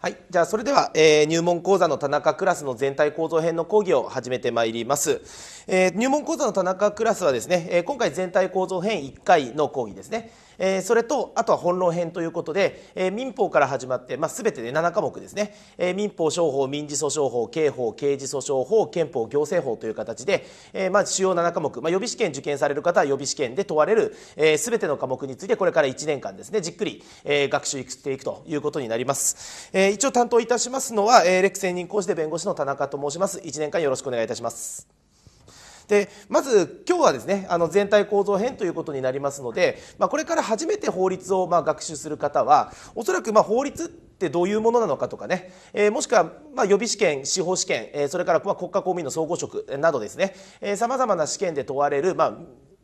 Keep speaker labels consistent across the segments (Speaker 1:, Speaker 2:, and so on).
Speaker 1: はい、じゃあそれでは、えー、入門講座の田中クラスの全体構造編の講義を始めてまいります、えー、入門講座の田中クラスはですね、えー、今回全体構造編1回の講義ですね、えー、それとあとは本論編ということで、えー、民法から始まって、まあ、全てで7科目ですね、えー、民法商法民事訴訟法刑法刑事訴訟法憲法行政法という形で、えまあ、主要7科目、まあ、予備試験受験される方は予備試験で問われる、え全ての科目についてこれから1年間ですねじっくり、え学習していくということになります、え一応担当いたしますのは、えレック専任講師で弁護士の田中と申します1年間よろしくお願いいたしますでまず今日はですねあの全体構造編ということになりますので、まあ、これから初めて法律をまあ学習する方はおそらくまあ法律ってどういうものなのかとかね、えー、もしくはまあ予備試験司法試験、えー、それからまあ国家公務員の総合職などですねさまざまな試験で問われるまあ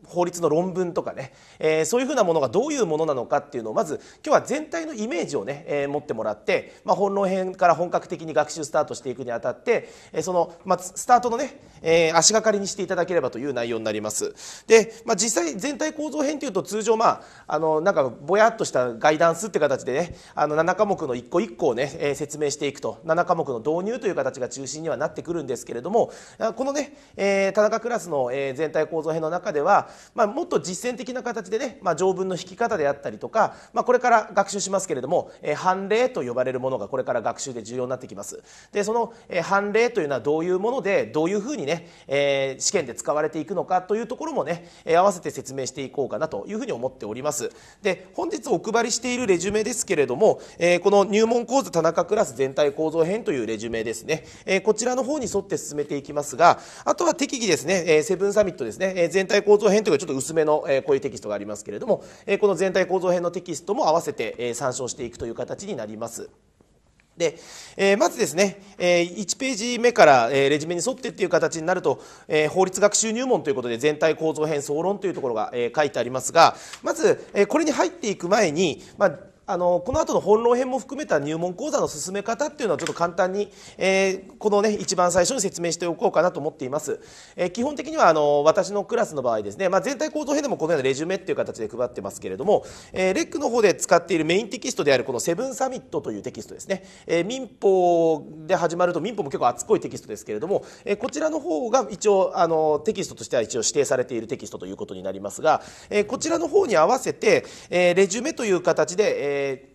Speaker 1: 法律の論文とかね、えー、そういうふうなものがどういうものなのかっていうのをまず今日は全体のイメージをね、えー、持ってもらって、まあ、本論編から本格的に学習スタートしていくにあたって、えー、その、まあ、スタートのね、えー、足がかりにしていただければという内容になります。で、まあ、実際全体構造編というと通常まああのなんかぼやっとしたガイダンスって形でねあの7科目の一個一個をね、えー、説明していくと7科目の導入という形が中心にはなってくるんですけれどもこのね、えー、田中クラスの全体構造編の中ではまあ、もっと実践的な形でね、まあ、条文の引き方であったりとか、まあ、これから学習しますけれども、えー、判例と呼ばれるものがこれから学習で重要になってきますでその、えー、判例というのはどういうものでどういうふうにね、えー、試験で使われていくのかというところもね、えー、合わせて説明していこうかなというふうに思っておりますで本日お配りしているレジュメですけれども、えー、この入門講座田中クラス全体構造編というレジュメですね、えー、こちらの方に沿って進めていきますがあとは適宜ですね、えー、セブンサミットですね、えー、全体構造編というかちょっと薄めの、えー、こういうテキストがありますけれども、えー、この全体構造編のテキストも合わせて、えー、参照していくという形になります。で、えー、まずですね、えー、1ページ目から、えー、レジュメに沿ってっていう形になると、えー、法律学習入門ということで全体構造編総論というところが、えー、書いてありますがまず、えー、これに入っていく前に、まああのこの後の本論編も含めた入門講座の進め方っていうのはちょっと簡単に、えー、このね一番最初に説明しておこうかなと思っています、えー、基本的にはあの私のクラスの場合ですね、まあ、全体構造編でもこのようなレジュメっていう形で配ってますけれども、えー、レックの方で使っているメインテキストであるこの「セブンサミット」というテキストですね、えー、民法で始まると民法も結構厚っこいテキストですけれども、えー、こちらの方が一応あのテキストとしては一応指定されているテキストということになりますが、えー、こちらの方に合わせて、えー、レジュメという形で、えー eh,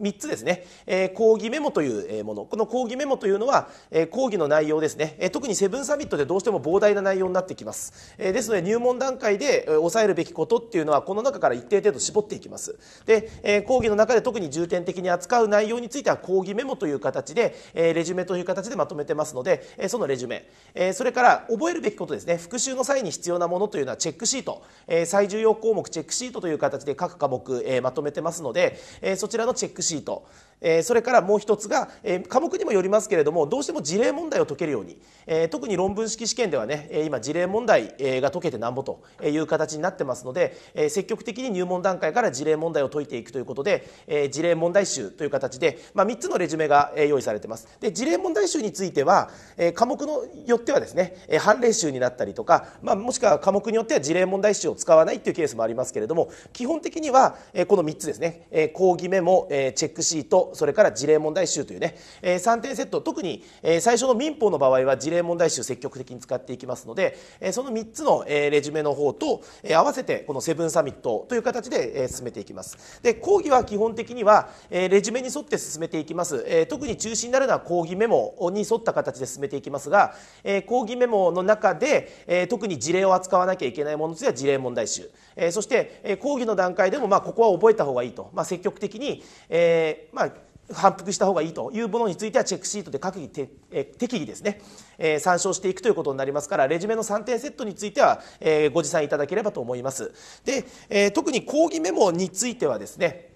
Speaker 1: 3つですね、えー、講義メモというものこの講義メモというのは、えー、講義の内容ですね、えー、特にセブンサミットでどうしても膨大な内容になってきます、えー、ですので入門段階で抑えるべきことっていうのはこの中から一定程度絞っていきますで、えー、講義の中で特に重点的に扱う内容については講義メモという形で、えー、レジュメという形でまとめてますので、えー、そのレジュメ、えー、それから覚えるべきことですね復習の際に必要なものというのはチェックシート、えー、最重要項目チェックシートという形で各科目、えー、まとめてますので、えー、そちらのチェックシートえそれからもう一つが、え科目にもよりますけれどもどうしても事例問題を解けるように、え特に論文式試験ではね今事例問題が解けてなんぼという形になってますので、え積極的に入門段階から事例問題を解いていくということで、え事例問題集という形で、まあ、3つのレジュメが用意されてますで事例問題集については、え科目のよってはですね判例集になったりとか、まあ、もしくは科目によっては事例問題集を使わないというケースもありますけれども基本的にはこの3つですね講義メモチェックシートそれから事例問題集というね、えー、3点セット特に、えー、最初の民法の場合は事例問題集積極的に使っていきますので、えー、その3つの、えー、レジュメの方と、えー、合わせてこのセブンサミットという形で、えー、進めていきますで講義は基本的には、えー、レジュメに沿って進めていきます、えー、特に中心になるのは講義メモに沿った形で進めていきますが、えー、講義メモの中で、えー、特に事例を扱わなきゃいけないものについては事例問題集えー、そして、えー、講義の段階でも、まあ、ここは覚えた方がいいと、まあ、積極的に、えーまあ、反復した方がいいというものについてはチェックシートで各議て、え適宜ですね、えー、参照していくということになりますからレジュメの3点セットについては、えー、ご持参いただければと思います。で、えー、特に講義メモについてはですね、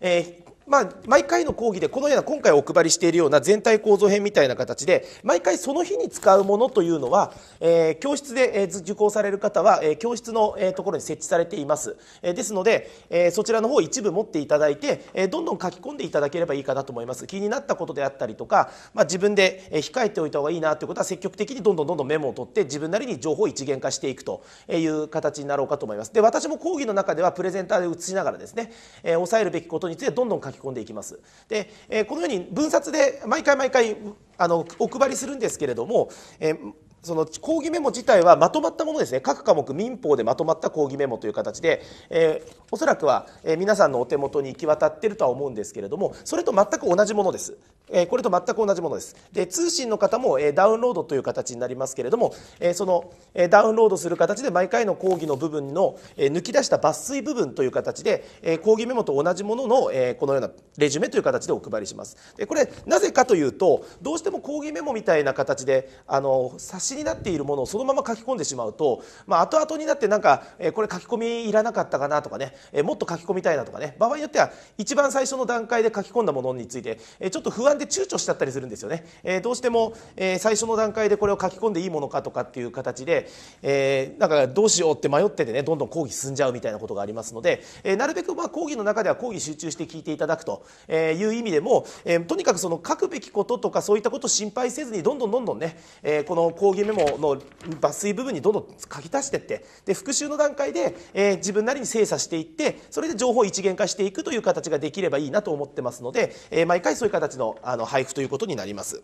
Speaker 1: えーまあ、毎回の講義でこのような今回お配りしているような全体構造編みたいな形で毎回その日に使うものというのは、えー、教室で、えー、受講される方は、えー、教室の、えー、ところに設置されています、えー、ですので、えー、そちらの方一部持っていただいて、えー、どんどん書き込んでいただければいいかなと思います気になったことであったりとか、まあ、自分で控えておいた方がいいなということは積極的にどんどんどんどんメモを取って自分なりに情報を一元化していくという形になろうかと思いますで私も講義の中ではプレゼンターで映しながらですね、えー、抑えるべきことについてどんどん書きき込んでいきますで、えこのように分冊で毎回毎回あのお配りするんですけれども、えその講義メモ自体はまとまったものですね各科目民法でまとまった講義メモという形で、えー、おそらくは、えー、皆さんのお手元に行き渡っているとは思うんですけれどもそれと全く同じものです、えー、これと全く同じものですで通信の方も、えダウンロードという形になりますけれども、えその、えダウンロードする形で毎回の講義の部分の、え抜き出した抜粋部分という形で、え講義メモと同じものの、えこのようなレジュメという形でお配りしますでこれなぜかというとどうしても講義メモみたいな形であの差し詞になっているものをそのまま書き込んでしまうと、まあ、後々になってなんか、えこれ書き込みいらなかったかなとかね、えもっと書き込みたいなとかね場合によっては一番最初の段階で書き込んだものについて、えちょっと不安で躊躇しちゃったりするんですよね、えどうしても、え最初の段階でこれを書き込んでいいものかとかっていう形で、えなんかどうしようって迷っててねどんどん講義進んじゃうみたいなことがありますので、えなるべくまあ講義の中では講義集中して聞いていただくという意味でも、えとにかくその書くべきこととかそういったことを心配せずにどんどんどんどんね、えこの講義ぎメモの抜粋部分にどんどん書き足していってで復習の段階で、えー、自分なりに精査していってそれで情報を一元化していくという形ができればいいなと思ってますので、えー、毎回そういう形のあの配布ということになります。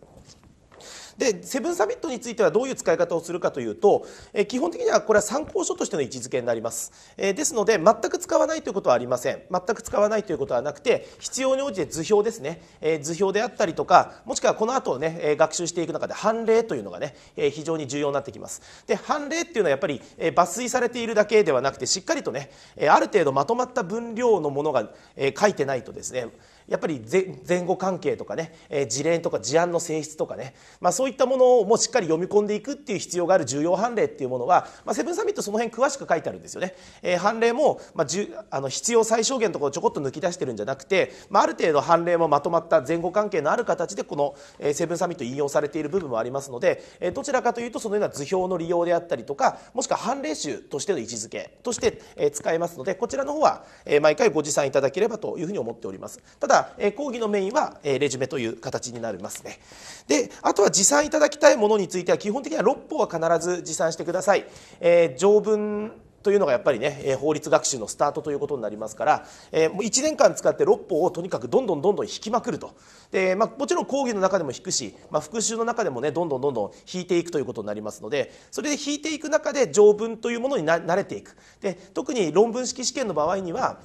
Speaker 1: でセブンサミットについてはどういう使い方をするかというと、えー、基本的にはこれは参考書としての位置づけになります、えー、ですので全く使わないということはありません全く使わないということはなくて必要に応じて図表ですね、えー、図表であったりとかもしくはこの後ね、えー、学習していく中で判例というのがね、えー、非常に重要になってきますで判例っていうのはやっぱり、えー、抜粋されているだけではなくてしっかりとね、えー、ある程度まとまった分量のものが、えー、書いてないとですねやっぱり前後関係とかね、えー、事例とか事案の性質とかね、まあ、そういったものをもしっかり読み込んでいくっていう必要がある重要判例っていうものは、まあ、セブンサミットその辺詳しく書いてあるんですよね。えー、判例も、まあ、じあの必要最小限とろをちょこっと抜き出してるんじゃなくて、まあ、ある程度判例もまとまった前後関係のある形でこの、えー、セブンサミット引用されている部分もありますので、えー、どちらかというとそのような図表の利用であったりとかもしくは判例集としての位置づけとして、えー、使えますのでこちらの方は、えー、毎回ご持参いただければというふうに思っております。ただだ、え講義のメインは、えレジュメという形になりますねであとは持参いただきたいものについては基本的には6本は必ず持参してください、え条文というのがやっぱりね、え法律学習のスタートということになりますから、えもう1年間使って6法をとにかくどんどんどんどん引きまくるとで、まあ、もちろん講義の中でも引くし、まあ、復習の中でもねどんどんどんどん引いていくということになりますのでそれで引いていく中で条文というものに慣れていくで特に論文式試験の場合には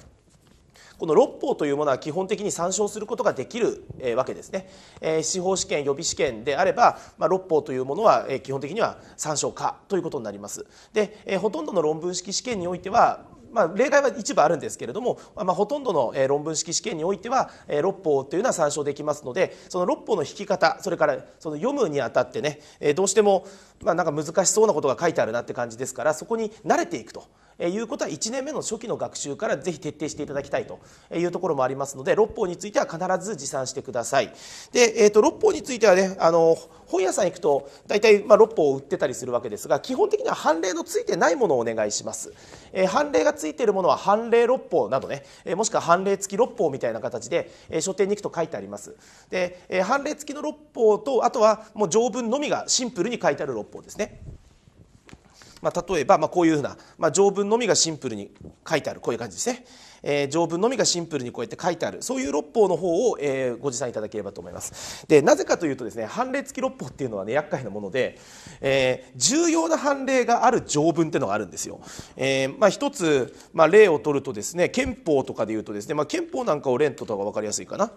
Speaker 1: この六法というものは基本的に参照することができる、えわけですね、え司法試験予備試験であれば、まあ、六法というものは、え基本的には参照化ということになりますで、えほとんどの論文式試験においてはまあ、例外は一部あるんですけれども、まあ、ほとんどの論文式試験においては六法というのは参照できますのでその六法の引き方それからその読むにあたってねどうしてもまあなんか難しそうなことが書いてあるなって感じですからそこに慣れていくということは1年目の初期の学習からぜひ徹底していただきたいというところもありますので六法については必ず持参してください。で、えーと、六法についてはねあの本屋さん行くと大体まあ六法を売ってたりするわけですが基本的には判例のついてないものをお願いします。えー、判例がついているものは判例六法などね、えー、もしくは判例付き六法みたいな形で、えー、書店に行くと書いてあります。で、えー、判例付きの六法とあとはもう条文のみがシンプルに書いてある六法ですね。まあ、例えば、まあ、こういうふうな、まあ、条文のみがシンプルに書いてあるこういう感じですね、えー、条文のみがシンプルにこうやって書いてあるそういう六法の方を、えー、ご持参いただければと思いますでなぜかというとですね判例付き六法っていうのはね厄介なもので、えー、重要な判例がある条文っていうのがあるんですよ、えーまあ、一つ、まあ、例を取るとですね憲法とかでいうとですね、まあ、憲法なんかを例とかが分かりやすいかな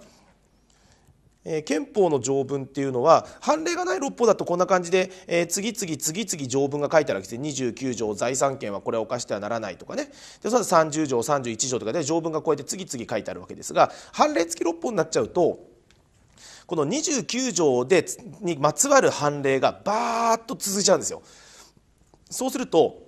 Speaker 1: え憲法の条文っていうのは判例がない六法だとこんな感じで、え次々次々条文が書いてあるわけです29条財産権はこれを犯してはならないとかねでそれ30条31条とかで条文がこうやって次々書いてあるわけですが判例付き六法になっちゃうとこの29条でにまつわる判例がバーッと続いちゃうんですよ。そうすると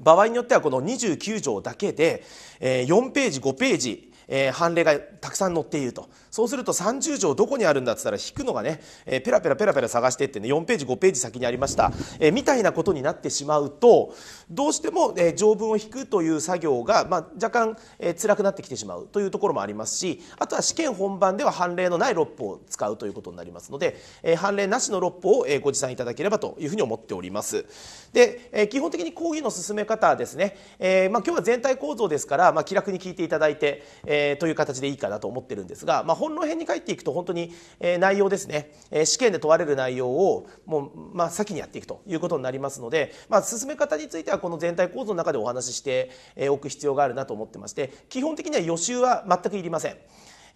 Speaker 1: 場合によってはこの29条だけで4ページ5ページ判例がたくさん載っているとそうすると30条どこにあるんだっつったら引くのがね、えー、ペラペラペラペラ探してってね4ページ5ページ先にありました、えー、みたいなことになってしまうとどうしても、えー、条文を引くという作業が、まあ、若干、えー、辛くなってきてしまうというところもありますしあとは試験本番では判例のない六法を使うということになりますので、えー、判例なしの六法を、ご持参いただければというふうに思っております。で、えー、基本的に講義の進め方ですね、えーまあ、今日は全体構造ですから、まあ、気楽に聞いていただいて、えー、という形でいいかなと思ってるんですが、まあ、本の辺に書いていくと本当に、え内容ですね、え試験で問われる内容をもう、まあ、先にやっていくということになりますので、まあ、進め方についてはこの全体構造の中でお話ししておく必要があるなと思ってまして基本的には予習は全くいりません。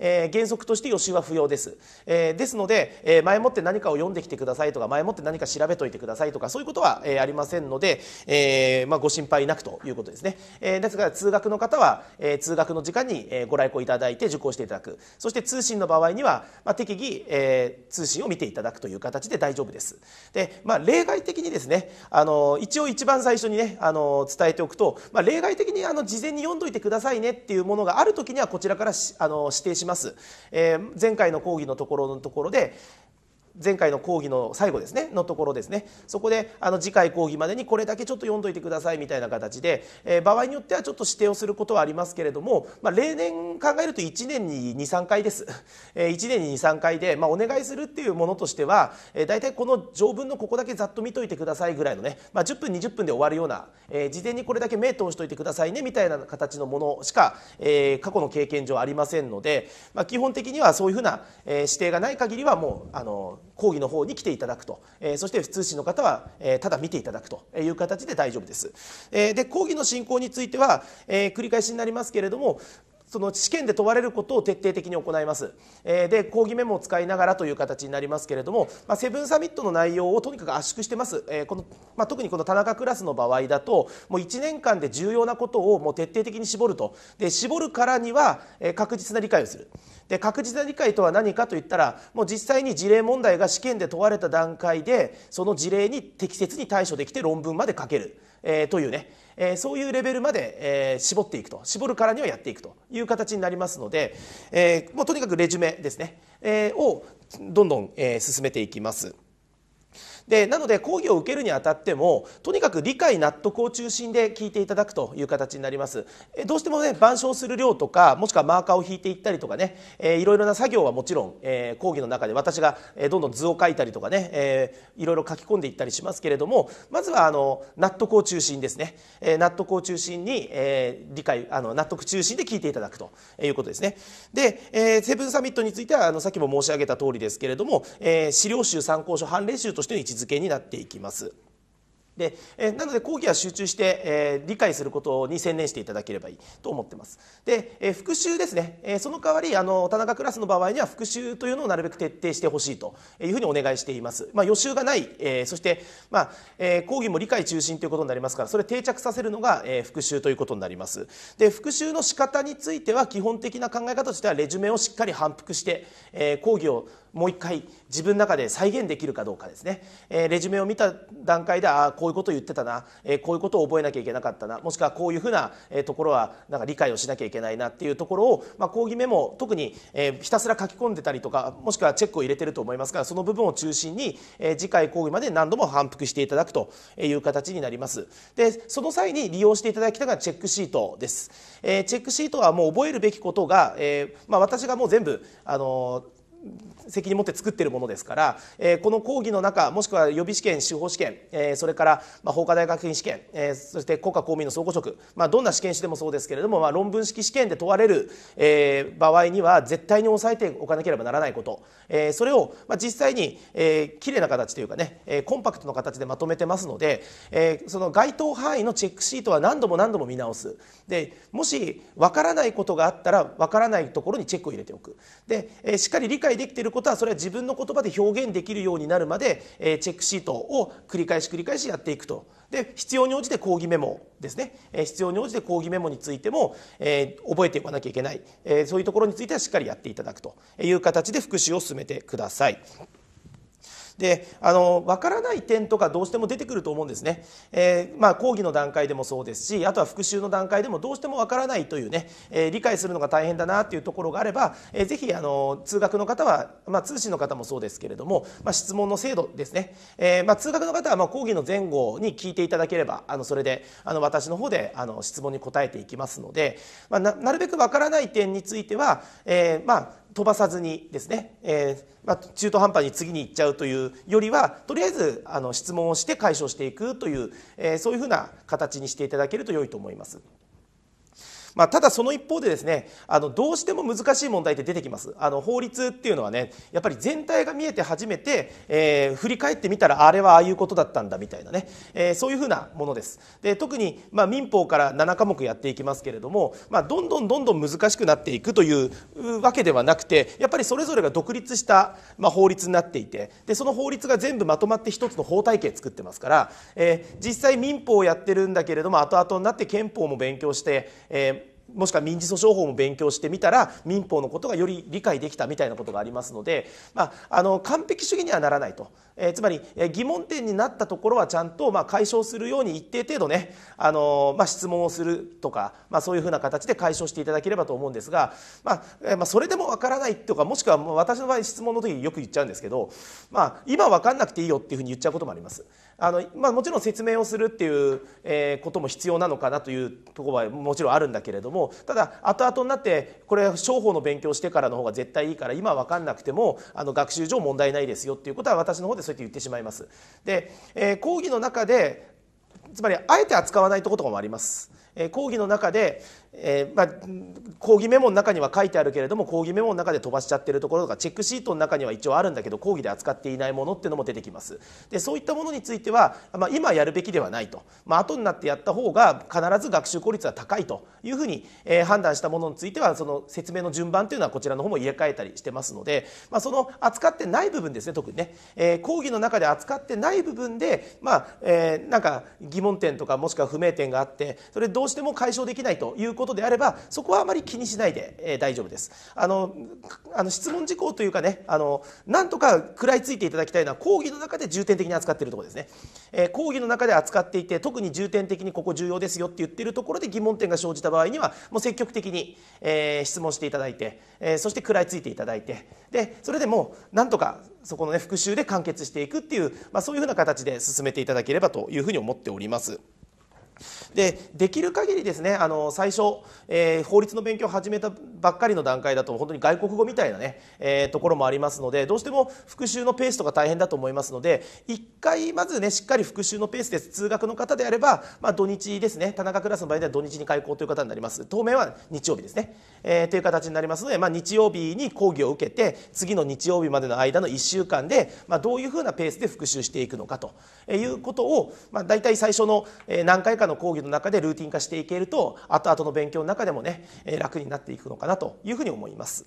Speaker 1: えー、原則として予習は不要です、えー、ですので、えー、前もって何かを読んできてくださいとか前もって何か調べといてくださいとかそういうことは、えー、ありませんので、えーまあ、ご心配なくということですね、えー、ですから通学の方は、えー、通学の時間にご来校いただいて受講していただくそして通信の場合には、まあ、適宜、えー、通信を見ていただくという形で大丈夫ですで、まあ、例外的にですねあの一応一番最初にねあの伝えておくと、まあ、例外的にあの事前に読んどいてくださいねっていうものがある時にはこちらからあの指定しますます、えー、前回の講義のところのところで、前回の講義の最後ですねのところですねそこであの次回講義までにこれだけちょっと読んどいてくださいみたいな形で、えー、場合によってはちょっと指定をすることはありますけれども、まあ、例年考えると1年に23回です、え1年に23回で、まあ、お願いするっていうものとしては、えー、大体この条文のここだけざっと見といてくださいぐらいのね、まあ、10分20分で終わるような、えー、事前にこれだけ目通しといてくださいねみたいな形のものしか、えー、過去の経験上ありませんので、まあ、基本的にはそういうふうな、えー、指定がない限りはもうあの講義の方に来ていただくと、えそして通信の方は、えただ見ていただくという形で大丈夫です。えで講義の進行については、え繰り返しになりますけれどもその試験で問われることを徹底的に行います、えー、で講義メモを使いながらという形になりますけれども、まあ、セブンサミットの内容をとにかく圧縮してます、えー、このまあ、特にこの田中クラスの場合だともう1年間で重要なことをもう徹底的に絞るとで絞るからには、え確実な理解をするで確実な理解とは何かといったらもう実際に事例問題が試験で問われた段階でその事例に適切に対処できて論文まで書ける、えー、というねえー、そういうレベルまで、えー、絞っていくと絞るからにはやっていくという形になりますので、えー、もうとにかくレジュメですね、えー、をどんどん、えー、進めていきます。でなので講義を受けるにあたってもとにかく理解納得を中心で聞いていただくという形になりますえどうしてもね板書する量とかもしくはマーカーを引いていったりとかね、えー、いろいろな作業はもちろん、えー、講義の中で私が、えどんどん図を書いたりとかね、えー、いろいろ書き込んでいったりしますけれどもまずはあの納得を中心ですね、えー、納得を中心に、えー、理解あの納得中心で聞いていただくということですねで、えー、セブンサミットについてはあのさっきも申し上げた通りですけれども、えー、資料集参考書判例集としての位置付けになっていきます。でえなので講義は集中して、えー、理解することに専念していただければいいと思ってます。で、えー、復習ですね、えー、その代わりあの田中クラスの場合には復習というのをなるべく徹底してほしいというふうにお願いしています。まあ、予習がない、えそして、まあえ講義も理解中心ということになりますからそれ定着させるのが、え復習ということになります。で復習の仕方については基本的な考え方としてはレジュメをしっかり反復して、え講義をもう一回自分の中で再現できるかどうかですね、えー、レジュメを見た段階でああこういうこと言ってたな、えー、こういうことを覚えなきゃいけなかったなもしくはこういうふうなところはなんか理解をしなきゃいけないなっていうところを、まあ、講義メモ特に、えー、ひたすら書き込んでたりとかもしくはチェックを入れてると思いますからその部分を中心に、えー、次回講義まで何度も反復していただくという形になりますでその際に利用していただきたいのがチェックシートです、えー、チェックシートはもう覚えるべきことが、えーまあ、私がもう全部あのー責任持って作っているものですから、えこの講義の中もしくは予備試験司法試験、えそれから、ま法科大学院試験、えそして国家公務員の総合職、まあ、どんな試験種でもそうですけれども、まあ、論文式試験で問われる、え場合には絶対に抑えておかなければならないこと、えそれを、ま実際に、えー、れいな形というかね、えコンパクトな形でまとめてますので、えその該当範囲のチェックシートは何度も何度も見直すでもし分からないことがあったら分からないところにチェックを入れておくで、えしっかり理解できていることはそれは自分の言葉で表現できるようになるまで、えチェックシートを繰り返し繰り返しやっていくとで必要に応じて講義メモですね、え必要に応じて講義メモについても、え覚えておかなきゃいけない、えそういうところについてはしっかりやっていただくという形で復習を進めてください。であの分からない点とかどうしても出てくると思うんですね、えー、まあ、講義の段階でもそうですしあとは復習の段階でもどうしても分からないというね、えー、理解するのが大変だなっていうところがあれば、えー、ぜひあの通学の方は、まあ、通信の方もそうですけれども、まあ、質問の精度ですね、えまあ、通学の方はま講義の前後に聞いていただければあのそれであの私の方であの質問に答えていきますので、まなるべく分からない点については、えま飛ばさずにですね、えー、まあ、中途半端に次に行っちゃうというよりはとりあえずあの質問をして解消していくという、えー、そういうふうな形にしていただけると良いと思います。まあ、ただその一方でですねあのどうしても難しい問題って出てきますあの法律っていうのはねやっぱり全体が見えて初めて、えー、振り返ってみたらあれはああいうことだったんだみたいなね、えー、そういうふうなものですで特に、まあ、民法から7科目やっていきますけれども、まあ、どんどんどんどん難しくなっていくというわけではなくてやっぱりそれぞれが独立した、まあ、法律になっていてでその法律が全部まとまって一つの法体系作ってますから、えー、実際民法をやってるんだけれども後々になって憲法も勉強して、えーもしくは民事訴訟法も勉強してみたら民法のことがより理解できたみたいなことがありますので、まあ、あの完璧主義にはならないと、えー、つまり、えー、疑問点になったところはちゃんと、まあ、解消するように一定程度ね、あのー、まあ、質問をするとか、まあ、そういうふうな形で解消していただければと思うんですが、まあえー、まあ、それでもわからないとかもしくは私の場合質問の時によく言っちゃうんですけど、まあ、今わかんなくていいよっていうふうに言っちゃうこともあります。あの、まあ、もちろん説明をするっていう、えー、ことも必要なのかなというところはもちろんあるんだけれどもただ後々になってこれ商法の勉強してからの方が絶対いいから今分かんなくてもあの学習上問題ないですよっていうことは私の方でそうやって言ってしまいます。で、えー、講義の中でつまりあえて扱わないとこともあります。え講義の中で、えー、まあ、講義メモの中には書いてあるけれども講義メモの中で飛ばしちゃってるところとかチェックシートの中には一応あるんだけど講義で扱っていないものっていうのも出てきますでそういったものについては、まあ、今やるべきではないと、まあ後になってやった方が必ず学習効率は高いというふうに、えー、判断したものについてはその説明の順番というのはこちらの方も入れ替えたりしてますので、まあ、その扱ってない部分ですね特にね、えー、講義の中で扱ってない部分で、まあえー、なんか疑問点とかもしくは不明点があってそれどどうしても解消できないということであればそこはあまり気にしないで、えー、大丈夫ですあのあの質問事項というかねあのなんとか食らいついていただきたいのは講義の中で重点的に扱っているところですね、えー、講義の中で扱っていて特に重点的にここ重要ですよって言ってるところで疑問点が生じた場合にはもう積極的に、えー、質問していただいて、えー、そして食らいついていただいてでそれでもうなんとかそこのね復習で完結していくっていう、まあ、そういうふうな形で進めていただければというふうに思っております。でできる限りですねあの最初、えー、法律の勉強を始めたばっかりの段階だと本当に外国語みたいなね、えー、ところもありますのでどうしても復習のペースとか大変だと思いますので1回まずねしっかり復習のペースで通学の方であれば、まあ、土日ですね田中クラスの場合では土日に開校という方になります当面は日曜日ですね、えー、という形になりますので、まあ、日曜日に講義を受けて次の日曜日までの間の1週間で、まあ、どういうふうなペースで復習していくのかということを、まあ、大体最初の何回かのの講義の中でルーティン化していけると後々の勉強の中でもね楽になっていくのかなというふうに思います。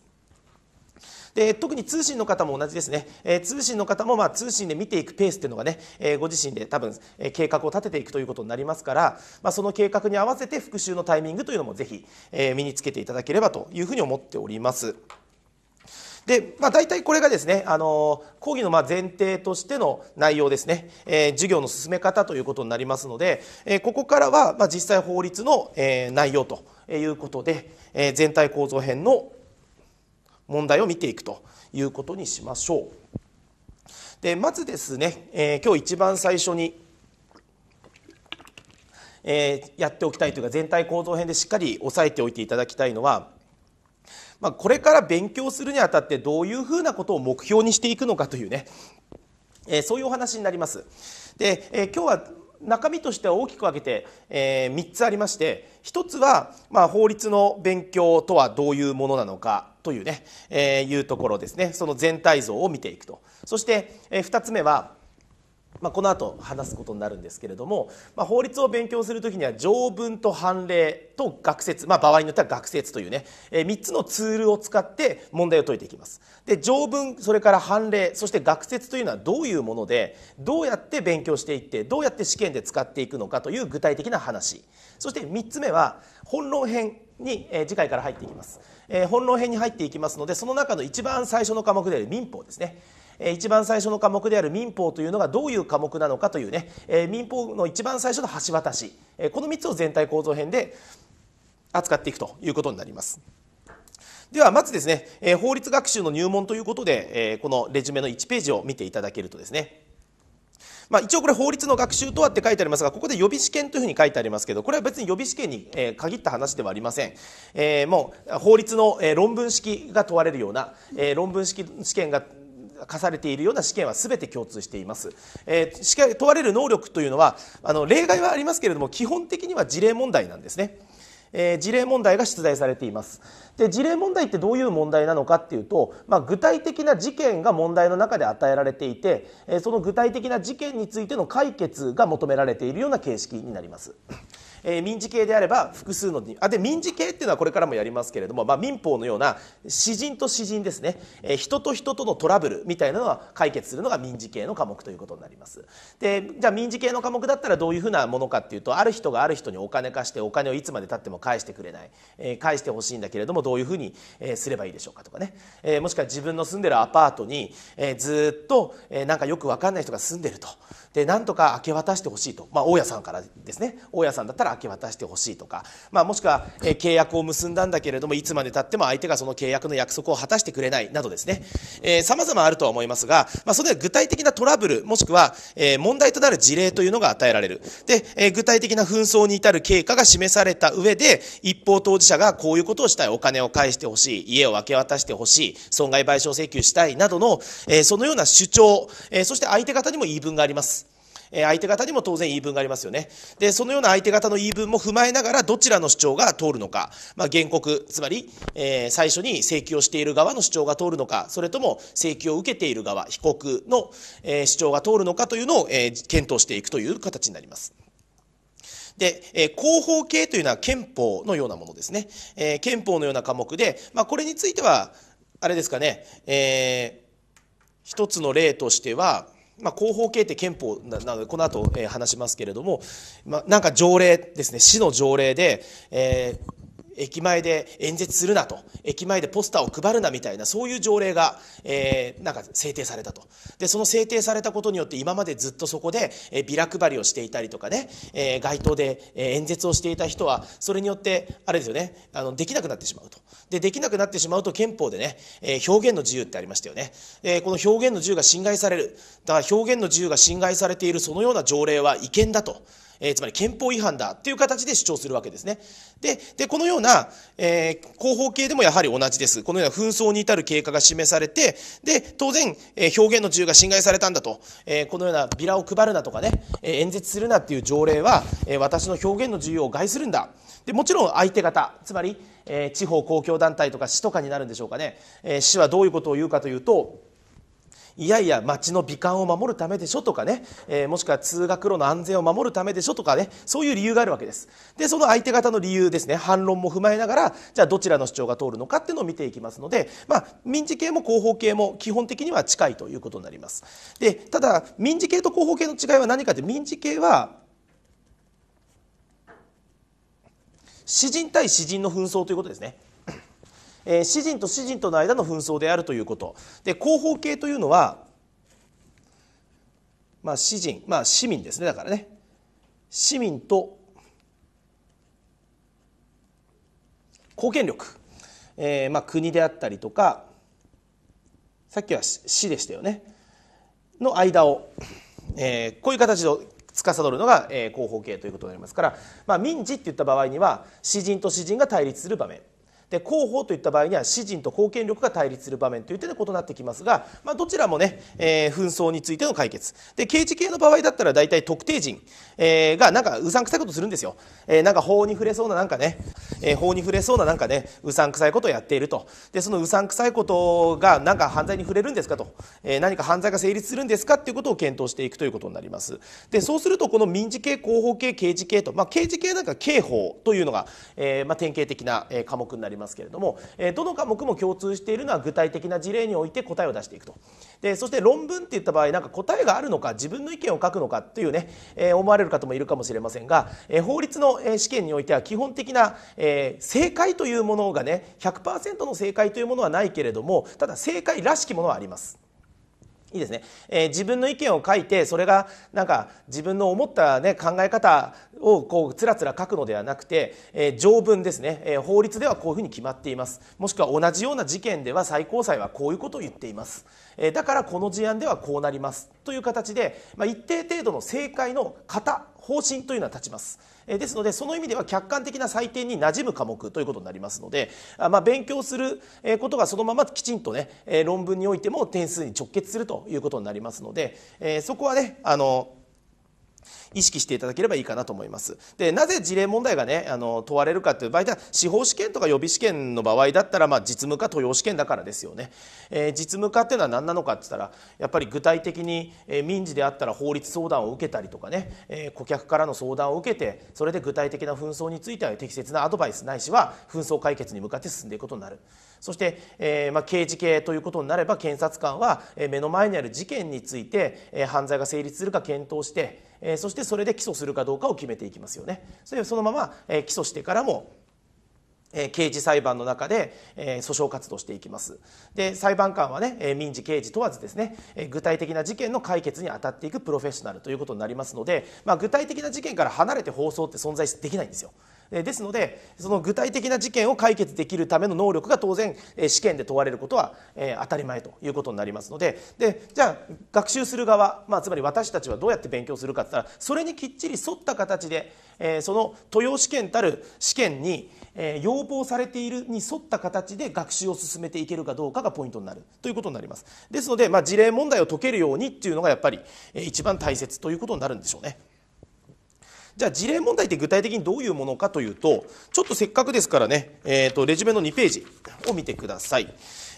Speaker 1: で特に通信の方も同じですね、えー、通信の方もまあ通信で見ていくペースっていうのがね、えー、ご自身で多分、えー、計画を立てていくということになりますから、まあ、その計画に合わせて復習のタイミングというのもぜひ、え身につけていただければというふうに思っております。で、まあ、大体これがですね、あの講義のま前提としての内容ですね、えー、授業の進め方ということになりますので、えー、ここからはま実際法律の、え内容ということで、えー、全体構造編の問題を見ていくということにしましょう。でまずですね、え今日一番最初にえー、やっておきたいというか全体構造編でしっかり押さえておいていただきたいのはまあ、これから勉強するにあたってどういうふうなことを目標にしていくのかというね、えー、そういうお話になります。で、えー、今日は中身としては大きく分けて、えー、3つありまして1つは、まあ、法律の勉強とはどういうものなのかというね、えー、いうところですねその全体像を見ていくとそして、えー、2つ目はまあ、この後話すことになるんですけれども、まあ、法律を勉強する時には条文と判例と学説、まあ、場合によっては学説というね、えー、3つのツールを使って問題を解いていきますで条文それから判例そして学説というのはどういうものでどうやって勉強していってどうやって試験で使っていくのかという具体的な話そして3つ目は本論編に、えー、次回から入っていきます、えー、本論編に入っていきますのでその中の一番最初の科目である民法ですね一番最初の科目である民法というのがどういう科目なのかというね民法の一番最初の橋渡しこの3つを全体構造編で扱っていくということになります。ではまずですね、え法律学習の入門ということで、えこのレジュメの1ページを見ていただけるとですねまあ、一応これ法律の学習とはって書いてありますがここで予備試験というふうに書いてありますけどこれは別に予備試験に限った話ではありません、えー、もう法律の論文式が問われるような、え論文式試験が課されているような試験は全て共通しています、えー、問われる能力というのはあの例外はありますけれども基本的には事例問題なんですね、えー、事例問題が出題されていますで事例問題ってどういう問題なのかっていうと、まあ、具体的な事件が問題の中で与えられていて、えー、その具体的な事件についての解決が求められているような形式になりますえー、民事系であれば複数のあで民事系っていうのはこれからもやりますけれども、まあ、民法のような私人と私人ですね、えー、人と人とのトラブルみたいなのは解決するのが民事系の科目ということになりますでじゃあ民事系の科目だったらどういうふうなものかっていうとある人がある人にお金貸してお金をいつまでたっても返してくれない、えー、返してほしいんだけれどもどういうふうに、えすればいいでしょうかとかね、えもしくは自分の住んでるアパートに、えずっと、えなんかよく分かんない人が住んでると。でなんとか明け渡してほしいと、まあ、大家さんからですね大家さんだったら明け渡してほしいとか、まあ、もしくは、え契約を結んだんだけれどもいつまでたっても相手がその契約の約束を果たしてくれないなどですねさまざまあるとは思いますが、まあ、それは具体的なトラブルもしくは、え問題となる事例というのが与えられるで、え具体的な紛争に至る経過が示された上で一方当事者がこういうことをしたいお金を返してほしい家を明け渡してほしい損害賠償請求したいなどの、えそのような主張、えそして相手方にも言い分がありますえ相手方にも当然言い分がありますよね。で、そのような相手方の言い分も踏まえながら、どちらの主張が通るのか、まあ、原告、つまり、え最初に請求をしている側の主張が通るのか、それとも請求を受けている側、被告の、え主張が通るのかというのを、え検討していくという形になります。で、えー、広報系というのは憲法のようなものですね。えー、憲法のような科目で、まあ、これについては、あれですかね、えー、一つの例としては、まあ、広報形って憲法なのでこの後、えー、話しますけれども、まあ、なんか条例ですね市の条例で、えー駅前で演説するなと駅前でポスターを配るなみたいなそういう条例が、えー、なんか制定されたとでその制定されたことによって今までずっとそこで、えー、ビラ配りをしていたりとかね、えー、街頭で、えー、演説をしていた人はそれによってあれですよねあのできなくなってしまうとでできなくなってしまうと憲法でね、えー、表現の自由ってありましたよね、えー、この表現の自由が侵害されるだから表現の自由が侵害されているそのような条例は違憲だと。えー、つまり憲法違反だという形で主張するわけですね。で、でこのような、えー、広報系でもやはり同じです。このような紛争に至る経過が示されて、で、当然、えー、表現の自由が侵害されたんだと、えー、このようなビラを配るなとかね、えー、演説するなっていう条例は、えー、私の表現の自由を害するんだ。で、もちろん相手方、つまり、えー、地方公共団体とか市とかになるんでしょうかね。えー、市はどういうことを言うかというと、いやいや町の美観を守るためでしょとかね、えー、もしくは通学路の安全を守るためでしょとかねそういう理由があるわけですでその相手方の理由ですね反論も踏まえながらじゃあどちらの主張が通るのかっていうのを見ていきますので、まあ、民事系も広報系も基本的には近いということになりますでただ民事系と広報系の違いは何かって民事系は詩人対詩人の紛争ということですねえー、詩人と詩人との間の紛争であるということで広報系というのは、まあ、詩人、まあ、市民ですねだからね市民と公権力、えーまあ、国であったりとかさっきは市でしたよねの間を、えー、こういう形で司るのが、え方広報系ということになりますから、まあ、民事っていった場合には詩人と詩人が対立する場面で広報といった場合には詩人と貢献力が対立する場面という点で異なってきますが、まあ、どちらもね、えー、紛争についての解決で刑事系の場合だったら大体特定人、えー、がなんかうさんくさいことするんですよ、えー、なんか法に触れそうななんかね、え法に触れそうななんかねうさんくさいことをやっているとでそのうさんくさいことがなんか犯罪に触れるんですかと、え何か犯罪が成立するんですかっていうことを検討していくということになりますでそうするとこの民事系広報系刑事系と、まあ、刑事系なんか刑法というのが、えまあ、典型的な科目になりますますけれども、えー、どの科目も共通しているのは具体的な事例において答えを出していくとでそして論文っていった場合なんか答えがあるのか自分の意見を書くのかというね、えー、思われる方もいるかもしれませんが、えー、法律の試験においては基本的な、えー、正解というものがね100%の正解というものはないけれどもただ正解らしきものはあります。いいですね、えー、自分の意見を書いてそれがなんか自分の思った、ね、考え方をこうつらつら書くのではなくて、えー、条文ですね、えー、法律ではこういうふうに決まっていますもしくは同じような事件では最高裁はこういうことを言っています、えだからこの事案ではこうなりますという形で、まあ、一定程度の正解の型方針というのは立ちますえですのでその意味では客観的な採点に馴染む科目ということになりますので、あまあ、勉強することがそのままきちんとね論文においても点数に直結するということになりますので、えそこはねあの意識していただければいいかなと思います。でなぜ事例問題がねあの問われるかという場合は、司法試験とか予備試験の場合だったら、まあ、実務科と用試験だからですよね、えー、実務科っていうのは何なのかって言ったらやっぱり具体的に、えー、民事であったら法律相談を受けたりとかね、えー、顧客からの相談を受けてそれで具体的な紛争については適切なアドバイスないしは紛争解決に向かって進んでいくことになる。そして、えー、まあ、刑事系ということになれば検察官は目の前にある事件について犯罪が成立するか検討してそしてそれで起訴するかどうかを決めていきますよね。それそのまま起訴してからも刑事裁判の中で訴訟活動していきますで裁判官はね民事刑事問わずですね具体的な事件の解決に当たっていくプロフェッショナルということになりますので、まあ、具体的な事件から離れて放送って存在できないんですよですのでその具体的な事件を解決できるための能力が当然試験で問われることは当たり前ということになりますのででじゃあ学習する側、まあ、つまり私たちはどうやって勉強するかって言ったらそれにきっちり沿った形でその豊養試験たる試験に要望されているに沿った形で学習を進めていけるかどうかがポイントになるということになりますですので、まあ、事例問題を解けるようにっていうのがやっぱり一番大切ということになるんでしょうね。じゃあ事例問題って具体的にどういうものかというとちょっとせっかくですからね、えーと、レジュメの2ページを見てください、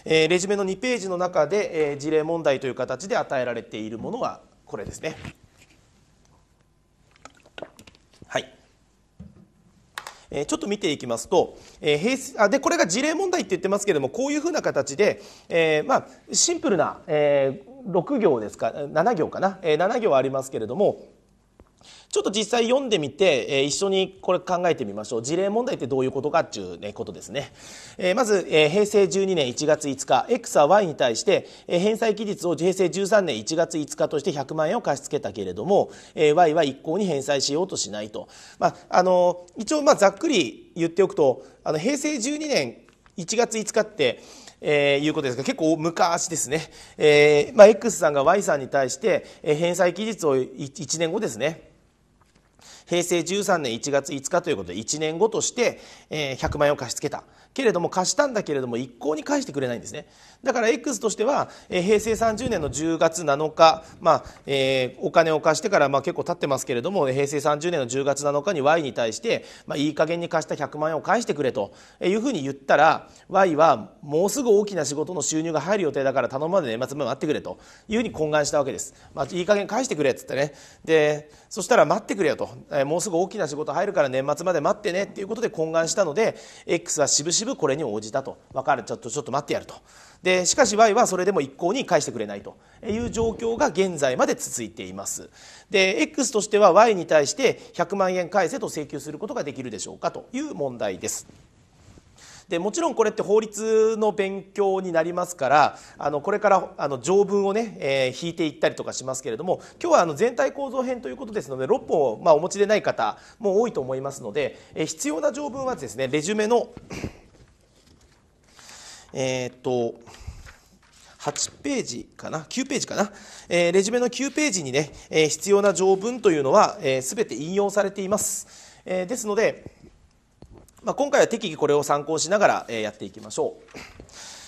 Speaker 1: えー、レジュメの2ページの中で、えー、事例問題という形で与えられているものはこれですねはいえちょっと見ていきますと、えー、平成あでこれが事例問題って言ってますけれどもこういうふうな形で、えー、まあ、シンプルな、えー、6行ですか7行かな、え7行ありますけれどもちょっと実際読んでみて、えー、一緒にこれ考えてみましょう事例問題ってどういうことかっていう、ね、ことですね、えー、まず、えー、平成12年1月5日 X は Y に対して、えー、返済期日を平成13年1月5日として100万円を貸し付けたけれども、えー、Y は一向に返済しようとしないと、まあ、あの一応まあざっくり言っておくとあの平成12年1月5日ってえー、いうことですが結構昔ですね、えーまあ、X さんが Y さんに対して、えー、返済期日を1年後ですね平成13年1月5日ということで1年後として、え100万円を貸し付けたけれども貸したんだけれども一向に返してくれないんですねだから X としては、え平成30年の10月7日、まあえー、お金を貸してから、まあ、結構経ってますけれども平成30年の10月7日に Y に対して、まあ、いい加減に貸した100万円を返してくれというふうに言ったら Y はもうすぐ大きな仕事の収入が入る予定だから頼むまで年末まで待ってくれというふうに懇願したわけです、まあ、いい加減返してくれっつってねでそしたら待ってくれよと、えもうすぐ大きな仕事入るから年末まで待ってねっていうことで懇願したので X はしぶしぶこれに応じたと分かるちょっとちょっと待ってやるとでしかし Y はそれでも一向に返してくれないという状況が現在まで続いていますで X としては Y に対して100万円返せと請求することができるでしょうかという問題です。でもちろんこれって法律の勉強になりますからあのこれからあの条文をね、えー、引いていったりとかしますけれども今日はあの全体構造編ということですので6本を、まあ、お持ちでない方も多いと思いますので、えー、必要な条文はですねレジュメのえっと8ページかな、9ページかな、えー、レジュメの9ページにね、えー、必要な条文というのは、す、えー、べ、て引用されています。えー、ですので、まあ、今回は適宜これを参考しながら、えやっていきましょ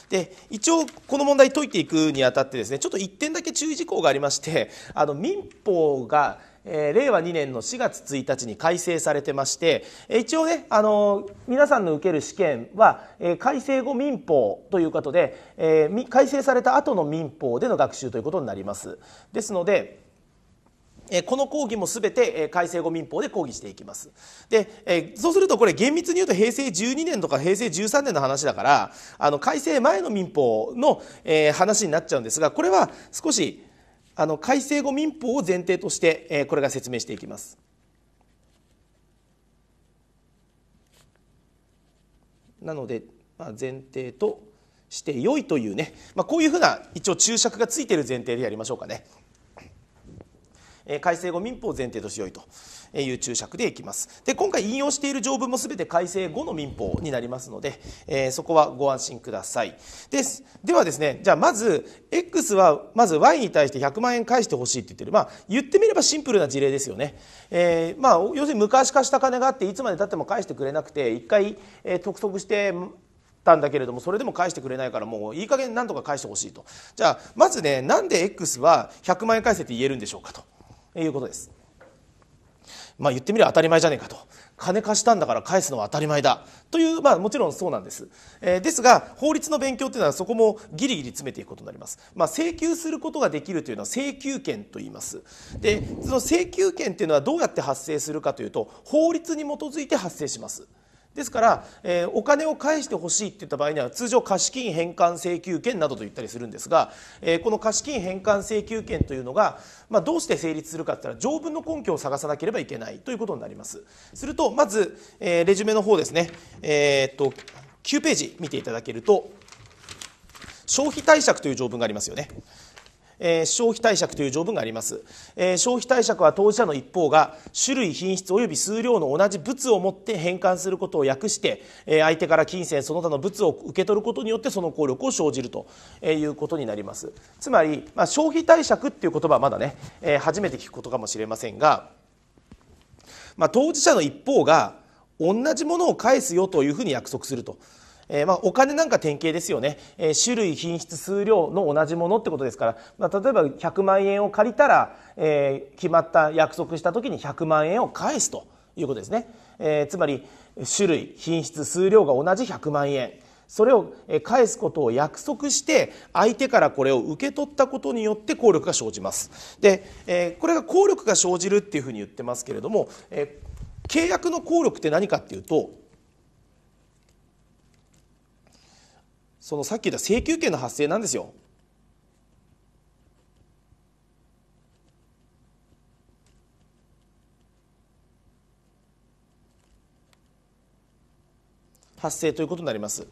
Speaker 1: う。で一応この問題解いていくにあたってですねちょっと1点だけ注意事項がありましてあの民法が、えー、令和2年の4月1日に改正されてまして、え一応ねあのー、皆さんの受ける試験は、え改正後民法ということで、え改正された後の民法での学習ということになります。ですのでこの抗議もすべて改正後民法で抗議していきます。で、そうするとこれ厳密に言うと平成12年とか平成13年の話だから、あの改正前の民法の話になっちゃうんですが、これは少しあの改正後民法を前提としてこれが説明していきます。なので、まあ、前提として良いというね、まあ、こういうふうな一応注釈がついている前提でやりましょうかね。改正後民法を前提としよいという注釈でいきますで今回引用している条文もすべて改正後の民法になりますので、えー、そこはご安心くださいですではですねじゃあまず X はまず Y に対して100万円返してほしいって言ってるまあ言ってみればシンプルな事例ですよね、えー、まあ要するに昔貸した金があっていつまでたっても返してくれなくて一回、えー、督促してたんだけれどもそれでも返してくれないからもういい加減なんとか返してほしいとじゃあまずねなんで X は100万円返せって言えるんでしょうかと。いうことです。まあ、言ってみれば当たり前じゃねえかと金貸したんだから返すのは当たり前だという、まあ、もちろんそうなんです、えー、ですが法律の勉強というのはそこもギリギリ詰めていくことになります、まあ、請求することができるというのは請求権と言いますでその請求権というのはどうやって発生するかというと法律に基づいて発生しますですから、えー、お金を返してほしいって言った場合には通常貸金返還請求権などと言ったりするんですが、えー、この貸金返還請求権というのが、まあ、どうして成立するかって言ったら条文の根拠を探さなければいけないということになりますするとまず、えー、レジュメの方ですね、えー、っと9ページ見ていただけると消費貸借という条文がありますよねえー、消費貸借という条文があります、えー、消費貸借は当事者の一方が種類品質及び数量の同じ物を持って返還することを訳して、えー、相手から金銭その他の物を受け取ることによってその効力を生じるということになりますつまり、まあ、消費貸借っていう言葉はまだね、えー、初めて聞くことかもしれませんが、まあ、当事者の一方が同じものを返すよというふうに約束するとえー、まあ、お金なんか典型ですよね、えー、種類品質数量の同じものってことですから、まあ、例えば100万円を借りたら、えー、決まった約束した時に100万円を返すということですね、えつまり種類品質数量が同じ100万円それを返すことを約束して相手からこれを受け取ったことによって効力が生じますで、えこれが効力が生じるっていうふうに言ってますけれども、え契約の効力って何かっていうとそのさっき言った請求権の発生なんですよ。発生ということになります。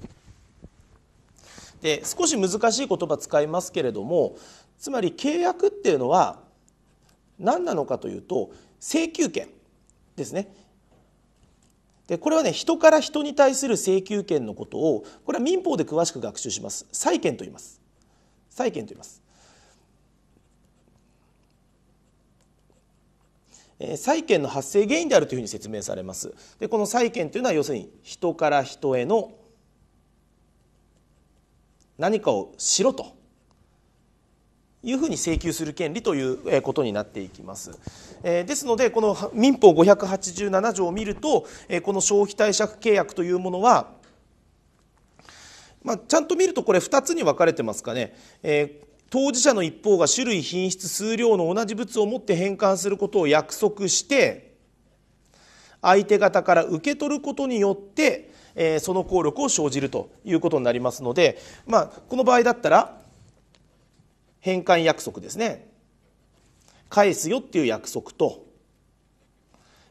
Speaker 1: で少し難しい言葉使いますけれどもつまり契約っていうのは何なのかというと請求権ですねでこれはね人から人に対する請求権のことをこれは民法で詳しく学習します債権と言います債権と言います、えー、債権の発生原因であるというふうに説明されますでこの債権というのは要するに人から人への何かをしろというふうに請求する権利ということになっていきます。ですのでこの民法587条を見るとこの消費貸借契約というものはまあ、ちゃんと見るとこれ2つに分かれてますかね、え当事者の一方が種類品質数量の同じ物を持って返還することを約束して相手方から受け取ることによって、えその効力を生じるということになりますので、まあ、この場合だったら返還約束ですね返すよっていう約束と、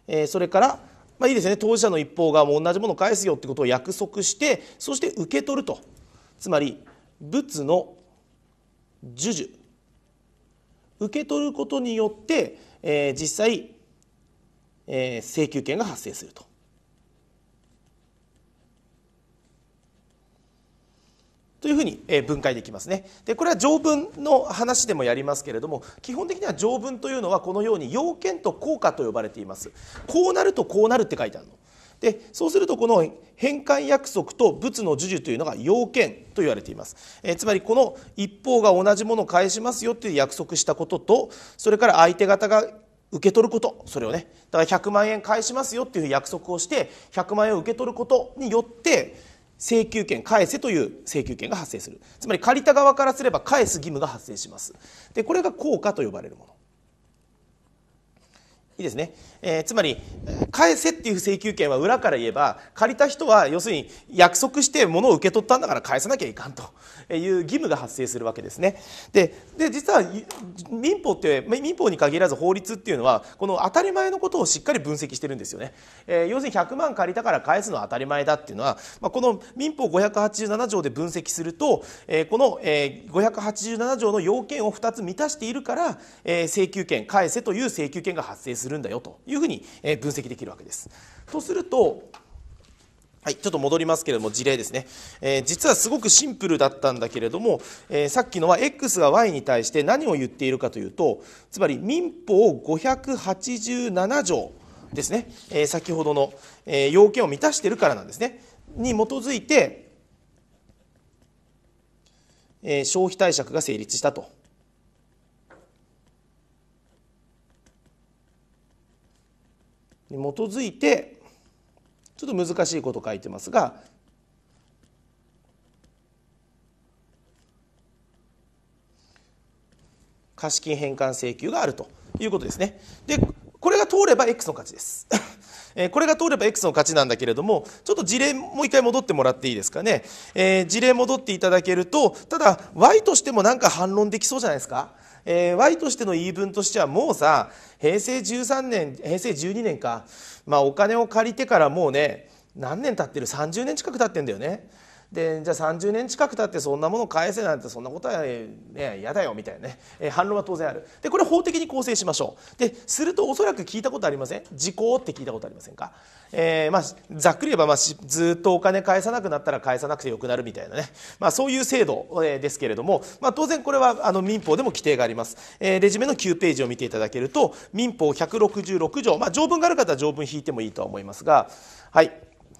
Speaker 1: えー、それからまあいいですね当事者の一方がもう同じものを返すよってことを約束してそして受け取るとつまり物の授受受け取ることによって、えー、実際、えー、請求権が発生するとというふうに分解できますねでこれは条文の話でもやりますけれども基本的には条文というのはこのように要件と効果と呼ばれていますこうなるとこうなるって書いてあるのでそうするとこの返還約束と物の授受というのが要件と言われています、えつまりこの一方が同じものを返しますよという約束したこととそれから相手方が受け取ることそれをねだから100万円返しますよっていう約束をして100万円を受け取ることによって請求権返せという請求権が発生するつまり借りた側からすれば返す義務が発生しますでこれが効果と呼ばれるものいいですね、えー、つまり返せっていう請求権は裏から言えば借りた人は要するに約束して物を受け取ったんだから返さなきゃいかんという義務が発生するわけですねでで実は民法って民法に限らず法律っていうのはこの当たり前のことをしっかり分析してるんですよね、えー、要するに100万借りたから返すのは当たり前だっていうのは、まあ、この民法587条で分析すると、えー、この、え587条の要件を2つ満たしているから、えー、請求権返せという請求権が発生するするんだよというふうに分析できるわけです。とするとはい、ちょっと戻りますけれども事例ですね、えー、実はすごくシンプルだったんだけれども、えー、さっきのは X が Y に対して何を言っているかというとつまり民法587条ですね、えー、先ほどの、え要件を満たしているからなんですねに基づいて、え消費貸借が成立したとに基づいてちょっと難しいこと書いてますが貸金返還請求があるということですね。でこれが通れば X の勝ちです。これが通れば X の価値なんだけれどもちょっと事例もう一回戻ってもらっていいですかね、えー、事例戻っていただけるとただ Y としてもなんか反論できそうじゃないですかえー、Y としての言い分としてはもうさ平成13年平成12年か、まあ、お金を借りてからもうね何年経ってる30年近く経ってんだよね。でじゃあ30年近く経ってそんなもの返せなんてそんなことは嫌、ね、だよみたいなね、えー、反論は当然あるでこれ法的に構成しましょうでするとおそらく聞いたことありません時効って聞いたことありませんかえー、まあ、ざっくり言えば、まあ、ずっとお金返さなくなったら返さなくてよくなるみたいなね、まあ、そういう制度、えー、ですけれども、まあ、当然これはあの民法でも規定があります、えー、レジュメの9ページを見ていただけると民法166条、まあ、条文がある方は条文引いてもいいとは思いますがはい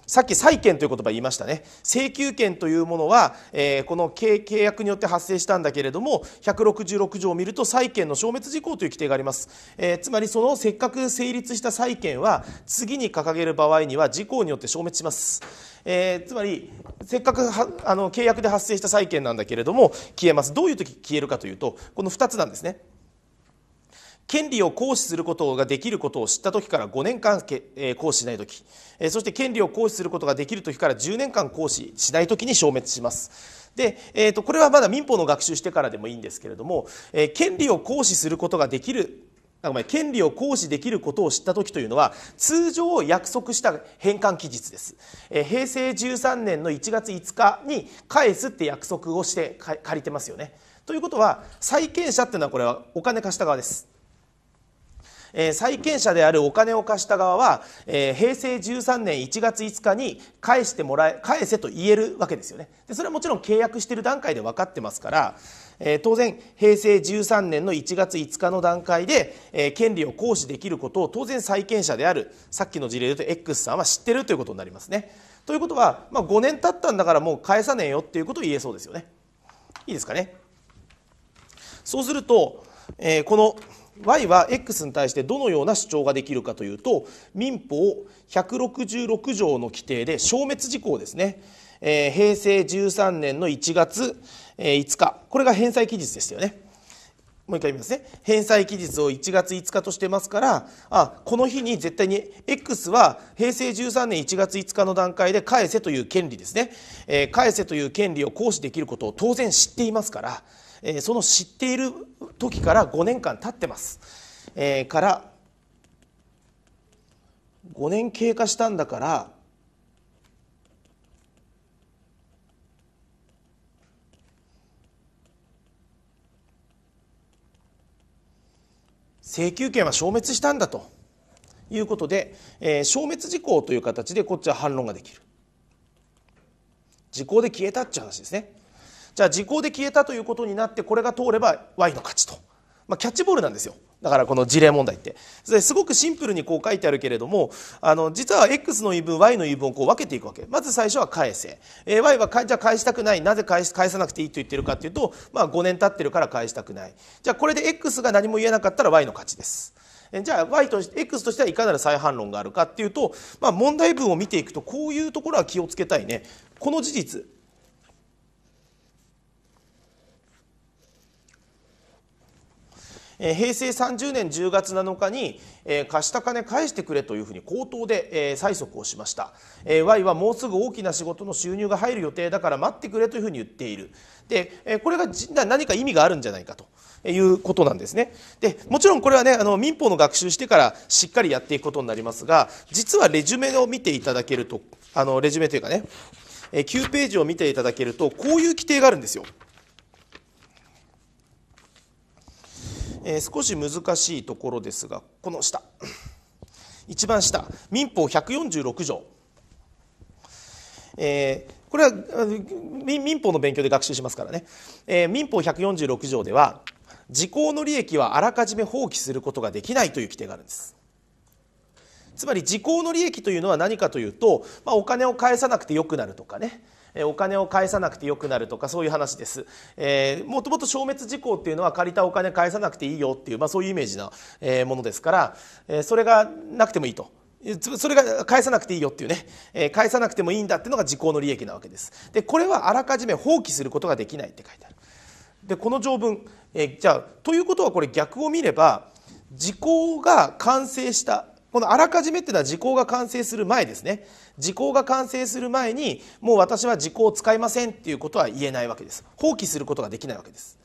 Speaker 1: さっき債権という言葉言いましたね請求権というものは、えー、この契約によって発生したんだけれども166条を見ると債権の消滅事項という規定があります、えー、つまりそのせっかく成立した債権は次に掲げる場合には事項によって消滅します、えー、つまりせっかくあの契約で発生した債権なんだけれども消えますどういう時消えるかというとこの2つなんですね権利を行使することができることを知った時から5年間、行使しない時、えそして権利を行使することができる時から10年間行使しない時に消滅します。で、えーと、これはまだ民法の学習してからでもいいんですけれども、えー、権利を行使することができるごめん権利を行使できることを知った時というのは通常約束した返還期日です、えー、平成13年の1月5日に返すって約束をして借りてますよねということは債権者っていうのはこれはお金貸した側ですえー、債権者であるお金を貸した側は、えー、平成13年1月5日に返してもらえ返せと言えるわけですよねでそれはもちろん契約している段階で分かってますから、えー、当然平成13年の1月5日の段階で、えー、権利を行使できることを当然債権者であるさっきの事例で言うと X さんは知ってるということになりますねということは、まあ、5年経ったんだからもう返さねえよっていうことを言えそうですよねいいですかねそうすると、えー、この Y は X に対してどのような主張ができるかというと民法166条の規定で消滅事項ですね、えー、平成13年の1月、え5日これが返済期日ですよねもう一回言いますね返済期日を1月5日としてますからあこの日に絶対に X は平成13年1月5日の段階で返せという権利ですね、えー、返せという権利を行使できることを当然知っていますからえその知っている時から5年間経ってます、えから5年経過したんだから請求権は消滅したんだということで、えー、消滅事項という形でこっちは反論ができる時効で消えたっていう話ですねじゃあ時効で消えたということになってこれが通れば Y の勝ちと、まあ、キャッチボールなんですよだからこの事例問題ってすごくシンプルにこう書いてあるけれどもあの実は X の言い分 Y の言い分をこう分けていくわけまず最初は返せ、えー、Y はじゃあ返したくないなぜ返返さなくていいと言ってるかっていうと、まあ、5年経ってるから返したくないじゃあこれで X が何も言えなかったら Y の勝ちですじゃあ y と x としてはいかなる再反論があるかっていうと、まあ、問題文を見ていくとこういうところは気をつけたいねこの事実え平成30年10月7日に、え貸した金返してくれというふうに口頭で、え催促をしました、え Y はもうすぐ大きな仕事の収入が入る予定だから待ってくれというふうに言っているで、えこれが何か意味があるんじゃないかということなんですねでもちろんこれはねあの民法の学習してからしっかりやっていくことになりますが実はレジュメを見ていただけるとあのレジュメというかね9ページを見ていただけるとこういう規定があるんですよ。えー、少し難しいところですがこの下一番下民法146条、えー、これは民法の勉強で学習しますからね、えー、民法146条では時効の利益はあらかじめ放棄することができないという規定があるんですつまり時効の利益というのは何かというと、まあ、お金を返さなくてよくなるとかねお金を返さなくてよくなるとかそういう話です、えー、もともと消滅事項っていうのは借りたお金返さなくていいよっていう、まあ、そういうイメージなものですから、えー、それがなくてもいいとそれが返さなくていいよっていうね、えー、返さなくてもいいんだっていうのが時効の利益なわけですでこれはあらかじめ放棄することができないって書いてあるでこの条文、えー、じゃあということはこれ逆を見れば時効が完成したこのあらかじめっていうのは時効が完成する前ですね時効が完成する前にもう私は時効を使いませんっていうことは言えないわけです放棄することができないわけです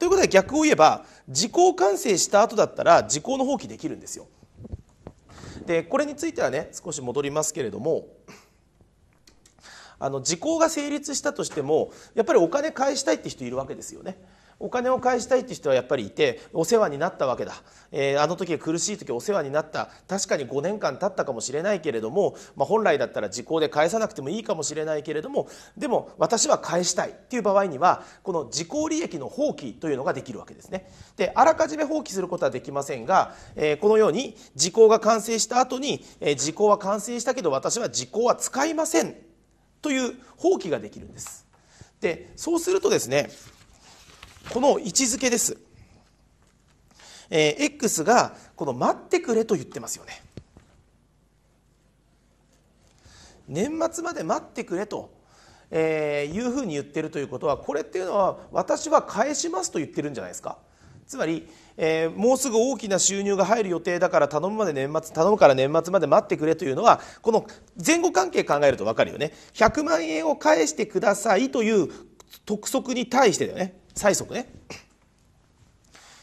Speaker 1: ということは逆を言えば時効完成した後だったら時効の放棄できるんですよでこれについてはね少し戻りますけれどもあの時効が成立したとしてもやっぱりお金返したいって人いるわけですよね。お金を返したいって人はやっぱりいてお世話になったわけだ、えー、あの時苦しい時お世話になった確かに5年間経ったかもしれないけれども、まあ、本来だったら時効で返さなくてもいいかもしれないけれどもでも私は返したいっていう場合にはこの時効利益の放棄というのができるわけですね。であらかじめ放棄することはできませんが、えー、このように時効が完成した後に、えー、時効は完成したけど私は時効は使いませんという放棄ができるんです。でそうするとですねこの位置づけです、えー、X がこの「待ってくれ」と言ってますよね年末まで待ってくれと、えー、いうふうに言ってるということはこれっていうのは私は返しますと言ってるんじゃないですかつまり、えー、もうすぐ大きな収入が入る予定だから頼むまで年末頼むから年末まで待ってくれというのはこの前後関係考えると分かるよね100万円を返してくださいという督促に対してだよね催促ね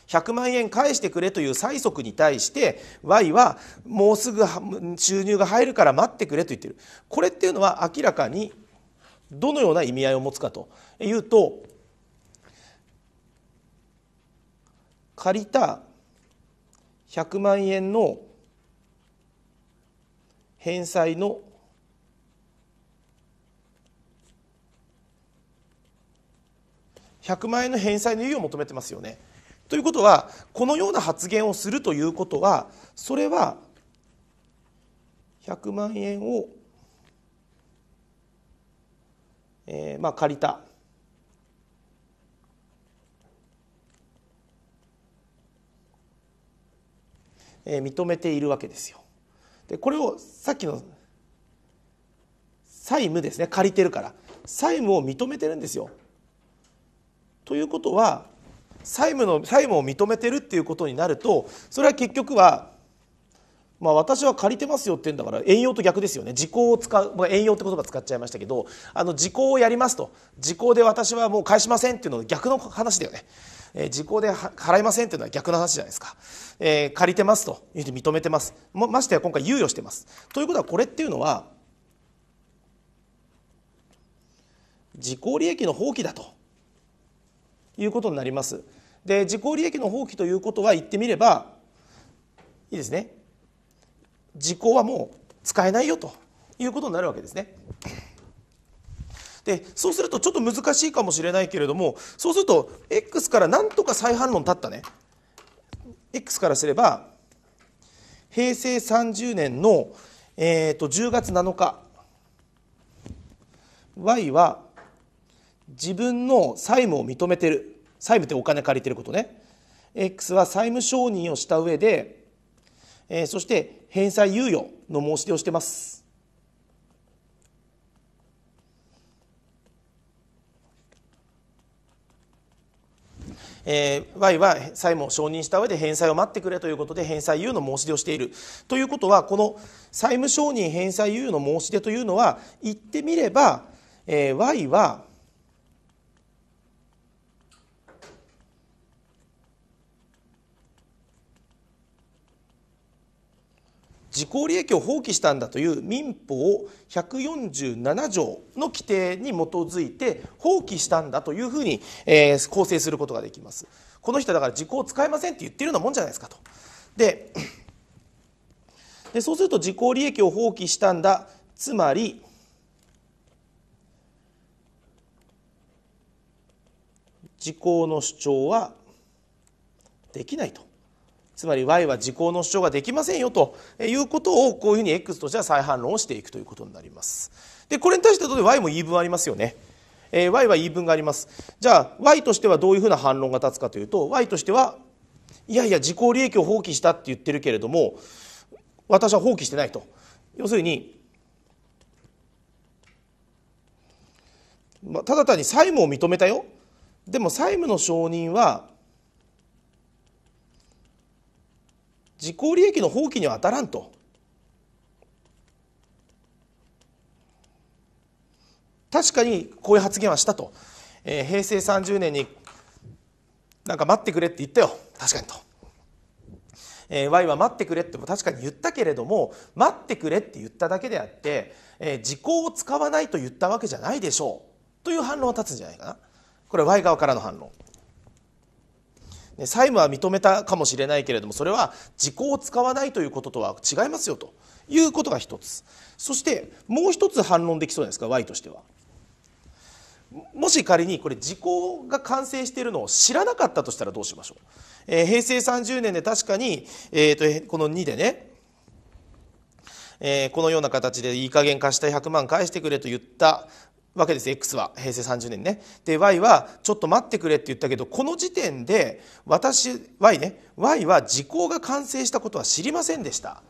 Speaker 1: 100万円返してくれという催促に対して Y はもうすぐ収入が入るから待ってくれと言ってるこれっていうのは明らかにどのような意味合いを持つかというと借りた100万円の返済の100万円の返済の猶予を求めてますよね。ということはこのような発言をするということはそれは100万円を、えー、まあ借りた。え認めているわけですよでこれをさっきの債務ですね借りてるから債務を認めてるんですよということは債務の債務を認めてるっていうことになるとそれは結局は、まあ、私は借りてますよって言うんだから遠用と逆ですよね時効を使う、まあ、遠用って言葉使っちゃいましたけどあの時効をやりますと時効で私はもう返しませんっていうのは逆の話だよね。えー、時効で払いませんっていうのは逆の話じゃないですか、えー、借りてますというふうに認めてますまましてや今回猶予してますということはこれっていうのは自己利益の放棄だということになりますで自己利益の放棄ということは言ってみればいいですね自己はもう使えないよということになるわけですねでそうするとちょっと難しいかもしれないけれどもそうすると X からなんとか再反論立ったね X からすれば平成30年の、えーと、と10月7日 Y は自分の債務を認めてる債務ってお金借りてることね X は債務承認をした上で、えー、そして返済猶予の申し出をしてますえー、Y は債務を承認した上で返済を待ってくれということで返済猶予の申し出をしているということはこの債務承認返済猶予の申し出というのは言ってみれば、えー、Y は自公利益を放棄したんだという民法147条の規定に基づいて放棄したんだというふうに、えー、構成することができますこの人だから時効を使えませんって言ってるようなもんじゃないですかとででそうすると自公利益を放棄したんだつまり時効の主張はできないとつまり Y は時効の主張ができませんよということをこういうふうに X としては再反論をしていくということになります。でこれに対して当然 Y も言い分ありますよね。え Y は言い分があります。じゃあ Y としてはどういうふうな反論が立つかというと Y としてはいやいや時効利益を放棄したって言ってるけれども私は放棄してないと。要するにただ単に債務を認めたよでも債務の承認は自己利益の放棄には当たらんと。確かにこういう発言はしたと、えー、平成30年になんか待ってくれって言ったよ確かにと、えー、Y は待ってくれっても確かに言ったけれども待ってくれって言っただけであって、えー、時効を使わないと言ったわけじゃないでしょうという反論は立つんじゃないかなこれ Y 側からの反論債務は認めたかもしれないけれどもそれは時効を使わないということとは違いますよということが一つそしてもう一つ反論できそうですか Y としては。もし仮にこれ時効が完成しているのを知らなかったとしたらどうしましょう、えー、平成30年で確かに、えーと、この2でね、えー、このような形でいい加減貸した100万返してくれと言ったわけです X は平成30年ね。で Y はちょっと待ってくれって言ったけどこの時点で私 Y ね Y は時効が完成したことは知りませんでした。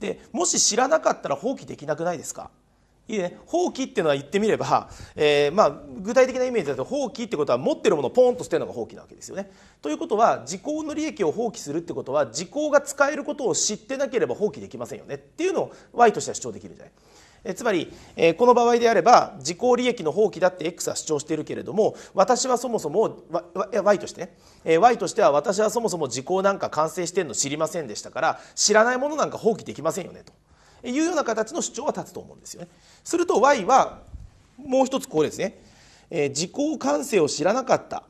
Speaker 1: でもし知らなかったら放棄できなくないですかいいね、放棄っていうのは言ってみれば、えー、まあ具体的なイメージだと放棄ってことは持ってるものをポンと捨てるのが放棄なわけですよね。ということは時効の利益を放棄するってことは時効が使えることを知ってなければ放棄できませんよねっていうのを Y としては主張できるじゃないえつまり、えこの場合であれば自己利益の放棄だって X は主張しているけれども私はそもそも Y としてね、え Y としては私はそもそも時効なんか完成してるの知りませんでしたから知らないものなんか放棄できませんよねというような形の主張は立つと思うんですよね。すると Y はもう一つこれですね、え時効完成を知らなかった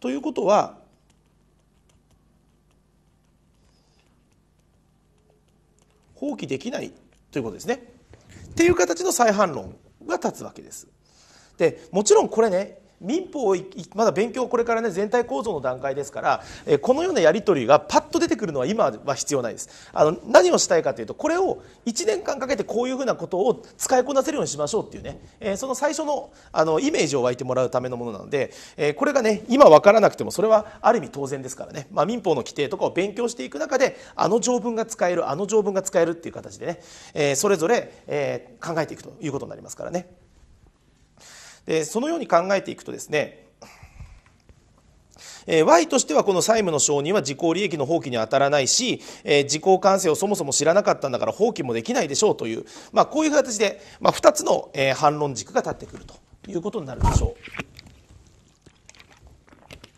Speaker 1: ということは放棄できないということですね。っていう形の再反論が立つわけです。でもちろんこれね民法をまだ勉強これからね全体構造の段階ですからこのようなやり取りがパッと出てくるのは今は必要ないですあの何をしたいかというとこれを1年間かけてこういうふうなことを使いこなせるようにしましょうっていうねその最初のあのイメージを湧いてもらうためのものなのでこれがね今分からなくてもそれはある意味当然ですからね、まあ、民法の規定とかを勉強していく中であの条文が使えるあの条文が使えるっていう形でねそれぞれ考えていくということになりますからね。でそのように考えていくとですね Y としてはこの債務の承認は自己利益の放棄に当たらないし、え自己完成をそもそも知らなかったんだから放棄もできないでしょうという、まあ、こういう形で、まあ、2つの、え反論軸が立ってくるということになるでしょ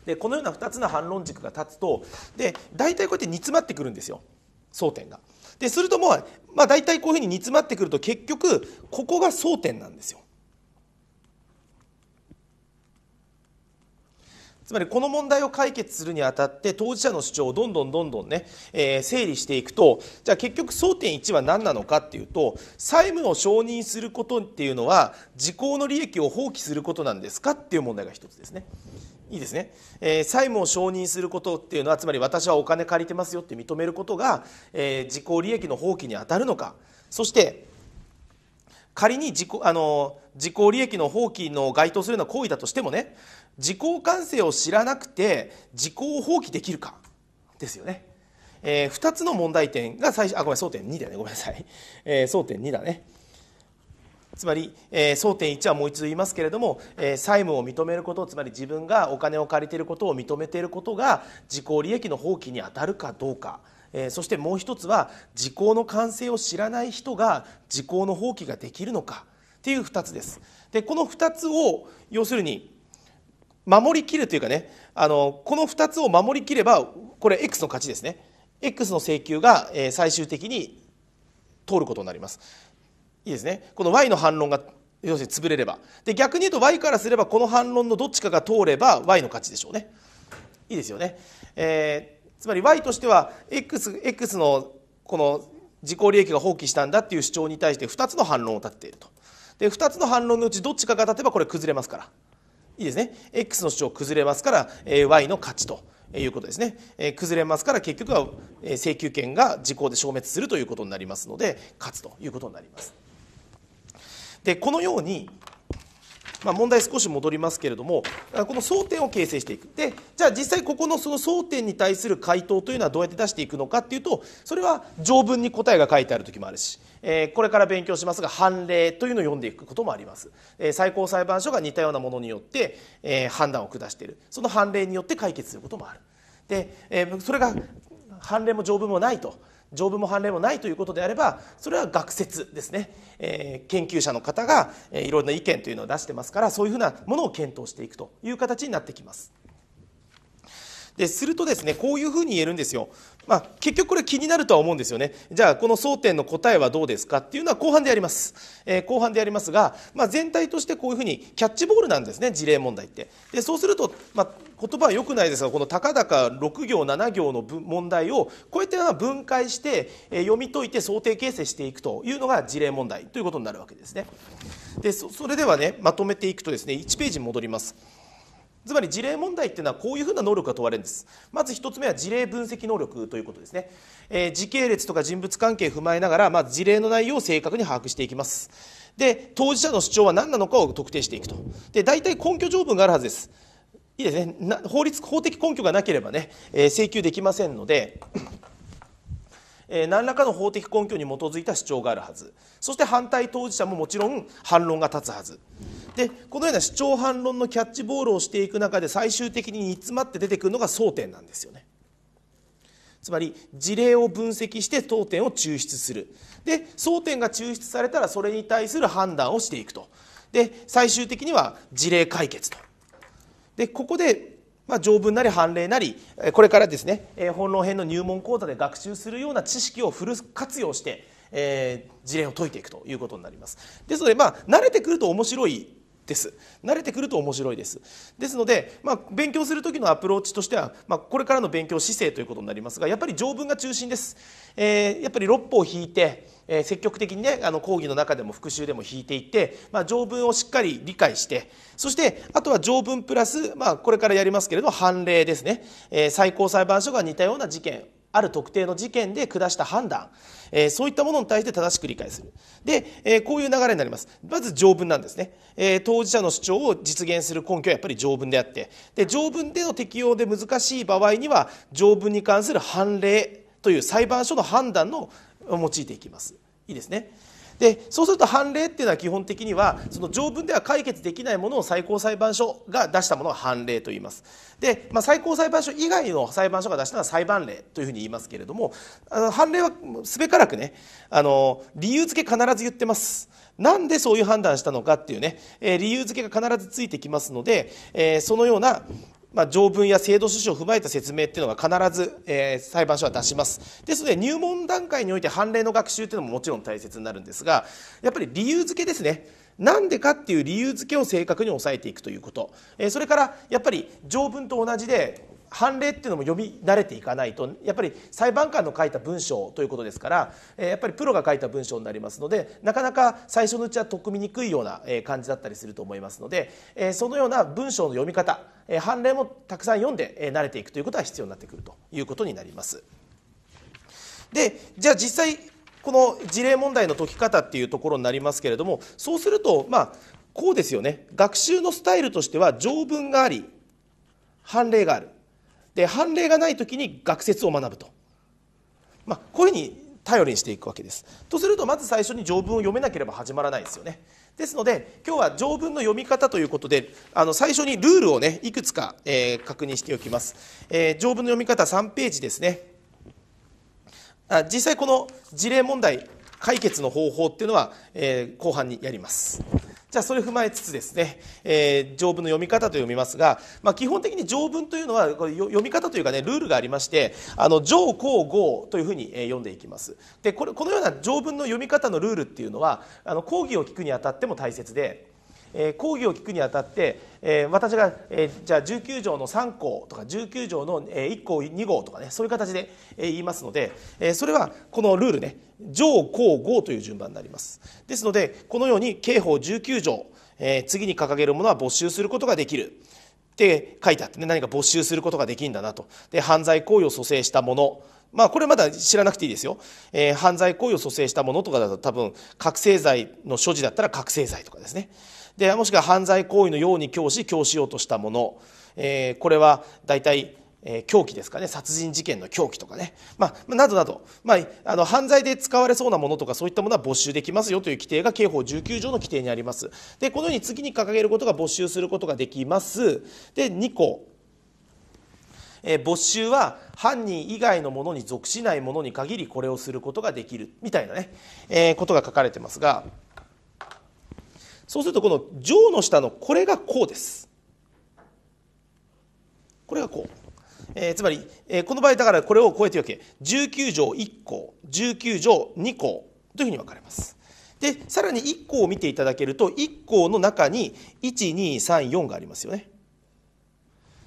Speaker 1: う。でこのような2つの反論軸が立つとで大体こうやって煮詰まってくるんですよ争点が。でするともう、まあ、大体こういうふうに煮詰まってくると結局ここが争点なんですよ。つまりこの問題を解決するにあたって当事者の主張をどんどんどんどんね、えー、整理していくとじゃあ結局争点1は何なのかっていうと債務を承認することっていうのは時効の利益を放棄することなんですかっていう問題が一つですね。いいですね、えー、債務を承認することっていうのはつまり私はお金借りてますよって認めることが、えー、時効利益の放棄に当たるのかそして仮に時効あの時効利益の放棄の該当するような行為だとしてもね自己完成を知らなくて自己を放棄できるかですよね。えー、2つの問題点が最初あごめん争点2だねごめんなさい、えー、争点2だねつまり、えー、争点1はもう一度言いますけれども、えー、債務を認めることつまり自分がお金を借りていることを認めていることが自己利益の放棄に当たるかどうか、えー、そしてもう一つは時効の完成を知らない人が時効の放棄ができるのかっていう2つです。でこの2つを要するに守りきるというかねあのこの2つを守りきればこれ X の勝ちですね X の請求が、え最終的に通ることになりますいいですねこの Y の反論が要するに潰れればで逆に言うと Y からすればこの反論のどっちかが通れば Y の勝ちでしょうねいいですよね、えー、つまり Y としては X, X のこの自己利益が放棄したんだっていう主張に対して2つの反論を立てているとで2つの反論のうちどっちかが立てばこれ崩れますからいいですね x の主張崩れますから、え y の価値ということですね、え崩れますから結局は請求権が時効で消滅するということになりますので勝つということになります。でこのようにまあ、問題少し戻りますけれどもこの争点を形成していくでじゃあ実際ここのその争点に対する回答というのはどうやって出していくのかっていうとそれは条文に答えが書いてある時もあるし、えー、これから勉強しますが判例というのを読んでいくこともあります、えー、最高裁判所が似たようなものによって、えー、判断を下しているその判例によって解決することもあるで、えー、それが判例も条文もないと条文も判例もないということであればそれは学説ですね、えー、研究者の方が、えー、いろんな意見というのを出してますからそういうふうなものを検討していくという形になってきます。でするとですねこういうふうに言えるんですよまあ、結局これ気になるとは思うんですよねじゃあこの争点の答えはどうですかっていうのは後半でやります、えー、後半でやりますが、まあ、全体としてこういうふうにキャッチボールなんですね事例問題ってでそうすると、まあ、言葉は良くないですがこのたかだか6行7行の問題をこうやって分解して、えー、読み解いて想定形成していくというのが事例問題ということになるわけですねでそれではねまとめていくとですね1ページに戻りますつまり事例問題っていうのはこういうふうな能力が問われるんですまず1つ目は事例分析能力ということですね、えー、時系列とか人物関係を踏まえながら、まあ、事例の内容を正確に把握していきますで当事者の主張は何なのかを特定していくとで大体根拠条文があるはずですいいですね法律法的根拠がなければね、えー、請求できませんのでえ何らかの法的根拠に基づいた主張があるはずそして反対当事者ももちろん反論が立つはずでこのような主張反論のキャッチボールをしていく中で最終的に煮詰まって出てくるのが争点なんですよね。つまり事例を分析して争点を抽出するで争点が抽出されたらそれに対する判断をしていくとで最終的には事例解決とでここで、まあ、条文なり判例なりこれからですね本論編の入門講座で学習するような知識をフル活用して、えー、事例を解いていくということになりますですのでまあ慣れてくると面白いです慣れてくると面白いですですので、まあ、勉強する時のアプローチとしては、まあ、これからの勉強姿勢ということになりますがやっぱり条文が中心です、えー、やっぱり六歩を引いて、えー、積極的にねあの講義の中でも復習でも引いていって、まあ、条文をしっかり理解してそしてあとは条文プラス、まあ、これからやりますけれど判例ですね、えー、最高裁判所が似たような事件ある特定の事件で下した判断、えー、そういったものに対して正しく理解するで、えー、こういう流れになりますまず条文なんですね、えー、当事者の主張を実現する根拠はやっぱり条文であってで条文での適用で難しい場合には条文に関する判例という裁判所の判断の用いていきますいいですねでそうすると判例っていうのは基本的にはその条文では解決できないものを最高裁判所が出したものを判例と言います。で、まあ、最高裁判所以外の裁判所が出したのは裁判例というふうに言いますけれども判例はすべからくねあの理由付け必ず言ってます。なんでそういう判断したのかっていうね、えー、理由付けが必ずついてきますので、えー、そのような、まあ、条文や制度趣旨を踏まえた説明っていうのが必ず、えー、裁判所は出しますですので入門段階において判例の学習っていうのももちろん大切になるんですがやっぱり理由付けですねなんでかっていう理由付けを正確に押さえていくということ、えー、それからやっぱり条文と同じで判例っていうのも読み慣れていかないとやっぱり裁判官の書いた文章ということですからやっぱりプロが書いた文章になりますのでなかなか最初のうちはとっくみにくいような感じだったりすると思いますのでそのような文章の読み方判例もたくさん読んで慣れていくということは必要になってくるということになります。でじゃあ実際この事例問題の解き方っていうところになりますけれどもそうするとまあこうですよね学習のスタイルとしては条文があり判例があるで判例がない時に学説を学ぶと、まあ、こういうふうに頼りにしていくわけですとするとまず最初に条文を読めなければ始まらないですよねですので今日は条文の読み方ということであの最初にルールをねいくつか、えー、確認しておきます、えー、条文の読み方3ページですねあ実際この事例問題解決の方法っていうのは、えー、後半にやりますじゃあそれを踏まえつつですね、えー、条文の読み方と読みますが、まあ、基本的に条文というのはこれ読み方というかねルールがありましてあの上項后というふうに読んでいきますでこれこのような条文の読み方のルールっていうのはあの講義を聞くにあたっても大切でえ講義を聞くにあたって、え私が、えじゃあ19条の3項とか19条の、え1項2号とかねそういう形で、え言いますので、えそれはこのルールね上項号という順番になりますですのでこのように刑法19条、え次に掲げるものは没収することができるって書いてあってね何か没収することができるんだなとで犯罪行為を蘇生したものまあこれまだ知らなくていいですよ、えー、犯罪行為を蘇生したものとかだと多分覚醒剤の所持だったら覚醒剤とかですね、でもしくは犯罪行為のように教師教しようとしたもの、えー、これは大体え狂気ですかね殺人事件の狂気とかね、まあ、などなど、まあ、あの犯罪で使われそうなものとかそういったものは没収できますよという規定が刑法19条の規定にありますでこのように次に掲げることが没収することができますで2個えー、没収は犯人以外のものに属しないものに限りこれをすることができるみたいなね、えー、ことが書かれてますが。そうするとこの上の下のこれがこうですこれがこう、えー、つまり、えー、この場合だからこれを超えてわけ19条1項19条2項というふうに分かれますでさらに1項を見ていただけると1項の中に1234がありますよね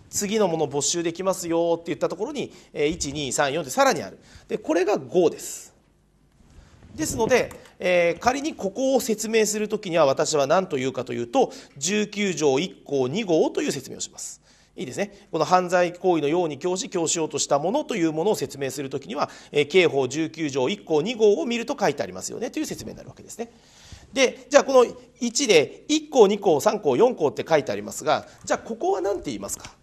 Speaker 1: 次のものを没収できますよって言ったところに1234ってさらにあるでこれが5ですですので、えー、仮にここを説明する時には私は何と言うかというと19条1項2号という説明をします。いいですね、この犯罪行為のように教師教しようとしたものというものを説明する時には、えー、刑法19条1項2号を見ると書いてありますよねという説明になるわけですね。でじゃあこの1で1項2項3項4項って書いてありますがじゃあここは何て言いますか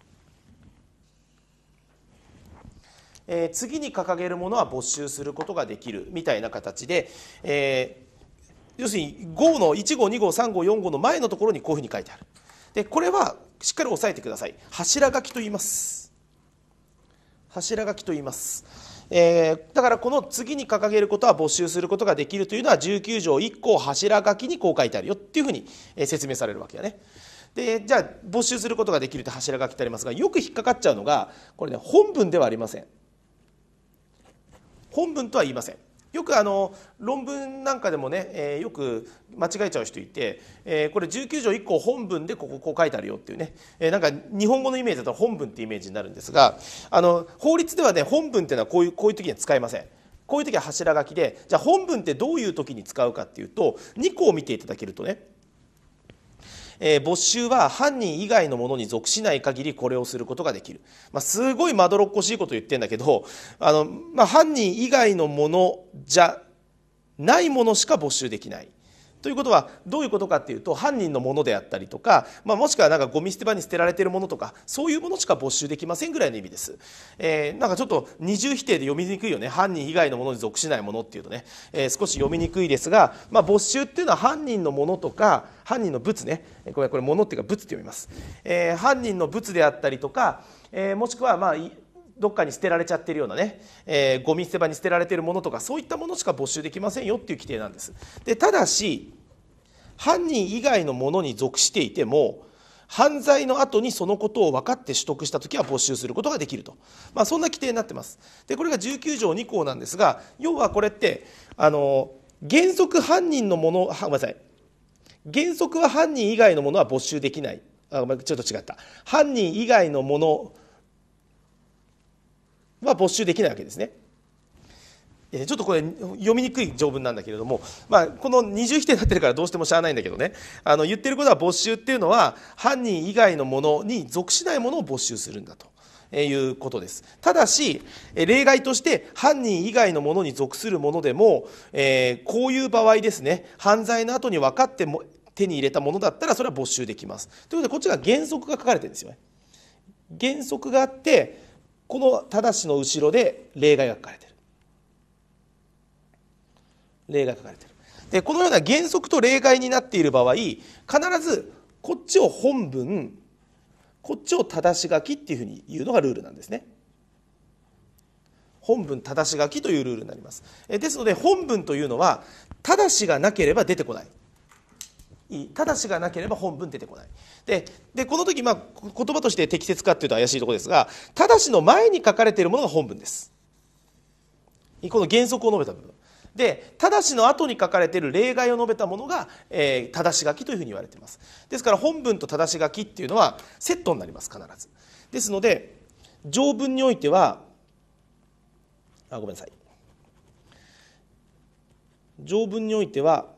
Speaker 1: えー、次に掲げるものは没収することができるみたいな形で、えー、要するに5の1号2号3号4号の前のところにこういうふうに書いてあるでこれはしっかり押さえてください柱書きと言います柱書きと言いますえー、だからこの次に掲げることは没収することができるというのは19条1項柱書きにこう書いてあるよっていうふうに説明されるわけだね。でじゃあ没収することができるって柱書きってありますがよく引っかかっちゃうのがこれね本文ではありません。本文とは言いません。よくあの論文なんかでもね、えー、よく間違えちゃう人いて、えー、これ19条1項本文でこここう書いてあるよっていうね、えー、なんか日本語のイメージだと本文ってイメージになるんですがあの法律ではね本文っていうのはこういうこういう時には使いません。こういう時は柱書きでじゃあ本文ってどういう時に使うかっていうと2項を見ていただけるとねえー、没収は犯人以外のものに属しない限りこれをすることができる、まあ、すごいまどろっこしいこと言ってんだけどあの、まあ、犯人以外のものじゃないものしか没収できないということはどういうことかっていうと犯人のものであったりとか、まあ、もしくはなんかゴミ捨て場に捨てられているものとかそういうものしか没収できませんぐらいの意味です、えー、なんかちょっと二重否定で読みにくいよね犯人以外のものに属しないものっていうとね、えー、少し読みにくいですが、まあ、没収っていうのは犯人のものとか犯人の物ねこれこれ物っていうか物って読みます、えー、犯人の物であったりとか、えもしくはまあどっかに捨てられちゃってるようなね、えー、ゴミ捨て場に捨てられてるものとかそういったものしか没収できませんよっていう規定なんです。でただし犯人以外のものに属していても犯罪の後にそのことを分かって取得した時は没収することができると、まあ、そんな規定になってます。でこれが19条2項なんですが要はこれってあの原則犯人のものごめんなさい原則は犯人以外のものは没収できないあちょっと違った犯人以外のものは没収できないわけですね。ちょっとこれ読みにくい条文なんだけれども、まあ、この二重否定になってるからどうしてもしゃあないんだけどねあの言ってることは没収っていうのは犯人以外のものに属しないものを没収するんだと。いうことですただし例外として犯人以外のものに属するものでも、えー、こういう場合ですね犯罪の後に分かっても手に入れたものだったらそれは没収できますということでこっちが原則が書かれてるんですよね原則があってこの正しの後ろで例外が書かれてる例外が書かれているでこのような原則と例外になっている場合必ずこっちを本文こっちを正し書きっていうふうに言うのがルールなんですね本文正し書きというルールになりますですので本文というのは正しがなければ出てこないただしがなければ本文出てこないででこの時、まあ、言葉として適切かっていうと怪しいところですがただしの前に書かれているものが本文ですこの原則を述べた部分でただしの後に書かれている例外を述べたものが、えー、ただし書きというふうに言われていますですから本文とただし書きっていうのはセットになります必ずですので条文においてはあごめんなさい条文においては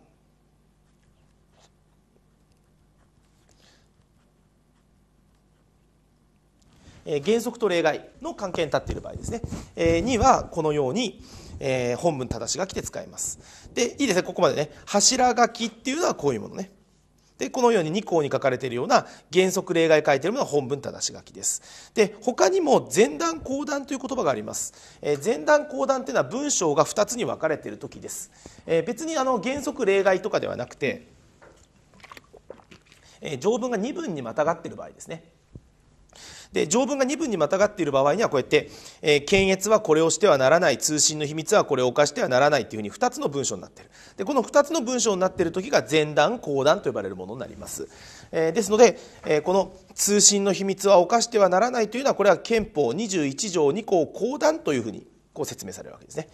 Speaker 1: え原則と例外の関係に立っている場合ですね、えにはこのように、え本文正し書きで使いますでいいですねここまでね柱書きっていうのはこういうものねでこのように2項に書かれているような原則例外書いているものは本文正し書きです。で他にも前段後段という言葉があります。えー、前段後段というのは文章が2つに分かれている時です。えー、別にあの原則例外とかではなくて、えー、条文が2文にまたがっている場合ですね。で条文が2文にまたがっている場合にはこうやって、えー、検閲はこれをしてはならない通信の秘密はこれを犯してはならないというふうに2つの文章になっているでこの2つの文章になっている時が前段後段と呼ばれるものになります、えー、ですので、えー、この通信の秘密は犯してはならないというのはこれは憲法21条2項後段というふうにこう説明されるわけですね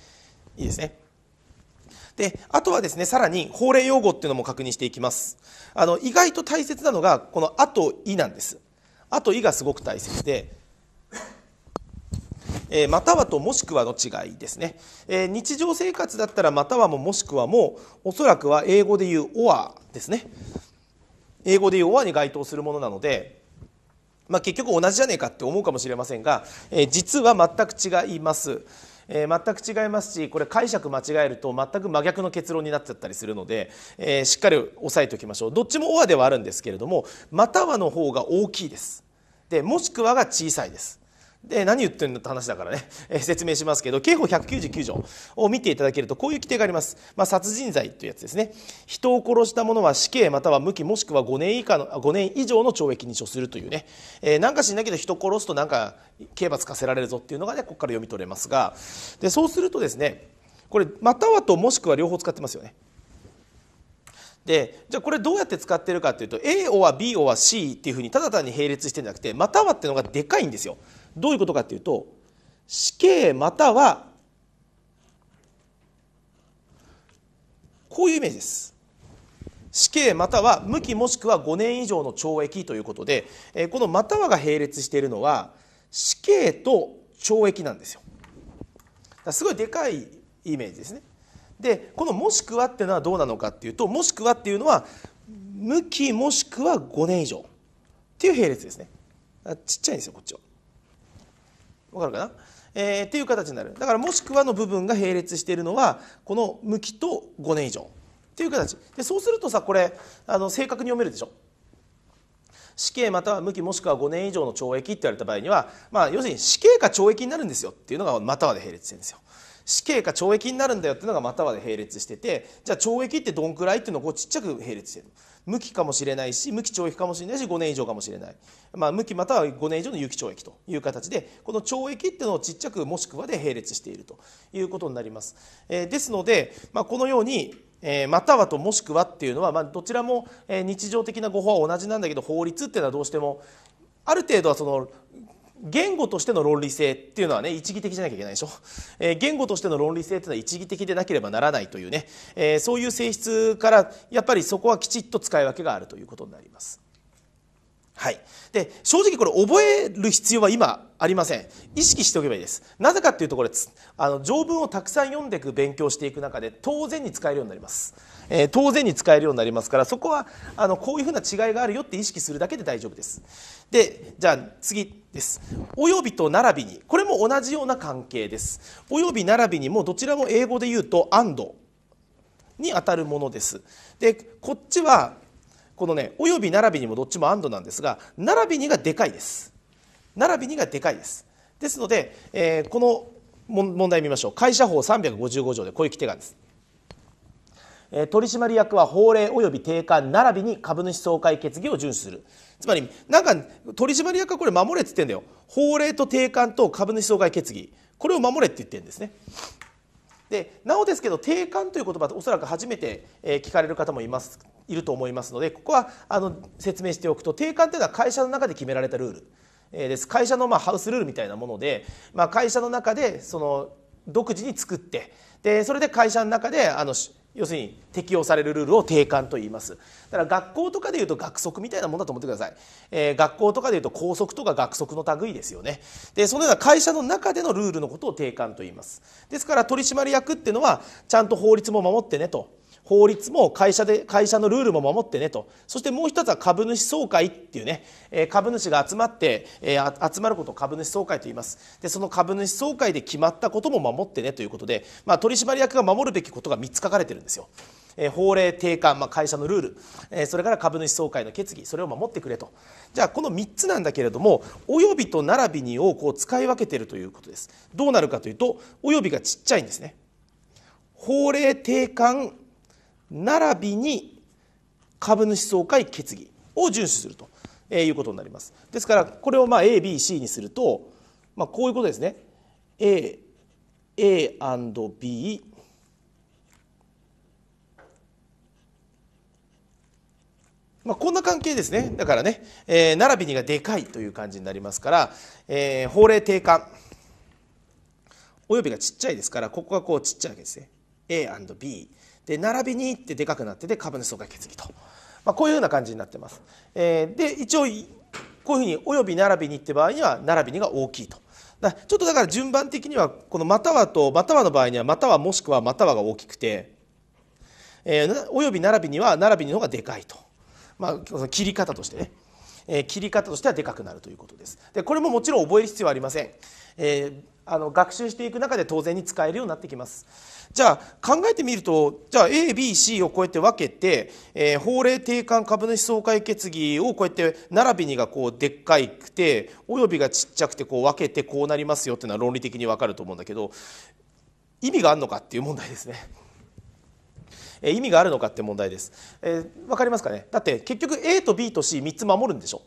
Speaker 1: いいですねであとはですねさらに法令用語っていうのも確認していきますあの意外と大切なのがこの「あと」「い」なんですあと「い」がすごく大切でえまたはともしくはの違いですね、え日常生活だったらまたはももしくはもおそらくは英語で言うオア」ですね英語で言うオア」に該当するものなので、まあ、結局同じじゃねえかって思うかもしれませんが、え実は全く違います、え全く違いますしこれ解釈間違えると全く真逆の結論になっちゃったりするので、えしっかり押さえておきましょうどっちもオア」ではあるんですけれどもまたはの方が大きいですでもしくはが小さいです。で何言ってんのって話だからね、えー、説明しますけど刑法199条を見ていただけるとこういう規定があります、まあ、殺人罪というやつですね人を殺した者は死刑または無期もしくは5年以下の5年以上の懲役に処するというね、えー、なんかしないけど人殺すとなんか刑罰課せられるぞっていうのがねここから読み取れますがでそうするとですねこれまたはともしくは両方使ってますよねでじゃあこれどうやって使ってるかっていうと A o は B o は C っていうふうにただ単に並列してるんじゃなくてまたはっていうのがでかいんですよ。どういうことかっていうと死刑またはこういうイメージです。死刑または無期もしくは5年以上の懲役ということでこの「または」が並列しているのは死刑と懲役なんですよ。すごいでかいイメージですね。でこの「もしくは」っていうのはどうなのかっていうと「もしくは」っていうのは向きもしくは5年以上っていう並列ですねちっちゃいんですよこっちはわかるかな、えー、っていう形になるだから「もしくは」の部分が並列しているのはこの向きと5年以上っていう形でそうするとさこれあの正確に読めるでしょ死刑または無期もしくは5年以上の懲役って言われた場合には、まあ、要するに死刑か懲役になるんですよっていうのがまたはで並列してるんですよ。死刑か懲役になるんだよっていうのがまたはで並列しててじゃあ懲役ってどんくらいっていうのをこうちっちゃく並列してる無期かもしれないし無期懲役かもしれないし5年以上かもしれない、まあ、無期または5年以上の有期懲役という形でこの懲役っていうのをちっちゃくもしくはで並列しているということになります。えー、ですので、まあ、このようにえー、またはともしくはっていうのは、まあ、どちらも、えー、日常的な語法は同じなんだけど法律っていうのはどうしてもある程度はその言語としての論理性っていうのはね一義的じゃなきゃいけないでしょ、えー、言語としての論理性っていうのは一義的でなければならないというね、えー、そういう性質からやっぱりそこはきちっと使い分けがあるということになります。はい、で正直これ覚える必要は今ありません意識しておけばいいですなぜかっていうとこれあの条文をたくさん読んでいく勉強していく中で当然に使えるようになります、えー、当然に使えるようになりますからそこはあのこういうふうな違いがあるよって意識するだけで大丈夫ですでじゃあ次です。およびと並びに、これも同じような関係です。および並びにもどちらも英語で言うと and にあたるものです。で、こっちはこのね、および並びにもどっちも and なんですが、並びにがでかいです。並びにがでかいです。ですので、えー、この問題見ましょう。会社法355条でこういう規定があるんです。取締役は法令及び定款並びに株主総会決議を遵守するつまりなんか取締役はこれ守れって言ってんだよ法令と定款と株主総会決議これを守れって言ってるんですねでなおですけど定款という言葉おそらく初めて聞かれる方もいますいると思いますのでここはあの説明しておくと定款というのは会社の中で決められたルールです会社のまあハウスルールみたいなもので、まあ、会社の中でその独自に作ってでそれで会社の中であの要するに適用されるルールを定款と言いますだから学校とかでいうと学則みたいなもんだと思ってください、えー、学校とかでいうと校則とか学則の類ですよねでそのような会社の中でのルールのことを定款と言いますですから取締役っていうのはちゃんと法律も守ってねと法律も会社で会社のルールも守ってねとそしてもう一つは株主総会っていうね、え株主が集まって、え集まることを株主総会と言いますでその株主総会で決まったことも守ってねということで、まあ、取締役が守るべきことが3つ書かれてるんですよ。え法令定款、まあ、会社のルール、えそれから株主総会の決議それを守ってくれとじゃあこの3つなんだけれども「および」と「並びに」をこう使い分けてるということですどうなるかというと「および」がちっちゃいんですね法令定款並びに株主総会決議を遵守するということになりますですからこれをま ABC にすると、まあ、こういうことですね A A&B まあ、こんな関係ですねだからね、えー、並びにがでかいという感じになりますから、えー、法令定款およびがちっちゃいですからここがこうちっちゃいわけですね A&B で並びにってでかくなってて株主総会決議と、まあ、こういうような感じになってます。えー、で一応こういうふうに「および並びに」って場合には「並びに」が大きいと。だちょっとだから順番的にはこの「または」と「または」の場合には「または」もしくは「または」が大きくて、えー、および並びには「並びに」の方がでかいと、まあ、切り方としてね、えー、切り方としてはでかくなるということです。でこれももちろん覚える必要はありません。えーあの学習していく中で当然に使えるようになってきますじゃあ考えてみるとじゃあ ABC をこうやって分けて、えー、法令定款株主総会決議をこうやって並びにがこうでっかいくておよびがちっちゃくてこう分けてこうなりますよっていうのは論理的に分かると思うんだけど意味があるのかっていう問題ですね。意味があるのかって問題です。えー、分かりますかねだって結局 A と B と C3 つ守るんでしょ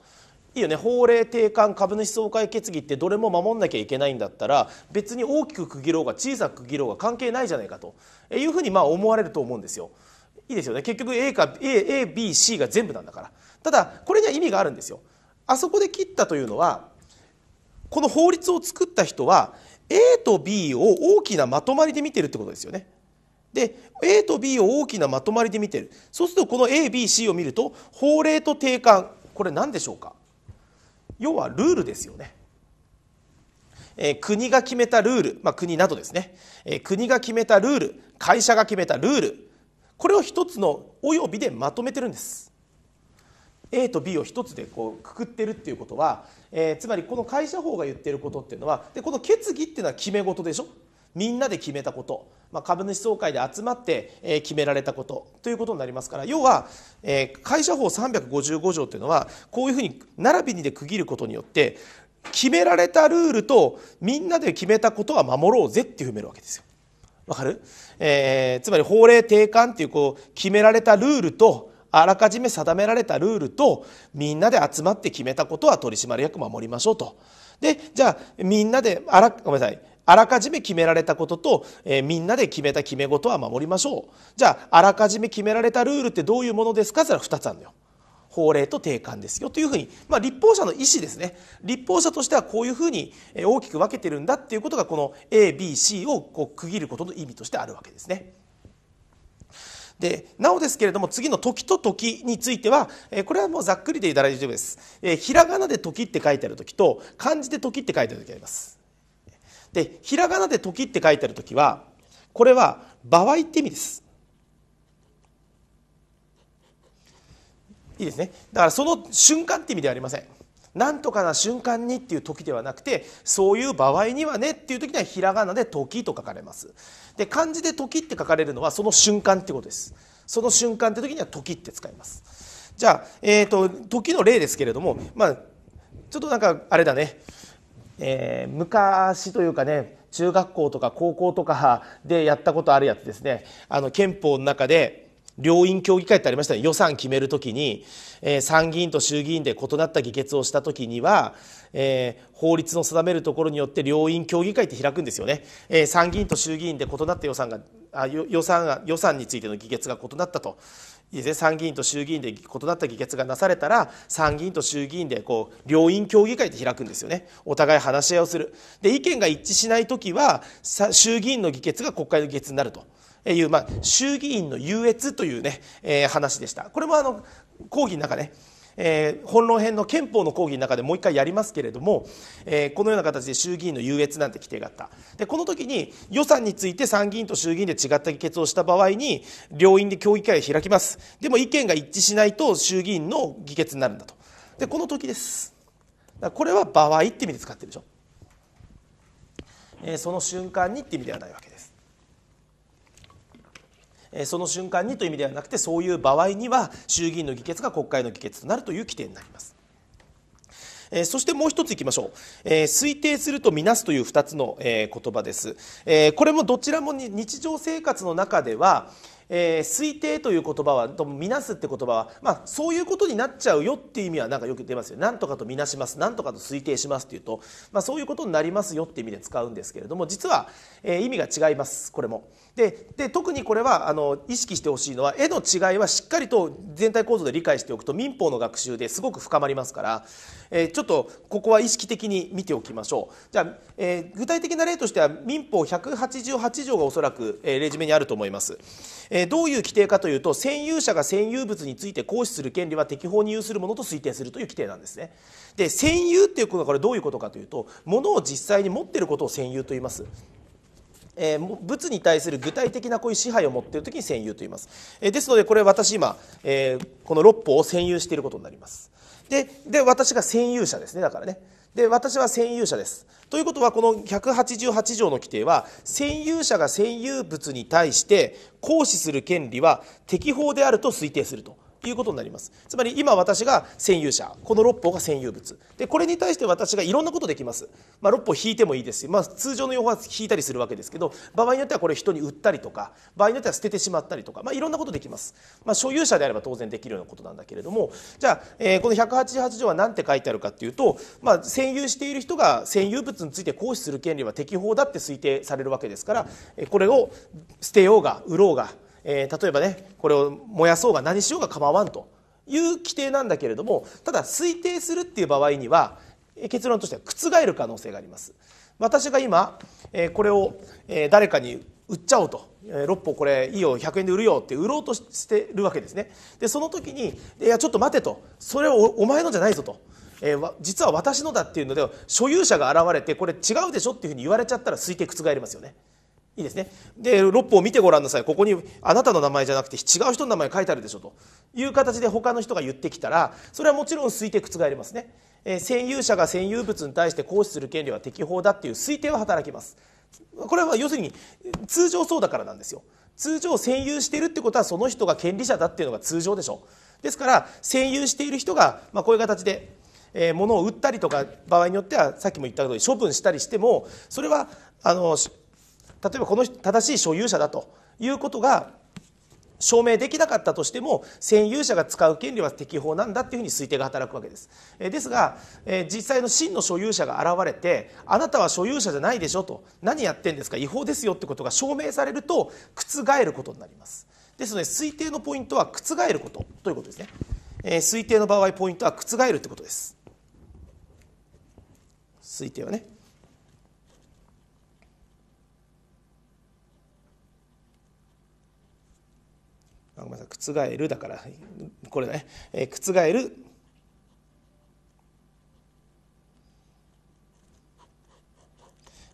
Speaker 1: いいよね法令定款株主総会決議ってどれも守んなきゃいけないんだったら別に大きく区切ろうが小さく区切ろうが関係ないじゃないかというふうにまあ思われると思うんですよ。いいですよね結局 A か ABC が全部なんだからただこれには意味があるんですよ。あそこで切ったというのはこの法律を作った人は A と B を大きなまとまりで見てるってことですよね。で A と B を大きなまとまりで見てるそうするとこの ABC を見ると法令と定款これ何でしょうか要はルールですよね。えー、国が決めたルール、まあ、国などですね、えー、国が決めたルール会社が決めたルールこれを一つのおよびでまとめてるんです。A と B を一つでこうくくってるっていうことは、えー、つまりこの会社法が言ってることっていうのはでこの決議っていうのは決め事でしょみんなで決めたことまあ、株主総会で集まって、えー、決められたことということになりますから要は、えー、会社法355条というのはこういうふうに並びにで区切ることによって決められたルールとみんなで決めたことは守ろうぜっていめるわけですよ。わかる、えー、つまり法令定款っていうこう決められたルールとあらかじめ定められたルールとみんなで集まって決めたことは取締役守りましょうと。でじゃあみんなであらごめんなさいあらかじめ決められたことと、えー、みんなで決めた決め事は守りましょうじゃああらかじめ決められたルールってどういうものですかって言ったら2つあるのよ法令と定款ですよというふうに、まあ、立法者の意思ですね立法者としてはこういうふうに大きく分けてるんだっていうことがこの ABC をこう区切ることの意味としてあるわけですね。でなおですけれども次の「時と時」については、えこれはもうざっくりで大丈夫です、えひらがなで「時」って書いてある時と漢字で「時」って書いてある時ありますでひらがなで「時」って書いてある時はこれは場合って意味ですいいですねだからその瞬間って意味ではありませんなんとかな瞬間にっていう時ではなくてそういう場合にはねっていう時にはひらがなで「時」と書かれますで漢字で「時」って書かれるのはその瞬間ってことですその瞬間って時には「時」って使いますじゃあ、えーと、と時の例ですけれどもまあちょっとなんかあれだねえー、昔というかね中学校とか高校とか でやったことあるやつですねあの憲法の中で両院協議会ってありましたね予算決めるときに、えー、参議院と衆議院で異なった議決をしたときには、えー、法律の定めるところによって両院協議会って開くんですよね、えー、参議院と衆議院で異なった予算があ予算が予算についての議決が異なったと参議院と衆議院で異なった議決がなされたら参議院と衆議院でこう両院協議会って開くんですよねお互い話し合いをするで意見が一致しない時は衆議院の議決が国会の議決になるという、まあ、衆議院の優越というね、えー、話でしたこれもあの講義の中ねえー、本論編の憲法の講義の中でもう一回やりますけれども、えー、このような形で衆議院の優越なんて規定があったでこの時に予算について参議院と衆議院で違った議決をした場合に両院で協議会を開きますでも意見が一致しないと衆議院の議決になるんだとでこの時ですこれは場合って意味で使ってるでしょ、えー、その瞬間にって意味ではないわけですその瞬間にという意味ではなくてそういう場合には衆議院の議決が国会の議決となるという規定になります。えそしてもう一ついきましょう、え推定するとみなすという2つの、え言葉です、えこれもどちらも日常生活の中では、えー、推定という言葉はとみなすって言葉は、まあ、そういうことになっちゃうよっていう意味はなんかよく出ますよなんとかとみなしますなんとかと推定しますっていうと、まあ、そういうことになりますよって意味で使うんですけれども実は、えー、意味が違いますこれも。でで特にこれはあの意識してほしいのは絵の違いはしっかりと全体構造で理解しておくと民法の学習ですごく深まりますから、えー、ちょっとここは意識的に見ておきましょう。じゃあ、えー、具体的な例としては民法188条がおそらく、えー、例示目にあると思います。えーえどういう規定かというと占有者が占有物について行使する権利は適法に有するものと推定するという規定なんですねで占有っていうことはこれどういうことかというと物を実際に持ってることを占有と言いますえー、物に対する具体的なこういう支配を持っている時に占有と言います、えー、ですのでこれ私今、えー、この六歩を占有していることになりますでで私が占有者ですねだからねで私は占有者ですということはこの188条の規定は占有者が占有物に対して行使する権利は適法であると推定するということになりますつまり今私が占有者この六方が占有物でこれに対して私がいろんなことできます、まあ、六方引いてもいいですし、まあ、通常の用法は引いたりするわけですけど場合によってはこれ人に売ったりとか場合によっては捨ててしまったりとか、まあ、いろんなことできます、まあ、所有者であれば当然できるようなことなんだけれどもじゃあ、えー、この188条は何て書いてあるかっていうと、まあ、占有している人が占有物について行使する権利は適法だって推定されるわけですからこれを捨てようが売ろうがえー、例えばねこれを燃やそうが何しようが構わんという規定なんだけれどもただ推定するっていう場合には結論としては覆る可能性があります。私が今、えー、これを、えー、誰かに売っちゃおうと、えー、6本これいいよ100円で売るよって売ろうとしてるわけですねでその時に「いやちょっと待て」と「それはお前のじゃないぞ」と。えー、実は私のだっていうので所有者が現れてこれ違うでしょっていうふうに言われちゃったら推定覆りますよね。いいですね。で、六法を見てごらんなさい。ここにあなたの名前じゃなくて違う人の名前書いてあるでしょという形で他の人が言ってきたら、それはもちろん推定覆りますね。えー、占有者が占有物に対して行使する権利は適法だっていう推定は働きます。これは要するに通常そうだからなんですよ。通常占有してるってことはその人が権利者だっていうのが通常でしょ。ですから占有している人が、まあ、こういう形でえー、物を売ったりとか場合によってはさっきも言った通り処分したりしてもそれはあの例えばこの正しい所有者だということが証明できなかったとしても占有者が使う権利は適法なんだっていうふうに推定が働くわけですですが実際の真の所有者が現れてあなたは所有者じゃないでしょと何やってんですか違法ですよってことが証明されると覆ることになりますですので推定のポイントは覆ることということですね推定の場合ポイントは覆るってことです推定はねごめんなさい覆るだからこれね、え覆る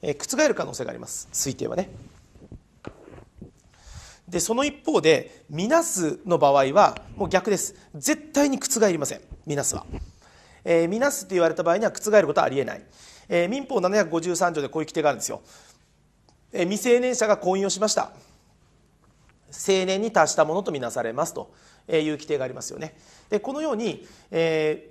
Speaker 1: え覆る可能性があります推定はね。でその一方でみなすの場合はもう逆です絶対に覆りませんみなすは。えみなすと言われた場合には覆ることはありえない、えー、民法753条でこういう規定があるんですよ、えー、未成年者が婚姻をしました成年に達したものとみなされますという規定がありますよね。でこのように、え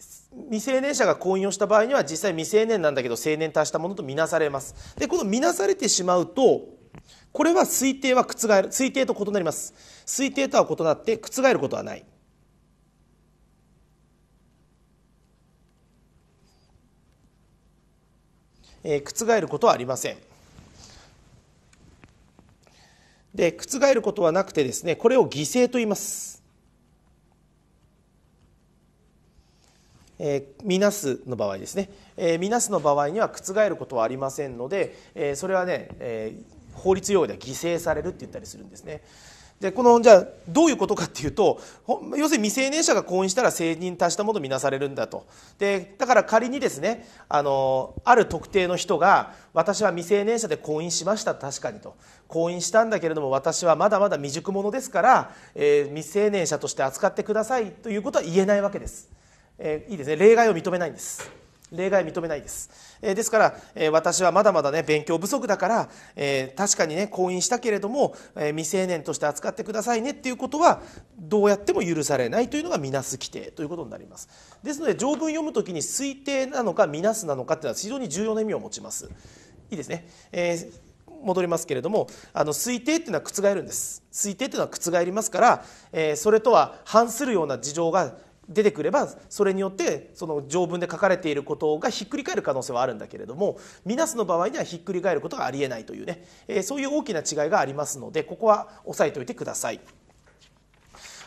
Speaker 1: ー、未成年者が婚姻をした場合には実際未成年なんだけど成年達したものとみなされます。でこのみなされてしまうとこれは推定は覆る推定と異なります。推定とは異なって覆ることはない。えー、覆ることはありません。で覆ることはなくてですねこれを犠牲と言います。えー、みなすの場合ですね、えー、みなすの場合には覆ることはありませんので、えー、それはね、えー、法律用語では犠牲されるって言ったりするんですね。でこのじゃあどういうことかっていうと要するに未成年者が婚姻したら成人達したものと見なされるんだとでだから仮にですねあのある特定の人が私は未成年者で婚姻しました確かにと婚姻したんだけれども私はまだまだ未熟者ですから、えー、未成年者として扱ってくださいということは言えないわけです、えー、いいですね例外を認めないんです例外認めないです、えー、ですから、えー、私はまだまだね勉強不足だから、えー、確かにね婚姻したけれども、え未成年として扱ってくださいねっていうことはどうやっても許されないというのがみなす規定ということになりますですので条文読むときに推定なのかみなすなのかっていうのは非常に重要な意味を持ちますいいですね、え戻りますけれどもあの推定っていうのは覆るんです推定っていうのは覆りますから、えそれとは反するような事情が出てくればそれによってその条文で書かれていることがひっくり返る可能性はあるんだけれどもみなすの場合にはひっくり返ることがありえないというね、えー、そういう大きな違いがありますのでここは押さえておいてください。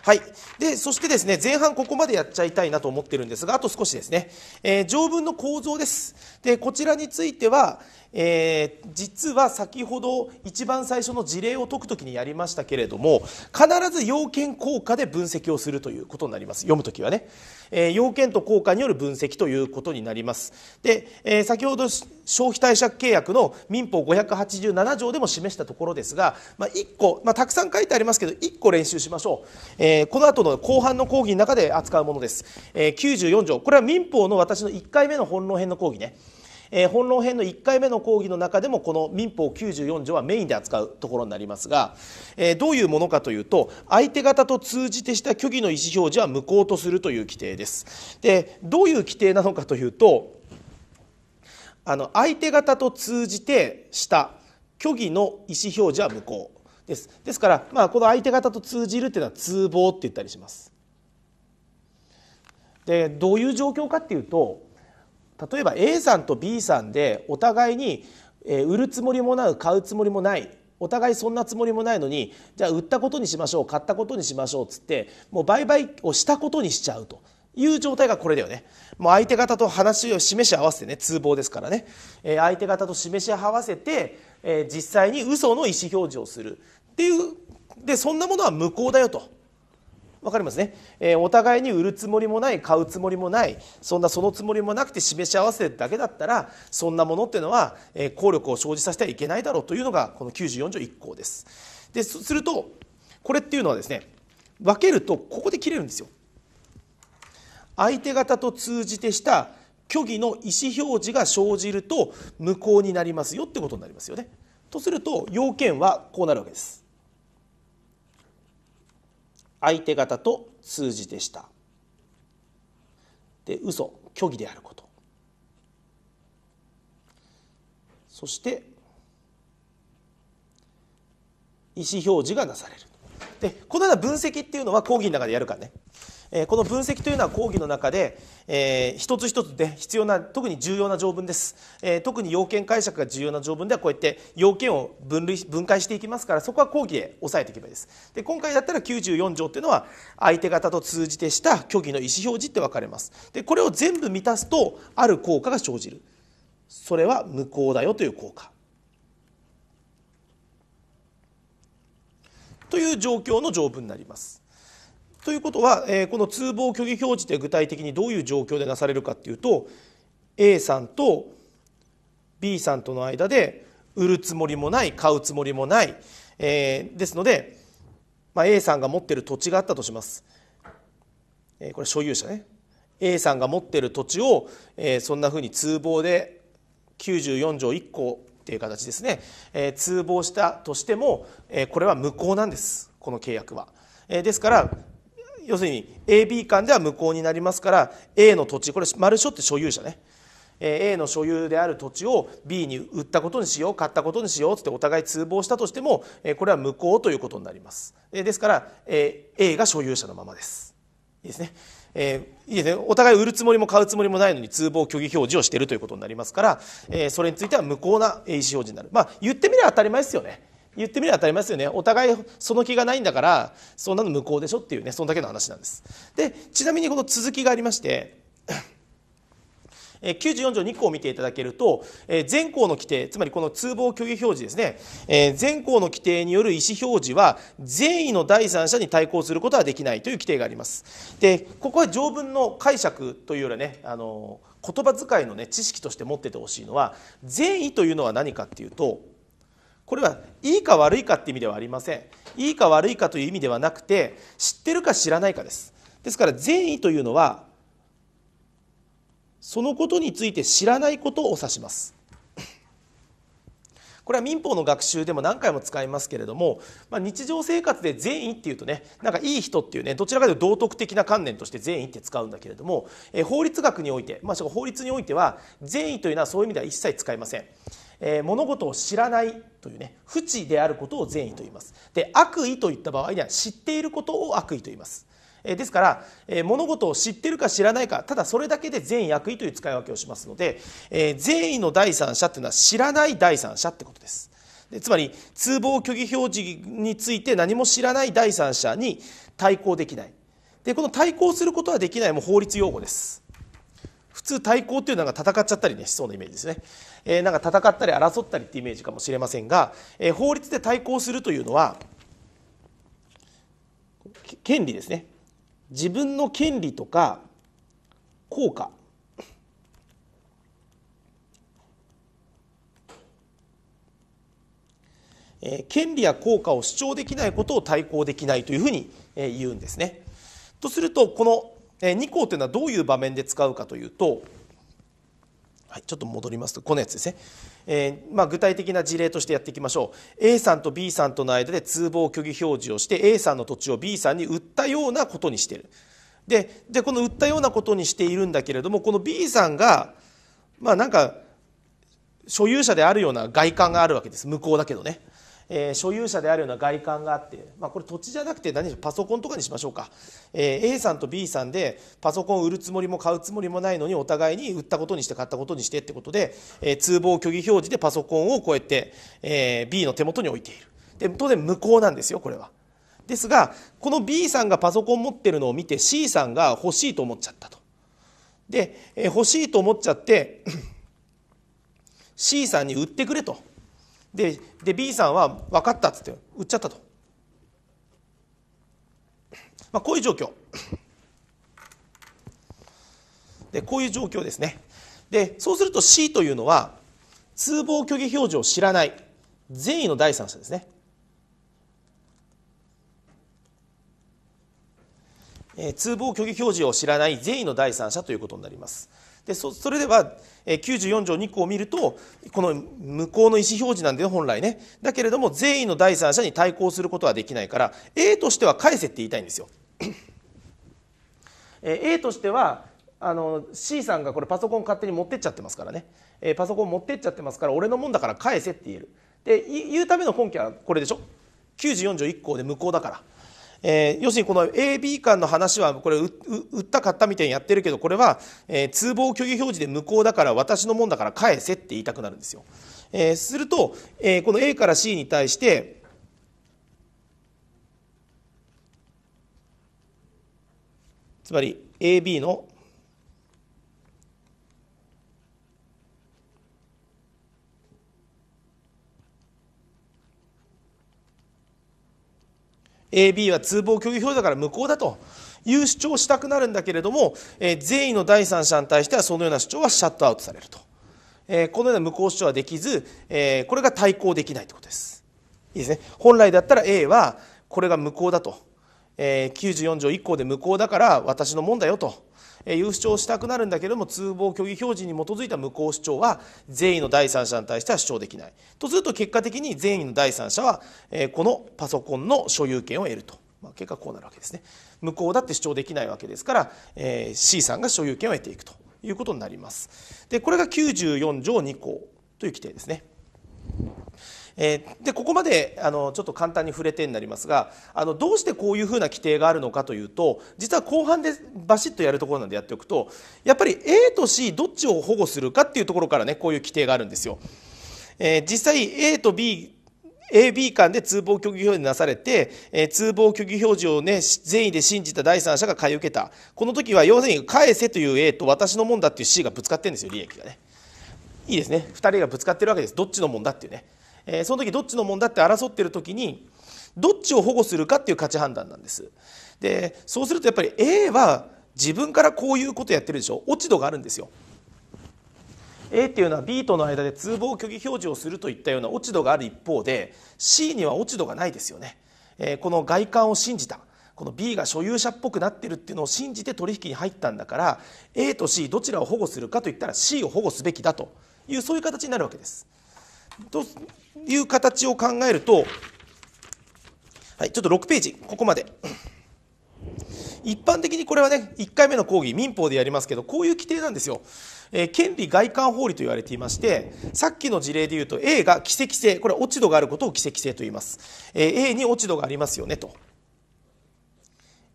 Speaker 1: はい、でそしてですね前半ここまでやっちゃいたいなと思ってるんですがあと少しですね、えー、条文の構造ですでこちらについては、えー、実は先ほど一番最初の事例を解くときにやりましたけれども必ず要件効果で分析をするということになります読むときはね、えー、要件と効果による分析ということになりますで、えー、先ほど消費貸借契約の民法587条でも示したところですが、まあ、1個、まあ、たくさん書いてありますけど1個練習しましょう、えー、この後の後半の講義の中で扱うものです、えー、94条これは民法の私の1回目の本論編の講義ねえー、本論編の1回目の講義の中でもこの民法94条はメインで扱うところになりますが、えー、どういうものかというと相手方と通じてした虚偽の意思表示は無効とするという規定です。でどういう規定なのかというとあの相手方と通じてした虚偽の意思表示は無効ですですから、まあ、この相手方と通じるっていうのは通謀って言ったりしますでどういう状況かっていうと例えば A さんと B さんでお互いに売るつもりもない買うつもりもないお互いそんなつもりもないのにじゃあ売ったことにしましょう買ったことにしましょうっつってもう売買をしたことにしちゃうという状態がこれだよねもう相手方と話を示し合わせてね通報ですからね、えー、相手方と示し合わせて、えー、実際に嘘の意思表示をするっていうでそんなものは無効だよと分かりますね、えー、お互いに売るつもりもない買うつもりもないそんなそのつもりもなくて示し合わせるだけだったらそんなものっていうのは、えー、効力を生じさせてはいけないだろうというのがこの94条1項です。でするとこれっていうのはですね分けるとここで切れるんですよ。相手方と通じてした虚偽の意思表示が生じると無効になりますよってことになりますよね。とすると要件はこうなるわけです。相手方と通じでしたで嘘虚偽であることそして意思表示がなされるでこのような分析っていうのは講義の中でやるからねえこの分析というのは講義の中で、えー、一つ一つで必要な特に重要な条文です、えー、特に要件解釈が重要な条文ではこうやって要件を分類分解していきますからそこは講義で押さえていけばいいですで今回だったら94条っていうのは相手方と通じてした虚偽の意思表示って分かれますでこれを全部満たすとある効果が生じるそれは無効だよという効果という状況の条文になりますということは、えー、この通報虚偽表示って具体的にどういう状況でなされるかっていうと A さんと B さんとの間で売るつもりもない買うつもりもない、えー、ですので、まあ、A さんが持ってる土地があったとします、えー、これ所有者ね A さんが持ってる土地を、えー、そんなふうに通報で94条1項っていう形ですね、えー、通報したとしても、えー、これは無効なんですこの契約は、えー、ですから要するに AB 間では無効になりますから A の土地これ丸所って所有者ね A の所有である土地を B に売ったことにしよう買ったことにしようってお互い通報したとしてもこれは無効ということになりますですから A が所有者のままですいいですねえー、いいですね、お互い売るつもりも買うつもりもないのに通報虚偽表示をしているということになりますから、えー、それについては無効な意思表示になる、まあ、言ってみれば当たり前ですよね。言ってみれば当たりますよねお互いその気がないんだからそんなの無効でしょっていうねそんだけの話なんですでちなみにこの続きがありまして94条2項を見ていただけると、全項の規定、つまりこの通報虚偽表示ですね、全項の規定による意思表示は、善意の第三者に対抗することはできないという規定があります。で、ここは条文の解釈というよりはね、あの言葉遣いの、ね、知識として持っててほしいのは、善意というのは何かっていうと、これはいいか悪いかって意味ではありませんいいか悪いかという意味ではなくて知ってるか知らないかですですから善意というのはそのことについて知らないことを指しますこれは民法の学習でも何回も使いますけれども、まあ、日常生活で善意っていうとねなんかいい人っていうねどちらかというと道徳的な観念として善意って使うんだけれども、えー、法律学において、まあ、法律においては善意というのはそういう意味では一切使いません。えー、物事を知らないというね不知であることを善意と言いますで悪意といった場合には知っていることを悪意と言いますですから、えー、物事を知ってるか知らないかただそれだけで善意悪意という使い分けをしますので、えー、善意の第三者というのは知らない第三者ってことですでつまり通報虚偽表示について何も知らない第三者に対抗できないでこの対抗することはできないもう法律用語です普通対抗っていうのが戦っちゃったりねしそうなイメージですねえー、なんか戦ったり争ったりってイメージかもしれませんが、えー、法律で対抗するというのは権利ですね自分の権利とか効果え権利や効果を主張できないことを対抗できないというふうに、え言うんですね。とするとこの2項というのはどういう場面で使うかというとはい、ちょっと戻りますとこのやつですね、えー、まあ、具体的な事例としてやっていきましょう A さんと B さんとの間で通報虚偽表示をして A さんの土地を B さんに売ったようなことにしてるででこの売ったようなことにしているんだけれどもこの B さんがまあなんか所有者であるような外観があるわけです無効だけどね。えー、所有者であるような外観があって、まあ、これ土地じゃなくて何でしょうパソコンとかにしましょうか、えー、A さんと B さんでパソコン売るつもりも買うつもりもないのにお互いに売ったことにして買ったことにしてってことで、えー、通報虚偽表示でパソコンをこうやって、え B の手元に置いているで当然無効なんですよこれは。ですがこの B さんがパソコン持ってるのを見て C さんが欲しいと思っちゃったと。で、え欲しいと思っちゃって C さんに売ってくれと。でで B さんは分かったっつって売っちゃったと、まあ、こういう状況でこういう状況ですねでそうすると C というのは通報虚偽表示を知らない善意の第三者ですね、えー、通報虚偽表示を知らない善意の第三者ということになりますでそれでは94条2項を見るとこの無効の意思表示なんだよ本来ねだけれども善意の第三者に対抗することはできないから A としては返せって言いたいんですよ。A としてはあの C さんがこれパソコン勝手に持ってっちゃってますからね、えー、パソコン持ってっちゃってますから俺のもんだから返せって言えるで言うための根拠はこれでしょ94条1項で無効だからえー、要するにこの AB 間の話はこれ売った買ったみたいにやってるけどこれは、えー、通報虚偽表示で無効だから私のもんだから返せって言いたくなるんですよ。えー、すると、えー、この A から C に対して、つまり AB の AB は通謀虚偽表だから無効だという主張をしたくなるんだけれども、えー、善意の第三者に対してはそのような主張はシャットアウトされると、えー、このような無効主張はできず、えー、これが対抗できないということですいいですね本来だったら A はこれが無効だと、えー、94条1項で無効だから私のもんだよと有主張したくなるんだけれども通報虚偽表示に基づいた無効主張は善意の第三者に対しては主張できないとすると結果的に善意の第三者はこのパソコンの所有権を得ると。まあ、結果こうなるわけですね無効だって主張できないわけですから、えー、C さんが所有権を得ていくということになりますでこれが94条2項という規定ですねえー、でここまであのちょっと簡単に触れてになりますがあのどうしてこういうふうな規定があるのかというと実は後半でバシッとやるところなんでやっておくとやっぱり A と C どっちを保護するかっていうところからねこういう規定があるんですよ。えー、実際 A と B AB 間で通報虚偽表示なされて、えー、通報虚偽表示をね、善意で信じた第三者が買い受けた。この時は、要するに返せという A と私のもんだっていう C がぶつかってるんですよ、利益がね。いいですね。2人がぶつかってるわけです。どっちのもんだっていうね。えその時どっちのもんだって争ってる時にどっちを保護するかっていう価値判断なんです。でそうするとやっぱり A は自分からこういうことやってるでしょ落ち度があるんですよ。A っていうのは B との間で通報虚偽表示をするといったような落ち度がある一方で C には落ち度がないですよね。えこの外観を信じたこの B が所有者っぽくなってるっていうのを信じて取引に入ったんだから A と C どちらを保護するかといったら C を保護すべきだというそういう形になるわけです。という形を考えると、はい、ちょっと6ページ、ここまで。一般的にこれはね、1回目の講義、民法でやりますけど、こういう規定なんですよ。えー、権利外観法理と言われていまして、さっきの事例で言うと、A が奇跡性、これは落ち度があることを奇跡性と言います。えー、A に落ち度がありますよね、と。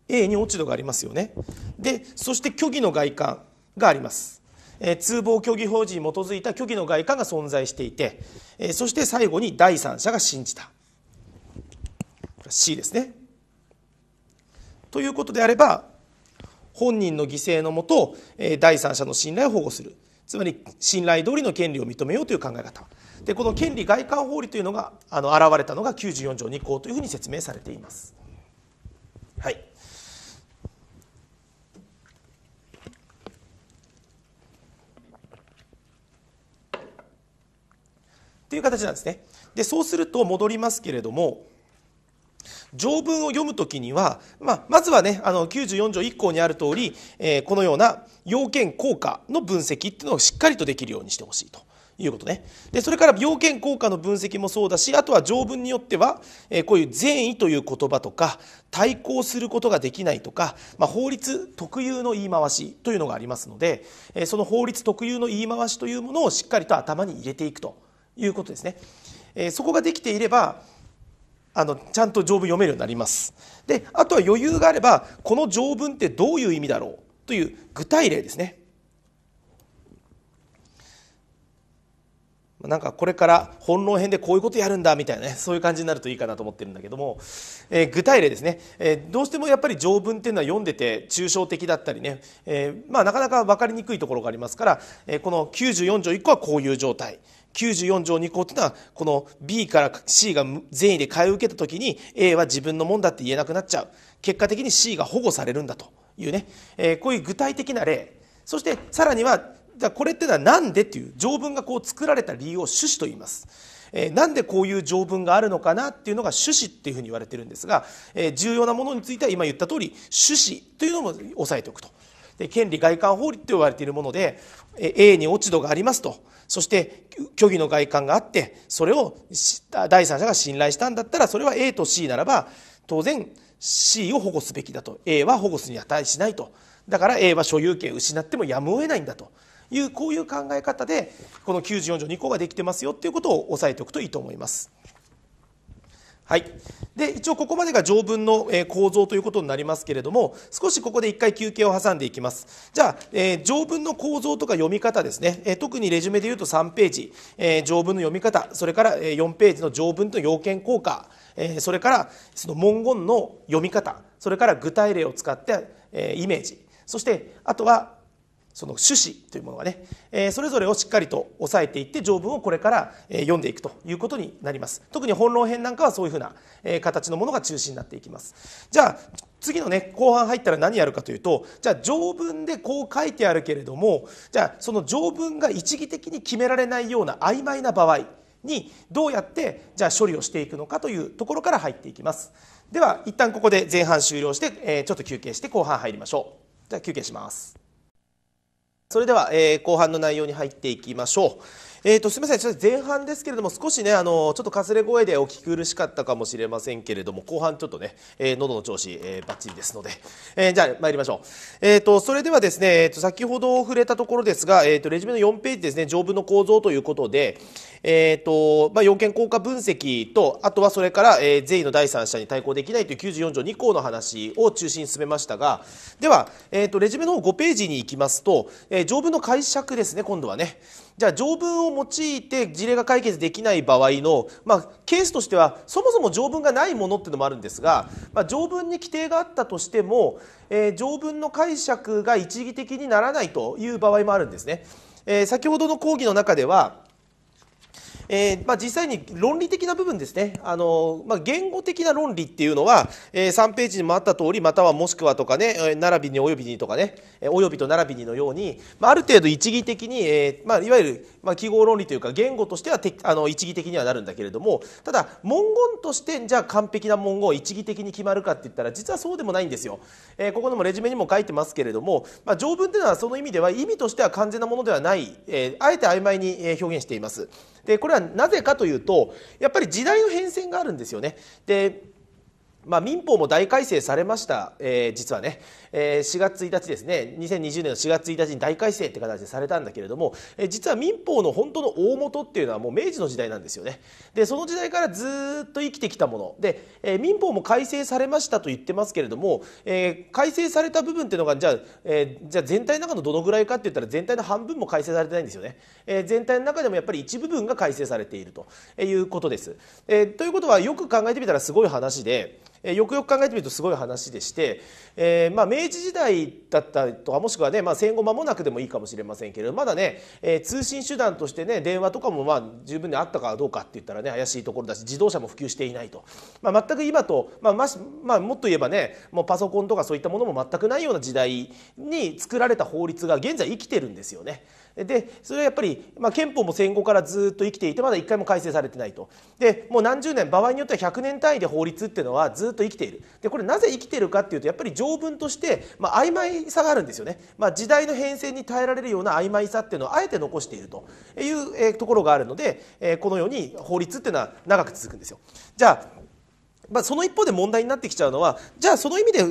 Speaker 1: A に落ち度がありますよね。で、そして虚偽の外観があります。え通謀虚偽法人に基づいた虚偽の外貨が存在していて、えそして最後に第三者が信じたこれ C ですねということであれば本人の犠牲のもと、え第三者の信頼を保護するつまり信頼通りの権利を認めようという考え方でこの権利外観法理というのがあの現れたのが94条2項というふうに説明されています。はいという形なんですね。でそうすると戻りますけれども条文を読むときには、まあ、まずはねあの94条1項にある通り、えー、このような要件効果の分析っていうのをしっかりとできるようにしてほしいと。いうことねでそれから要件効果の分析もそうだしあとは条文によっては、えー、こういう善意という言葉とか対抗することができないとか、まあ、法律特有の言い回しというのがありますので、えー、その法律特有の言い回しというものをしっかりと頭に入れていくと。いうことですね、えー、そこができていればあのちゃんと条文読めるようになりますであとは余裕があればこの条文ってどういう意味だろうという具体例ですねなんかこれから本論編でこういうことやるんだみたいなねそういう感じになるといいかなと思ってるんだけども、えー、具体例ですね、えー、どうしてもやっぱり条文っていうのは読んでて抽象的だったりね、えー、まあ、なかなか分かりにくいところがありますから、えこの94条1個はこういう状態94条2項っていうのはこの B から C が善意で買い受けた時に A は自分のもんだって言えなくなっちゃう結果的に C が保護されるんだというね、えー、こういう具体的な例そしてさらにはこれっていうのは何でっていう条文がこう作られた理由を趣旨と言います。えー、なんでこういう条文があるのかなっていうのが趣旨っていうふうに言われてるんですが、えー、重要なものについては今言った通り趣旨というのも押さえておくと。権利外観法律と呼われているもので A に落ち度がありますとそして虚偽の外観があってそれを第三者が信頼したんだったらそれは A と C ならば当然 C を保護すべきだと A は保護するに値しないとだから A は所有権を失ってもやむを得ないんだというこういう考え方でこの94条2項ができてますよっていうことを押さえておくといいと思います。はい、で一応ここまでが条文の、え構造ということになりますけれども少しここで1回休憩を挟んでいきますじゃあ、えー、条文の構造とか読み方ですね、えー、特にレジュメでいうと3ページ、え条文の読み方それから4ページの条文と要件効果、えそれからその文言の読み方それから具体例を使って、えイメージそしてあとはその趣旨というものがね、えそれぞれをしっかりと押さえていって条文をこれから、え読んでいくということになります特に本論編なんかはそういうふうな、え形のものが中心になっていきますじゃあ次のね後半入ったら何やるかというとじゃあ条文でこう書いてあるけれどもじゃあその条文が一義的に決められないような曖昧な場合にどうやってじゃあ処理をしていくのかというところから入っていきますでは一旦ここで前半終了して、えちょっと休憩して後半入りましょうじゃあ休憩しますそれでは、えー、後半の内容に入っていきましょう。えーと、すみませんちょっと前半ですけれども少しねあのちょっとかすれ声でお聞き苦しかったかもしれませんけれども後半ちょっとね、えー、喉の調子、えっバッチリですので、えー、じゃあ参りましょう、えーと、それではですね、えーと、と先ほど触れたところですが、えー、とレジュメの4ページですね条文の構造ということで、えー、と、まあ、要件効果分析と、あとはそれから、えー、の第三者に対抗できないという94条2項の話を中心に進めましたが、では、えー、と、レジュメの方5ページに行きますと、えー、条文の解釈ですね、今度はね。じゃあ条文を用いて事例が解決できない場合の、まあ、ケースとしてはそもそも条文がないものっていうのもあるんですが、まあ、条文に規定があったとしても、えー、条文の解釈が一義的にならないという場合もあるんですね。先ほどの講義の中ではえー、まあ、実際に論理的な部分ですねあの、まあ、言語的な論理っていうのは、えー、3ページにもあった通りまたはもしくはとかね並びにおよびにとかねおよびと並びにのように、まあ、ある程度一義的に、えー、まあ、いわゆる、まあ、記号論理というか言語としてはてあの一義的にはなるんだけれどもただ文言としてじゃあ完璧な文言を一義的に決まるかって言ったら実はそうでもないんですよ。えー、ここでもレジュメにも書いてますけれども、まあ、条文というのはその意味では意味としては完全なものではない、えー、あえて曖昧に表現しています。でこれはなぜかというとやっぱり時代の変遷があるんですよね。でまあ、民法も大改正されました、えー、実はね、えー、4月1日ですね2020年の4月1日に大改正って形でされたんだけれども、えー、実は民法の本当の大元っていうのはもう明治の時代なんですよねでその時代からずっと生きてきたもので、えー、民法も改正されましたと言ってますけれども、えー、改正された部分っていうのがじゃあ、えー、じゃあ全体の中のどのぐらいかって言ったら全体の半分も改正されてないんですよね、えー、全体の中でもやっぱり一部分が改正されているということです、えー、ということはよく考えてみたらすごい話でえよくよく考えてみるとすごい話でして、えー、まあ、明治時代だったとかもしくはね、まあ、戦後間もなくでもいいかもしれませんけれどまだね、えー、通信手段としてね電話とかもまあ十分にあったかどうかって言ったらね怪しいところだし自動車も普及していないと、まあ、全く今と、まあましまあ、もっと言えばねもうパソコンとかそういったものも全くないような時代に作られた法律が現在生きてるんですよね。でそれはやっぱり、まあ、憲法も戦後からずっと生きていてまだ一回も改正されてないとでもう何十年場合によっては100年単位で法律っていうのはずっと生きているでこれなぜ生きてるかっていうとやっぱり条文として、まあ、曖昧さがあるんですよね、まあ、時代の変遷に耐えられるような曖昧さっていうのをあえて残しているというところがあるのでこのように法律っていうのは長く続くんですよ。じゃあまあ、その一方で問題になってきちゃうのはじゃあその意味で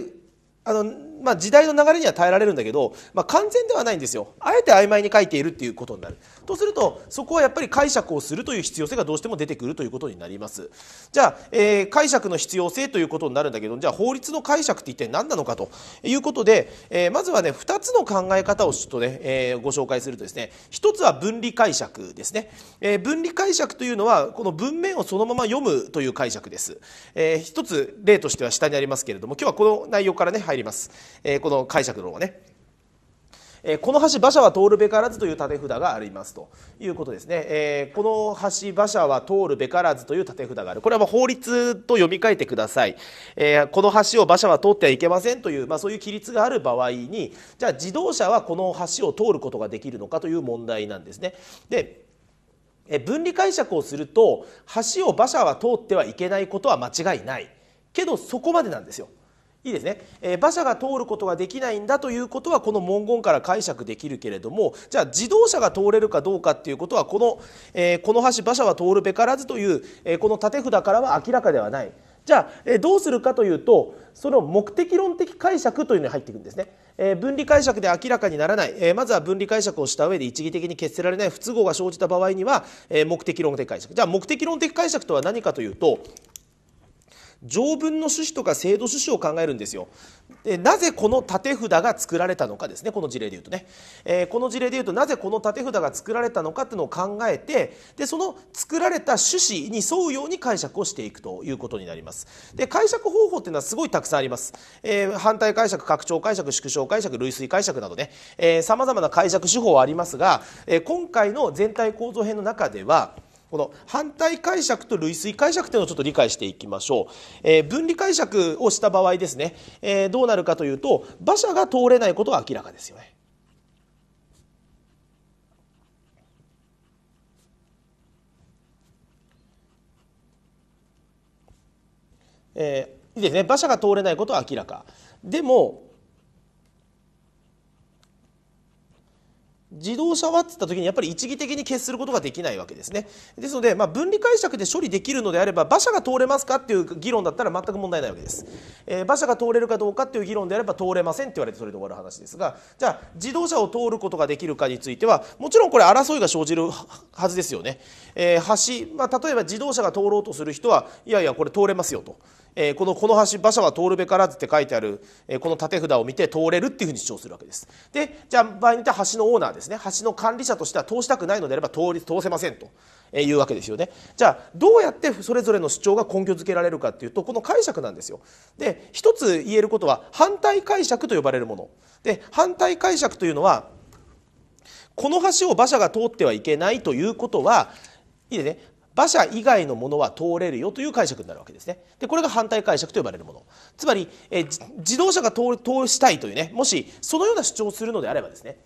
Speaker 1: あのまあ、時代の流れには耐えられるんだけど、まあ、完全ではないんですよあえて曖昧に書いているっていうことになるとするとそこはやっぱり解釈をするという必要性がどうしても出てくるということになりますじゃあ、えー、解釈の必要性ということになるんだけどじゃあ法律の解釈って一体何なのかということで、えー、まずはね2つの考え方をちょっとね、えー、ご紹介するとですね1つは分離解釈ですね、え分離解釈というのはこの文面をそのまま読むという解釈です、えー、つ例としては下にありますけれども今日はこの内容からね入ります、えこの解釈の方はねえこの橋馬車は通るべからずという立て札がありますということですね、えこの橋馬車は通るべからずという立て札があるこれは法律と読み替えてください、えこの橋を馬車は通ってはいけませんという、まあ、そういう規律がある場合にじゃあ自動車はこの橋を通ることができるのかという問題なんですねで分離解釈をすると橋を馬車は通ってはいけないことは間違いないけどそこまでなんですよいいですね、えー、馬車が通ることができないんだということはこの文言から解釈できるけれどもじゃあ自動車が通れるかどうかっていうことはこの,、えー、この橋馬車は通るべからずという、えー、この立て札からは明らかではない。じゃあ、えー、どうするかというとその目的論的解釈というのに入っていくんですね、えー、分離解釈で明らかにならない、えー、まずは分離解釈をした上で一義的に決せられない不都合が生じた場合には、えー、目的論的解釈じゃあ目的論的解釈とは何かというと条文の趣旨とか制度趣旨を考えるんですよ。でなぜこの立て札が作られたのかですねこの事例でいうとね、えー、この事例でいうとなぜこの立て札が作られたのかっていうのを考えてでその作られた趣旨に沿うように解釈をしていくということになりますで解釈方法っていうのはすごいたくさんあります、えー、反対解釈拡張解釈縮小解釈類推解釈などねさまざまな解釈手法はありますが、えー、今回の全体構造編の中ではこの反対解釈と類推解釈というのをちょっと理解していきましょう、えー、分離解釈をした場合ですね、えー、どうなるかというと馬車が通れないことは明らかですよねえー、いいですね馬車が通れないことは明らかでも自動車はって言った時にやっぱり一義的に決することができないわけですねですので、まあ、分離解釈で処理できるのであれば馬車が通れますかっていう議論だったら全く問題ないわけです、えー、馬車が通れるかどうかっていう議論であれば通れませんって言われてそれで終わる話ですがじゃあ自動車を通ることができるかについてはもちろんこれ争いが生じるはずですよね、えー、橋、まあ、例えば自動車が通ろうとする人はいやいやこれ通れますよとえこのこの橋馬車は通るべからずって書いてある、えこの立て札を見て通れるっていうふうに主張するわけですでじゃあ場合によっては橋のオーナーですね橋の管理者としては通したくないのであれば通り通せませんというわけですよねじゃあどうやってそれぞれの主張が根拠づけられるかっていうとこの解釈なんですよで一つ言えることは反対解釈と呼ばれるもので反対解釈というのはこの橋を馬車が通ってはいけないということはいいね馬車以外のものは通れるよという解釈になるわけですね。でこれが反対解釈と呼ばれるものつまりえ自動車が通通したいというねもしそのような主張をするのであればですね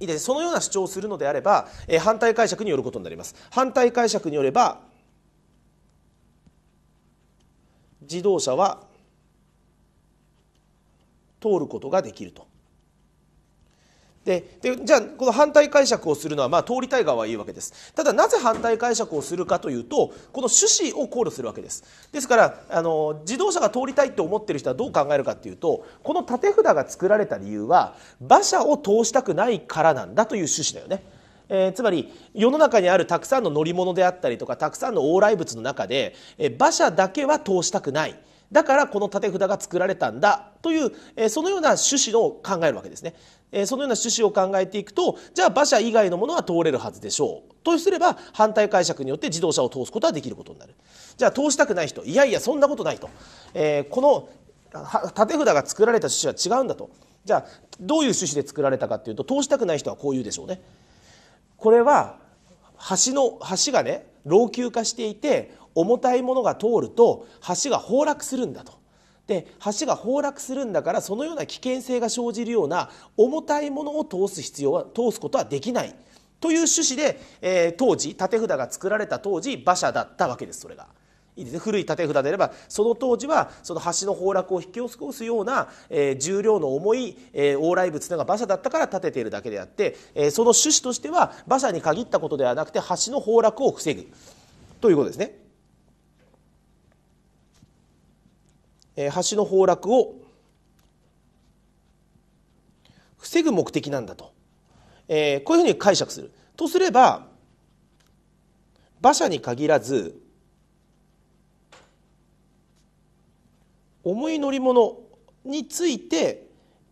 Speaker 1: いいですそのような主張をするのであれば、え反対解釈によることになります。反対解釈によれば自動車は通ることができるとでじゃあこの反対解釈をするのは、まあ、通りたい側はいいわけですただなぜ反対解釈をするかというとこの趣旨を考慮するわけですですからあの自動車が通りたいと思ってる人はどう考えるかっていうとこの縦札が作られた理由は馬車を通したくないからなんだという趣旨だよね。えー、つまり世の中にあるたくさんの乗り物であったりとかたくさんの往来物の中で、え馬車だけは通したくない。だからこの縦札が作られたんだという、えそのような趣旨の考えるわけですね、えそのような趣旨を考えていくとじゃあ馬車以外のものは通れるはずでしょうとすれば反対解釈によって自動車を通すことはできることになるじゃあ通したくない人いやいやそんなことないと、えー、この縦札が作られた趣旨は違うんだとじゃあどういう趣旨で作られたかっていうと通したくない人はこう言うでしょうねこれは橋の橋がね老朽化していて重たいものが通ると橋が崩落するんだと。で橋が崩落するんだからそのような危険性が生じるような重たいものを通す必要は通すことはできないという趣旨で、えー、当時縦札が作られた当時馬車だったわけですそれが。いいですね、古い縦札であればその当時はその橋の崩落を引き起こすような、えー、重量の重い、えー、往来物のが馬車だったから建てているだけであって、えー、その趣旨としては馬車に限ったことではなくて橋の崩落を防ぐということですね。橋の崩落を防ぐ目的なんだと、えー、こういうふうに解釈する。とすれば馬車に限らず重い乗り物について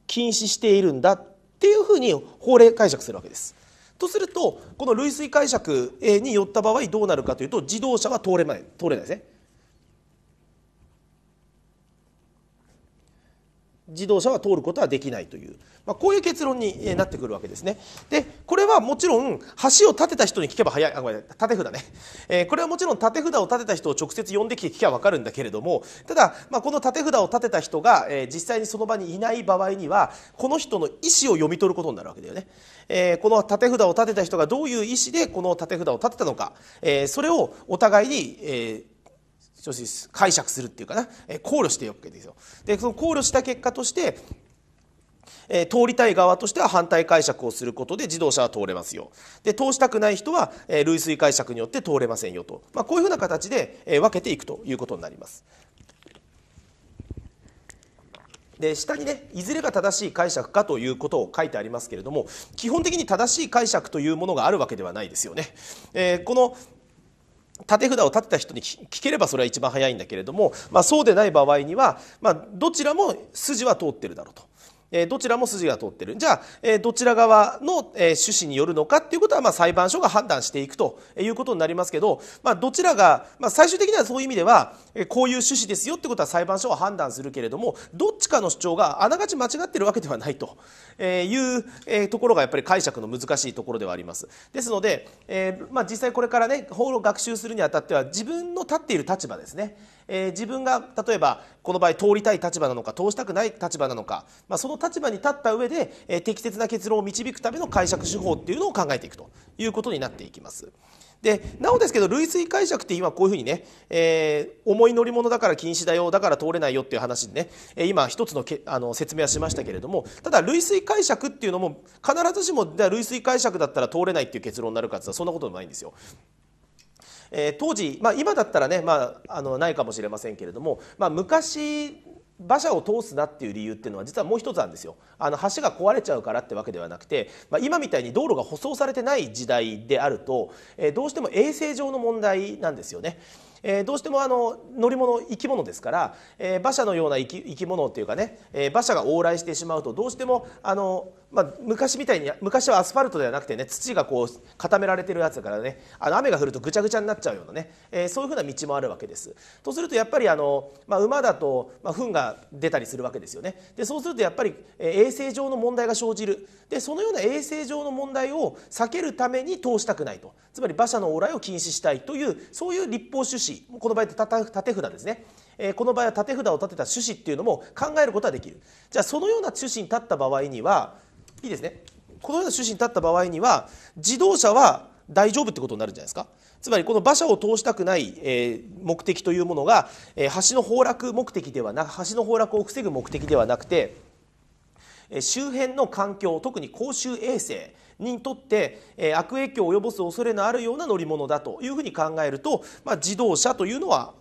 Speaker 1: 禁止しているんだっていうふうに法令解釈するわけです。とするとこの類推解釈によった場合どうなるかというと自動車は通れない通れないですね。自動車は通ることはできないという、まあ、こういう結論になってくるわけですね。でこれはもちろん橋を建てた人に聞けば早いあごめんて札ね、えー、これはもちろんて札を建てた人を直接呼んできて聞けば分かるんだけれどもただ、まあ、このて札を建てた人が、えー、実際にその場にいない場合にはこの人の意思を読み取ることになるわけだよね。えー、このて札を建てた人がどういう意思でこのて札を建てたのか、えー、それをお互いに、えー解釈するっていうかな、え考慮していくわけですよ。でその考慮した結果としてえ通りたい側としては反対解釈をすることで自動車は通れますよで通したくない人は、え類推解釈によって通れませんよと、まあ、こういうふうな形で、え分けていくということになります。で下にねいずれが正しい解釈かということを書いてありますけれども基本的に正しい解釈というものがあるわけではないですよね。えー、この立て札を立てた人に聞ければそれは一番早いんだけれども、まあ、そうでない場合には、まあ、どちらも筋は通ってるだろうと。えどちらも筋が通ってるじゃあ、えどちら側の、え趣旨によるのかっていうことは、まあ、裁判所が判断していくということになりますけど、まあ、どちらが、まあ、最終的にはそういう意味では、えこういう趣旨ですよってことは裁判所は判断するけれどもどっちかの主張があながち間違ってるわけではないという、えところがやっぱり解釈の難しいところではあります。ですので、えまあ、実際これからね法を学習するにあたっては自分の立っている立場ですねえー、自分が例えばこの場合通りたい立場なのか通したくない立場なのか、まあ、その立場に立った上で、えー、適切な結論を導くための解釈手法っていうのを考えていくということになっていきます。でなおですけど類推解釈って今こういうふうにね、えー、重い乗り物だから禁止だよだから通れないよっていう話でね今一つのけあの説明はしましたけれどもただ類推解釈っていうのも必ずしも類推解釈だったら通れないっていう結論になるかってそんなことでもないんですよ。えー、当時、まあ、今だったらね、まあ、あのないかもしれませんけれども、まあ、昔馬車を通すなっていう理由っていうのは実はもう一つなんですよあの橋が壊れちゃうからってわけではなくて、まあ、今みたいに道路が舗装されてない時代であると、えー、どうしても衛生上の問題なんですよね。えー、どうしてもあの乗り物生き物ですから、えー、馬車のような生き生き物っていうかね、えー、馬車が往来してしまうとどうしてもあのまあ、昔みたいに昔はアスファルトではなくてね土がこう固められてるやつだからねあの雨が降るとぐちゃぐちゃになっちゃうようなね、えー、そういうふうな道もあるわけです。とするとやっぱりあの、まあ、馬だと、まあ、糞が出たりするわけですよね。でそうするとやっぱり、えー、衛生上の問題が生じるでそのような衛生上の問題を避けるために通したくないとつまり馬車の往来を禁止したいというそういう立法趣旨この場合で縦札ですね。えこの場合は縦札を立てた趣旨っていうのも考えることはできるじゃあそのような趣旨に立った場合にはいいですねこのような趣旨に立った場合には自動車は大丈夫ってことになるんじゃないですかつまりこの馬車を通したくない、え目的というものが、え橋の崩落目的ではなく橋の崩落を防ぐ目的ではなくて周辺の環境特に公衆衛生にとって悪影響を及ぼす恐れのあるような乗り物だというふうに考えると、まあ、自動車というのは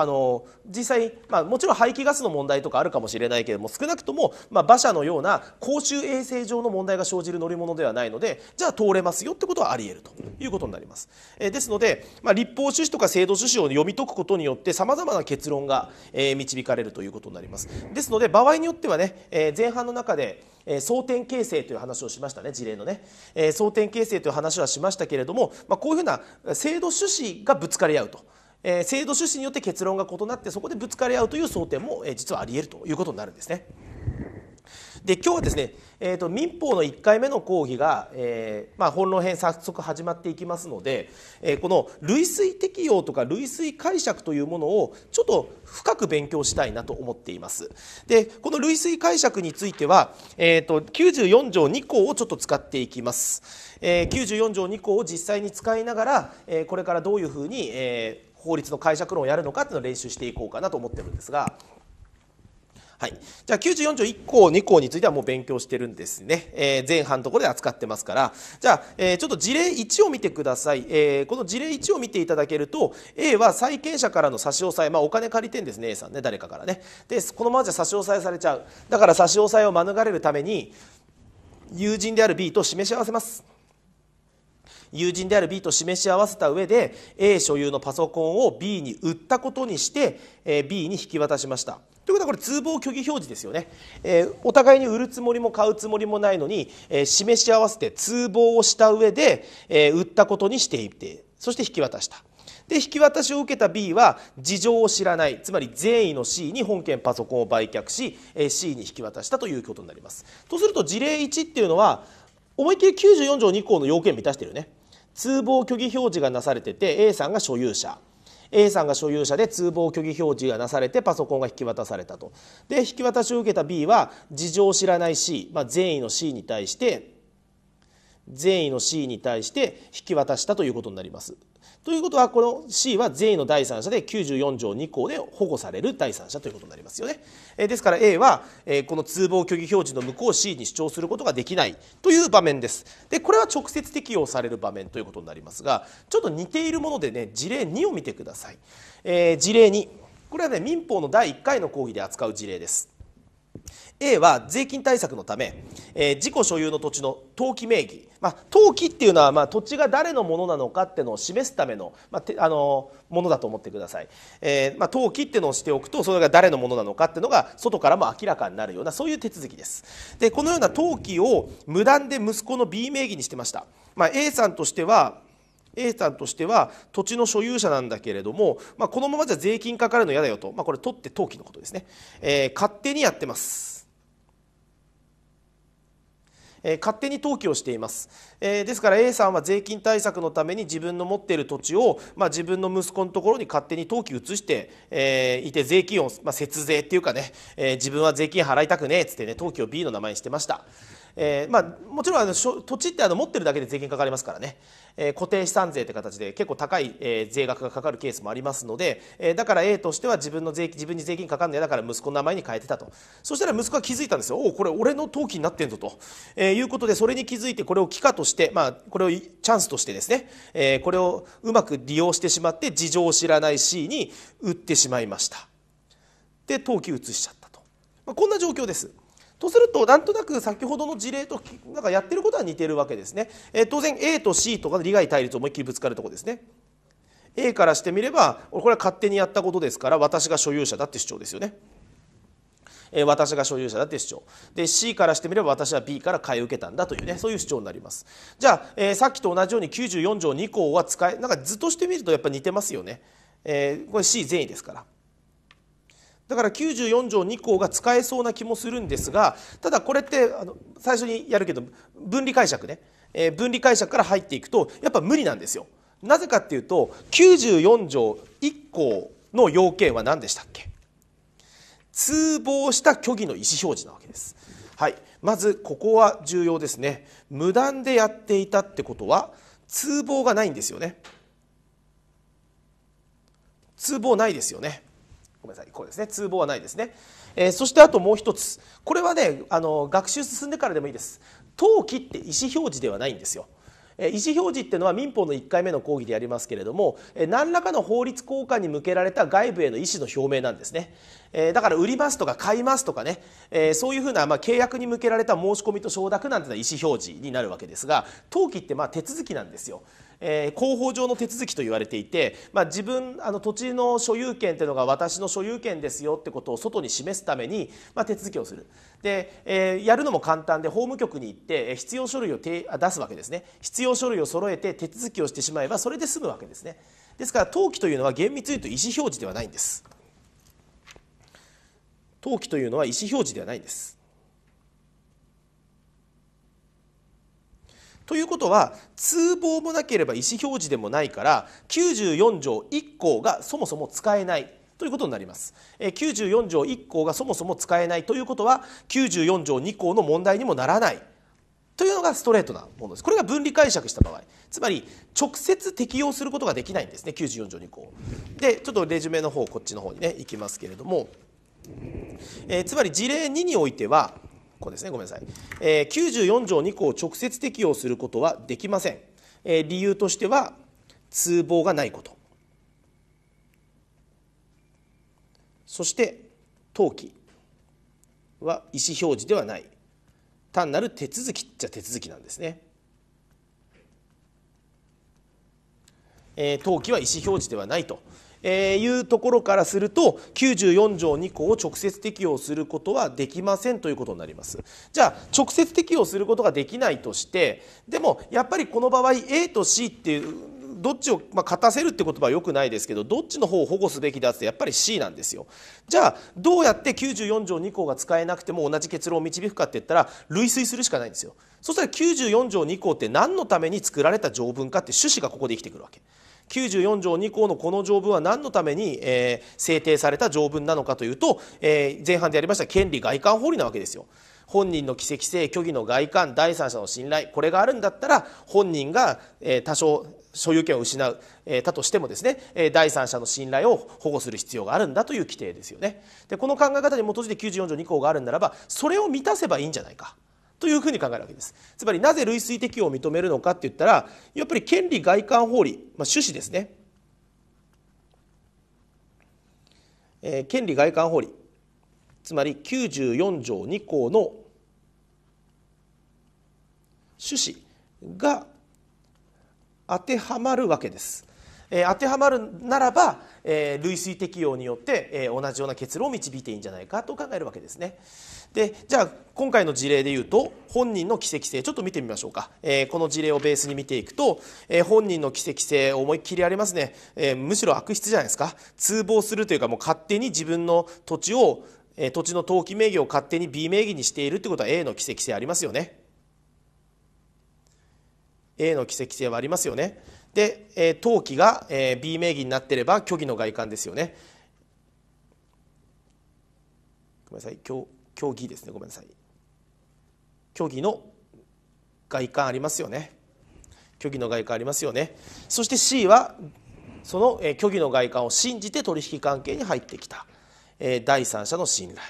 Speaker 1: あの実際、まあ、もちろん排気ガスの問題とかあるかもしれないけれども少なくとも、まあ、馬車のような公衆衛生上の問題が生じる乗り物ではないのでじゃあ通れますよってことはありえるということになります。えですので、まあ、立法趣旨とか制度趣旨を読み解くことによってさまざまな結論が、え導かれるということになります。ですので場合によってはね、え前半の中でえ争点形成という話をしましたね事例のね、え争点形成という話はしましたけれども、まあ、こういうふうな制度趣旨がぶつかり合うと。えー、制度趣旨によって結論が異なってそこでぶつかり合うという争点も、えー、実はあり得るということになるんですね。で今日はですね、えーと、民法の1回目の講義が、えーまあ、本論編早速始まっていきますので、えー、この類推適用とか類推解釈というものをちょっと深く勉強したいなと思っています。でこの類推解釈については、えーと、と94条2項をちょっと使っていきます。えー、94条2項を実際に使いながら、えー、これからどういうふうに、えー法律の解釈論をやるのかっていうのを練習していこうかなと思ってるんですが。はい、じゃあ94条1項2項についてはもう勉強してるんですね、えー、前半のところで扱ってますからじゃあ、えー、ちょっと事例1を見てください、えー、この事例1を見ていただけると A は債権者からの差し押さえ、まあ、お金借りてんですね A さんね誰かからねでこのままじゃ差し押さえされちゃうだから差し押さえを免れるために友人である B と示し合わせます友人である B と示し合わせた上で A 所有のパソコンを B に売ったことにして、え B に引き渡しましたということはこれ通報虚偽表示ですよね、えお互いに売るつもりも買うつもりもないのに、え示し合わせて通報をした上で、えー、売ったことにしていてそして引き渡したで引き渡しを受けた B は事情を知らないつまり善意の C に本件パソコンを売却し C に引き渡したということになりますとすると事例1っていうのは思いっきり94条2項の要件満たしてるよね通報虚偽表示がなされてて A さんが所有者 A さんが所有者で通報虚偽表示がなされてパソコンが引き渡されたとで引き渡しを受けた B は事情を知らない C、まあ、善意の C に対して善意の C に対して引き渡したということになりますということはこの C は善意の第三者で94条2項で保護される第三者ということになりますよね。えですから A は、えこの通報虚偽表示の無効を C に主張することができないという場面です。でこれは直接適用される場面ということになりますがちょっと似ているものでね事例2を見てください。えー、事例2これはね民法の第1回の講義で扱う事例です。A は税金対策のため、えー、自己所有の土地の登記名義まあ、陶器っていうのは、まあ、土地が誰のものなのかっていうのを示すための,、まあ、あのものだと思ってください、えーまあ、陶器っていうのをしておくとそれが誰のものなのかっていうのが外からも明らかになるようなそういう手続きですでこのような陶器を無断で息子の B 名義にしてました、まあ、A さんとしては A さんとしては土地の所有者なんだけれども、まあ、このままじゃ税金かかるの嫌だよと、まあ、これ取って登記のことですね、えー、勝手にやってますえ勝手に登記をしています、えですから A さんは税金対策のために自分の持っている土地を、まあ、自分の息子のところに勝手に登記移して、えいて税金を、まあ、節税っていうかね、え自分は税金払いたくねえっつってね登記を B の名前にしてました。えー、まあ、もちろんあの土地ってあの持ってるだけで税金かかりますからね、えー、固定資産税って形で結構高い、えー、税額がかかるケースもありますので、えだから A としては自分の税自分に税金かかんねえだから息子の名前に変えてたとそしたら息子は気づいたんですよおおこれ俺の登記になってんぞと、えいうことでそれに気づいてこれを帰化として、まあ、これをチャンスとしてですね、えこれをうまく利用してしまって事情を知らない C に売ってしまいましたで登記移しちゃったと、まあ、こんな状況ですとするとなんとなく先ほどの事例となんかやってることは似てるわけですね、えー、当然 A と C とか利害対立思いっきりぶつかるところですね A からしてみればこれは勝手にやったことですから私が所有者だって主張ですよねえ私が所有者だって主張で C からしてみれば私は B から買い受けたんだというねそういう主張になりますじゃあ、えー、さっきと同じように94条2項は使えなんか図としてみるとやっぱ似てますよね、えー、これ C 善意ですからだから94条2項が使えそうな気もするんですがただこれってあの最初にやるけど分離解釈ね、えー、分離解釈から入っていくとやっぱ無理なんですよ。なぜかっていうと94条1項の要件は何でしたっけ通報した虚偽の意思表示なわけです。はい、まずここは重要ですね無断でやっていたってことは通報がないんですよね通報ないですよねごめんなさいこうですね通報はないですね、えー、そしてあともう一つこれはねあの学習進んでからでもいいです登記って意思表示ではないんですよ意思表示っていうのは民法の1回目の講義でやりますけれども何らかの法律効果に向けられた外部への意思の表明なんですねだから売りますとか買いますとかねそういうふうなま契約に向けられた申し込みと承諾なんていうのは意思表示になるわけですが登記ってまあ手続きなんですよえー、広報上の手続きと言われていて、まあ、自分あの土地の所有権というのが私の所有権ですよってことを外に示すために、まあ、手続きをするで、えー、やるのも簡単で法務局に行って必要書類を出すわけですね必要書類を揃えて手続きをしてしまえばそれで済むわけですねですから登記というのは厳密に言うと意思表示ではないんです登記というのは意思表示ではないんですということは通報もなければ意思表示でもないから94条1項がそもそも使えないということになります94条1項がそもそも使えないということは94条2項の問題にもならないというのがストレートなものですこれが分離解釈した場合つまり直接適用することができないんですね94条2項でちょっとレジュメの方こっちの方にねいきますけれども、えー、つまり事例2においてはここですねごめんなさい、えー、94条2項を直接適用することはできません、えー、理由としては通報がないことそして登記は意思表示ではない単なる手続きっちゃ手続きなんですね、えー、登記は意思表示ではないとえー、いうところからすると94条2項を直接適用することはできませんということになりますじゃあ直接適用することができないとしてでもやっぱりこの場合 A と C っていうどっちを、まあ、勝たせるって言葉はよくないですけどどっちの方を保護すべきだってやっぱり C なんですよじゃあどうやって94条2項が使えなくても同じ結論を導くかって言ったら類推するしかないんですよそしたら94条2項って何のために作られた条文かって趣旨がここで生きてくるわけ。94条2項のこの条文は何のために、えー、制定された条文なのかというと、えー、前半でやりました権利外観法理なわけですよ。本人の奇跡性虚偽の外観第三者の信頼これがあるんだったら本人が、えー、多少所有権を失う、えー、としてもですね、えー、第三者の信頼を保護する必要があるんだという規定ですよね。でこの考え方に基づいて94条2項があるならばそれを満たせばいいんじゃないか。というふうに考えるわけですつまりなぜ類推適用を認めるのかって言ったらやっぱり権利外観法理、まあ、趣旨ですね、えー、権利外観法理つまり94条2項の趣旨が当てはまるわけです。えー、当てはまるならば、えー、類推適用によって、えー、同じような結論を導いていいんじゃないかと考えるわけですね。でじゃあ今回の事例で言うと本人の奇跡性ちょっと見てみましょうか、えー、この事例をベースに見ていくと、えー、本人の奇跡性思いっきりありますね、えー、むしろ悪質じゃないですか通報するというかもう勝手に自分の土地を、え土地の登記名義を勝手に B 名義にしているってことは A の奇跡性ありますよね A の奇跡性はありますよねで、え登記が、え B 名義になってれば虚偽の外観ですよねごめんなさい今日競技ですねごめんなさい競技の外観ありますよね虚偽の外観ありますよねそして C はその虚偽の外観を信じて取引関係に入ってきた第三者の信頼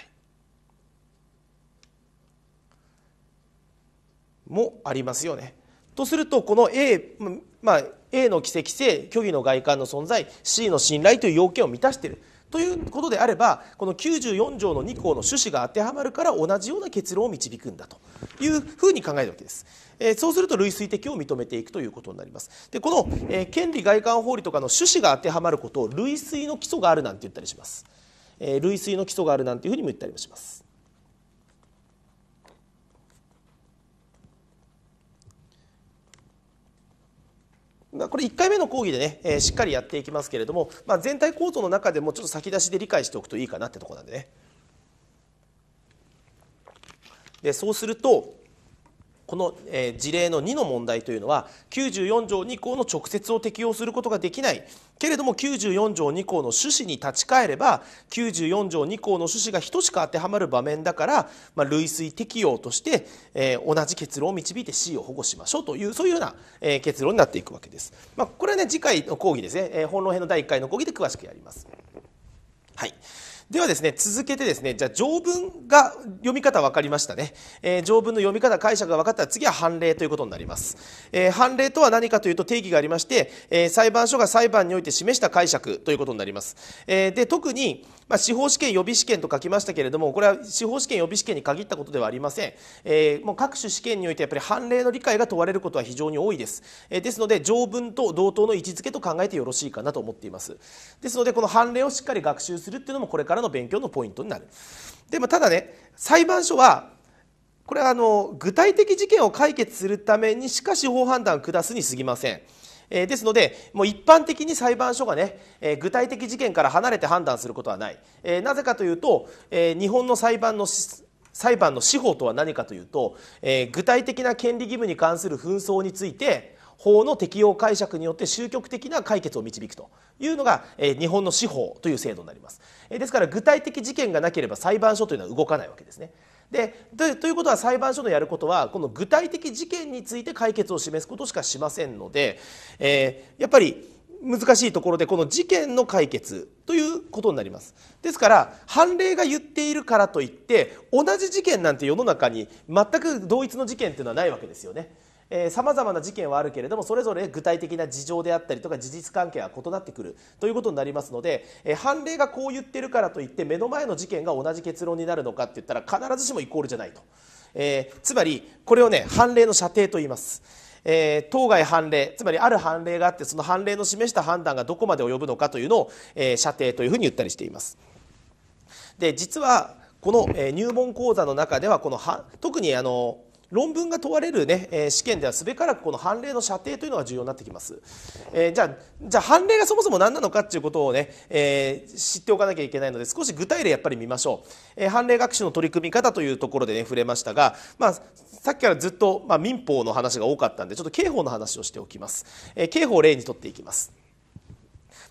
Speaker 1: もありますよね。とするとこの A,、まあ、A の奇跡性虚偽の外観の存在 C の信頼という要件を満たしているということであればこの94条の2項の趣旨が当てはまるから同じような結論を導くんだというふうに考えるわけです。そうすると類推的を認めていくということになります。でこの、え権利外観法理とかの趣旨が当てはまることを類推の基礎があるなんて言ったりします。え類推の基礎があるなんていうふうにも言ったりもします。これ1回目の講義でね、えー、しっかりやっていきますけれども、まあ、全体構造の中でもちょっと先出しで理解しておくといいかなってとこなんでね。でそうするとこの、事例の2の問題というのは94条2項の直接を適用することができないけれども94条2項の趣旨に立ち返れば94条2項の趣旨が等しく当てはまる場面だから、まあ、類推適用として、えー、同じ結論を導いて C を保護しましょうというそういうような、えー、結論になっていくわけです。まあ、これはね次回の講義ですね、えー、本論編の第1回の講義で詳しくやります。はいではですね続けてですねじゃあ条文が読み方分かりましたね、えー、条文の読み方解釈が分かったら次は判例ということになります、えー、判例とは何かというと定義がありまして、えー、裁判所が裁判において示した解釈ということになります、えー、で特に、まあ、司法試験予備試験と書きましたけれどもこれは司法試験予備試験に限ったことではありません、えー、もう各種試験においてやっぱり判例の理解が問われることは非常に多いです、えー、ですので条文と同等の位置づけと考えてよろしいかなと思っていますですのでこの判例をしっかり学習するっていうのもこれからからの勉強のポイントになる。でもただね裁判所はこれはあの具体的事件を解決するためにしか司法判断を下すにすぎません。えー、ですのでもう一般的に裁判所がね、えー、具体的事件から離れて判断することはない、えー、なぜかというと、えー、日本の裁判の裁判の司法とは何かというと、えー、具体的な権利義務に関する紛争について法の適用解釈によって終局的な解決を導くというのが、え日本の司法という制度になります、えですから具体的事件がなければ裁判所というのは動かないわけですねでということは裁判所のやることはこの具体的事件について解決を示すことしかしませんので、えー、やっぱり難しいところでこの事件の解決ということになりますですから判例が言っているからといって同じ事件なんて世の中に全く同一の事件っていうのはないわけですよね。さまざまな事件はあるけれどもそれぞれ具体的な事情であったりとか事実関係は異なってくるということになりますので、えー、判例がこう言ってるからといって目の前の事件が同じ結論になるのかって言ったら必ずしもイコールじゃないと、えー、つまりこれをね判例の射程と言います。えー、当該判例つまりある判例があってその判例の示した判断がどこまで及ぶのかというのを、えー、射程というふうに言ったりしています。で実はこの、えー、入門講座の中ではこのは特にあの論文が問われるね、え試験ではすべからくこの判例の射程というのが重要になってきます、えー、じゃあじゃあ判例がそもそも何なのかということをね、えー、知っておかなきゃいけないので少し具体例やっぱり見ましょう、えー、判例学習の取り組み方というところでね触れましたが、まあ、さっきからずっと、まあ、民法の話が多かったんでちょっと刑法の話をしておきます、え刑法を例にとっていきます、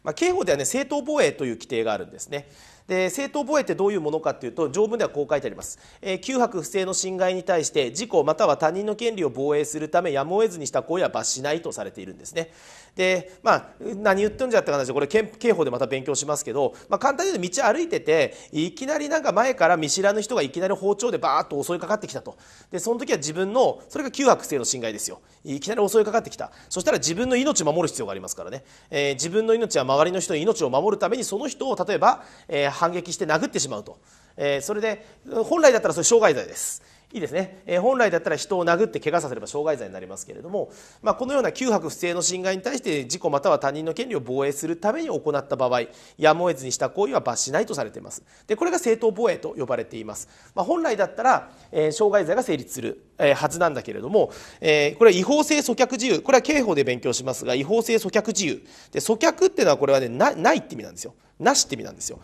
Speaker 1: まあ、刑法ではね正当防衛という規定があるんですねで正当防衛ってどういうものかというと条文ではこう書いてあります、えー、旧白不正の侵害に対して事故または他人の権利を防衛するためやむを得ずにした行為は罰しないとされているんですねでまあ何言ってんじゃって話でこれ刑法でまた勉強しますけど、まあ、簡単に言うと道歩いてていきなりなんか前から見知らぬ人がいきなり包丁でバーッと襲いかかってきたとでその時は自分のそれが旧悪性の侵害ですよいきなり襲いかかってきたそしたら自分の命を守る必要がありますからね、えー、自分の命は周りの人の命を守るためにその人を例えば、えー、反撃して殴ってしまうと、えー、それで本来だったらそれ傷害罪です。いいですね、えー、本来だったら人を殴って怪我させれば傷害罪になりますけれども、まあ、このような旧白不正の侵害に対して事故または他人の権利を防衛するために行った場合やむを得ずにした行為は罰しないとされていますでこれが正当防衛と呼ばれています、まあ、本来だったら、えー、傷害罪が成立する、えー、はずなんだけれども、えー、これは違法性阻却自由これは刑法で勉強しますが違法性阻却自由で阻却っていうのはこれはねないって意味なんですよなしって意味なんですよ、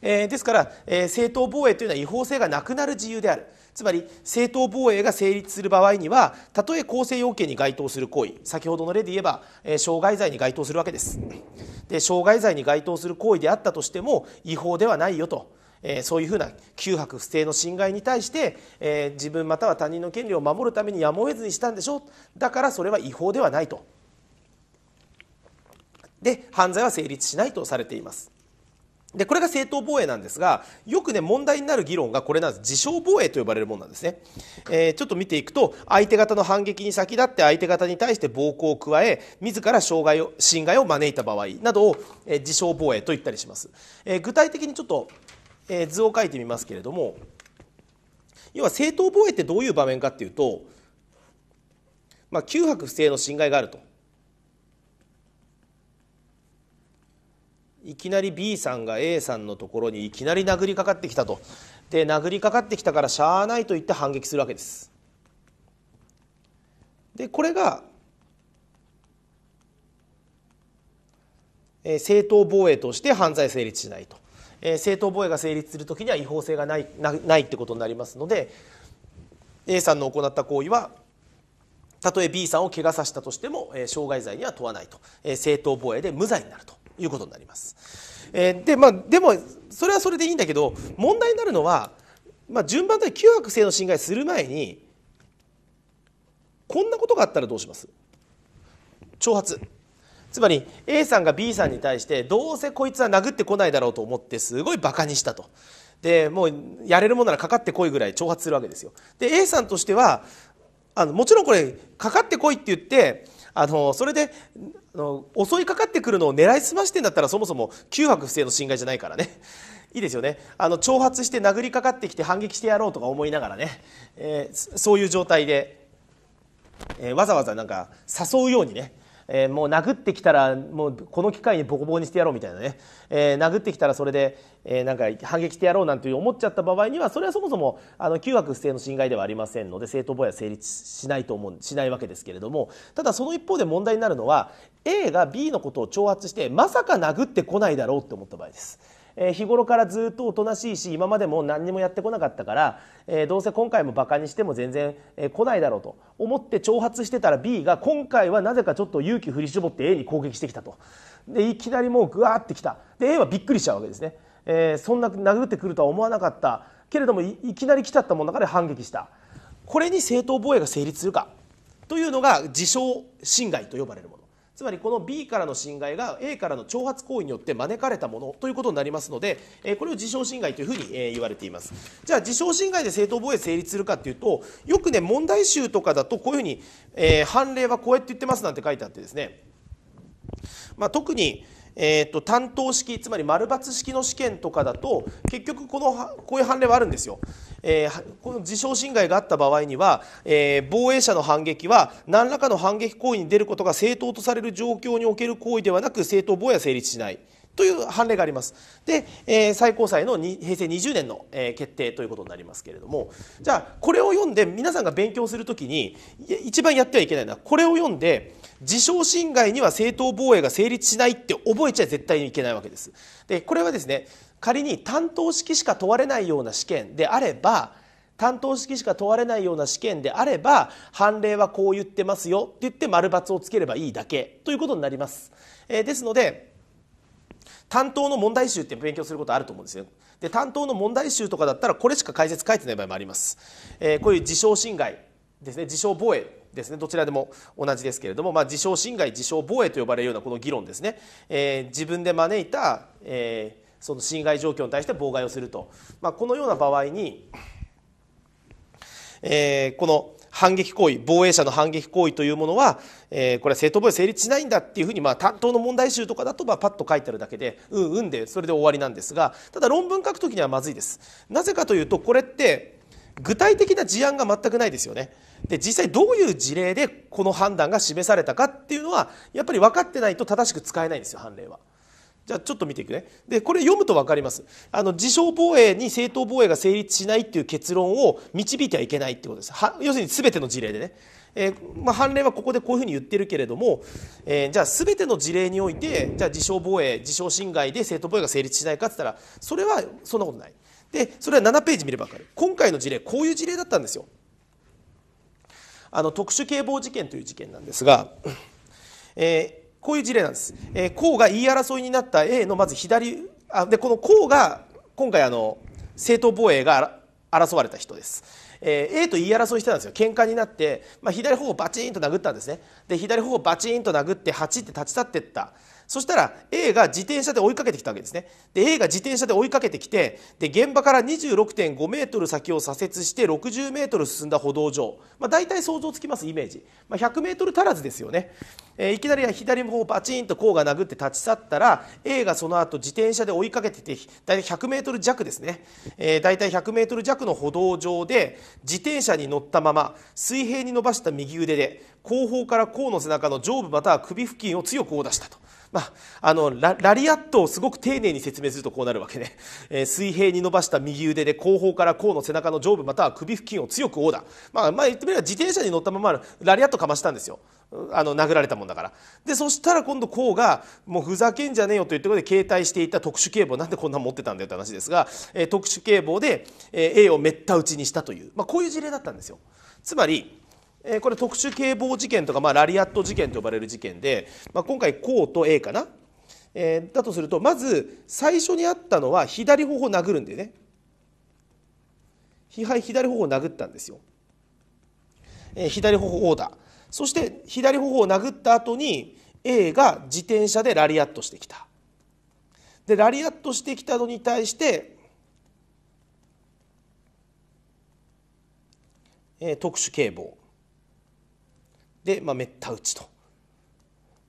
Speaker 1: えー、ですから、えー、正当防衛というのは違法性がなくなる自由であるつまり正当防衛が成立する場合にはたとえ構成要件に該当する行為先ほどの例で言えば、えー、傷害罪に該当するわけですで傷害罪に該当する行為であったとしても違法ではないよとえそういうふうな旧迫不正の侵害に対して、え自分または他人の権利を守るためにやむを得ずにしたんでしょうだからそれは違法ではないとで犯罪は成立しないとされていますでこれが正当防衛なんですがよくね問題になる議論がこれなんです自称防衛と呼ばれるものなんですね、えー、ちょっと見ていくと相手方の反撃に先立って相手方に対して暴行を加え自ら障害を侵害を招いた場合などを、えー、自称防衛と言ったりします、えー、具体的にちょっと、え図を書いてみますけれども要は正当防衛ってどういう場面かっていうと、まあ、9泊不正の侵害があるといきなり B さんが A さんのところにいきなり殴りかかってきたとで殴りかかってきたからしゃあないと言って反撃するわけですでこれが、えー、正当防衛として犯罪成立しないと、えー、正当防衛が成立する時には違法性がないなないってことになりますので A さんの行った行為はたとえ B さんを怪我させたとしても、えー、傷害罪には問わないと、えー、正当防衛で無罪になるということになります。えー、でまあ、でもそれはそれでいいんだけど問題になるのは、まあ、順番で旧悪性の侵害する前にこんなことがあったらどうします挑発つまり A さんが B さんに対してどうせこいつは殴ってこないだろうと思ってすごいバカにしたと。でもうやれるものならかかってこいぐらい挑発するわけですよ。で A さんとしてはあのもちろんこれかかってこいって言ってあのそれであの襲いかかってくるのを狙いすましてんだったらそもそも9泊不正の侵害じゃないからねいいですよねあの挑発して殴りかかってきて反撃してやろうとか思いながらね、えー、そういう状態で、えー、わざわざなんか誘うようにねえー、もう殴ってきたらもうこの機会にボコボコにしてやろうみたいなね、えー、殴ってきたらそれで、えー、なんか反撃してやろうなんて思っちゃった場合にはそれはそもそもあの旧悪不正の侵害ではありませんので正当防衛は成立しないと思うしないわけですけれどもただその一方で問題になるのは A が B のことを挑発してまさか殴ってこないだろうって思った場合です。えー、日頃からずっとおとなしいし今までも何にもやってこなかったから、えー、どうせ今回もバカにしても全然、えー、来ないだろうと思って挑発してたら B が今回はなぜかちょっと勇気振り絞って A に攻撃してきたとでいきなりもうぐわーってきたで A はびっくりしちゃうわけですね、えー、そんな殴ってくるとは思わなかったけれどもいきなり来たったもの中で反撃したこれに正当防衛が成立するかというのが自称侵害と呼ばれるものつまりこの B からの侵害が A からの挑発行為によって招かれたものということになりますので、えこれを自傷侵害というふうに、え言われていますじゃあ自傷侵害で正当防衛成立するかというとよくね問題集とかだとこういうふうに、えー、判例はこうやって言ってますなんて書いてあってですね、まあ、特にえーと、担当式つまり丸抜式の試験とかだと結局このこういう判例はあるんですよ。えー、この自傷侵害があった場合には、えー、防衛者の反撃は何らかの反撃行為に出ることが正当とされる状況における行為ではなく正当防衛は成立しない。という判例があります。で、え最高裁の平成20年の、え決定ということになりますけれどもじゃあこれを読んで皆さんが勉強する時に一番やってはいけないのはこれを読んで自傷侵害には正当防衛が成立しないって覚えちゃ絶対にいけないわけです。でこれはですね仮に担当式しか問われないような試験であれば担当式しか問われないような試験であれば判例はこう言ってますよって言って丸×をつければいいだけということになります。えですので担当の問題集って勉強することあると思うんですよで担当の問題集とかだったらこれしか解説書いてない場合もあります、えー、こういう自傷侵害ですね自称防衛ですねどちらでも同じですけれども、まあ、自称侵害自傷防衛と呼ばれるようなこの議論ですね、えー、自分で招いた、えー、その侵害状況に対して妨害をすると、まあ、このような場合に、えー、この反撃行為防衛者の反撃行為というものは、えー、これは正当防衛成立しないんだっていうふうに、まあ、担当の問題集とかだと、まあ、パッと書いてあるだけでうんうんでそれで終わりなんですがただ論文書くときにはまずいです。なぜかというとこれって具体的な事案が全くないですよね。で実際どういう事例でこの判断が示されたかっていうのはやっぱり分かってないと正しく使えないんですよ判例は。じゃあちょっと見ていくねでこれ読むと分かりますあの自称防衛に正当防衛が成立しないっていう結論を導いてはいけないってことですは要するに全ての事例でね、えー、まあ、判例はここでこういうふうに言ってるけれども、えー、じゃあ全ての事例においてじゃあ自称防衛自称侵害で正当防衛が成立しないかって言ったらそれはそんなことないでそれは7ページ見れば分かる今回の事例こういう事例だったんですよあの特殊警棒事件という事件なんですが、えーこういう事例なんです。えー、公が言い争いになった A のまず左あでこの公が今回あの正当防衛が争われた人です。えー、A と言い争いしてたんですよ喧嘩になって、まあ、左頬をバチンと殴ったんですねで左頬をバチンと殴って8って立ち去ってったそしたら A が自転車で追いかけてきたわけですねで A が自転車で追いかけてきてで現場から26.5メートル先を左折して60メートル進んだ歩道上、まあ、大体想像つきますイメージ、まあ、100メートル足らずですよね、えー、いきなり左の方をパチンとうが殴って立ち去ったら A がその後自転車で追いかけてて大体100メートル弱ですね、えー、大体100メートル弱の歩道上で自転車に乗ったまま水平に伸ばした右腕で後方から甲の背中の上部または首付近を強く殴打したとまあ、あのラリアットをすごく丁寧に説明するとこうなるわけで、ね、えー、水平に伸ばした右腕で後方から甲の背中の上部または首付近を強く殴打、まあ、まあ言ってみれば自転車に乗ったままラリアットかましたんですよあの殴られたもんだからでそしたら今度甲がもうふざけんじゃねえよというところで携帯していた特殊警棒なんでこんな持ってたんだよって話ですが、えー、特殊警棒で、えー、A をめった打ちにしたという、まあ、こういう事例だったんですよつまりえこれ特殊警棒事件とか、まあ、ラリアット事件と呼ばれる事件で、まあ、今回こうと A かな、えー、だとするとまず最初にあったのは左頬を殴るんでね左頬を殴ったんですよ、えー、左頬オーダーそして左頬を殴った後に A が自転車でラリアットしてきたでラリアットしてきたのに対して特殊警棒で、まあ、滅多打ちと。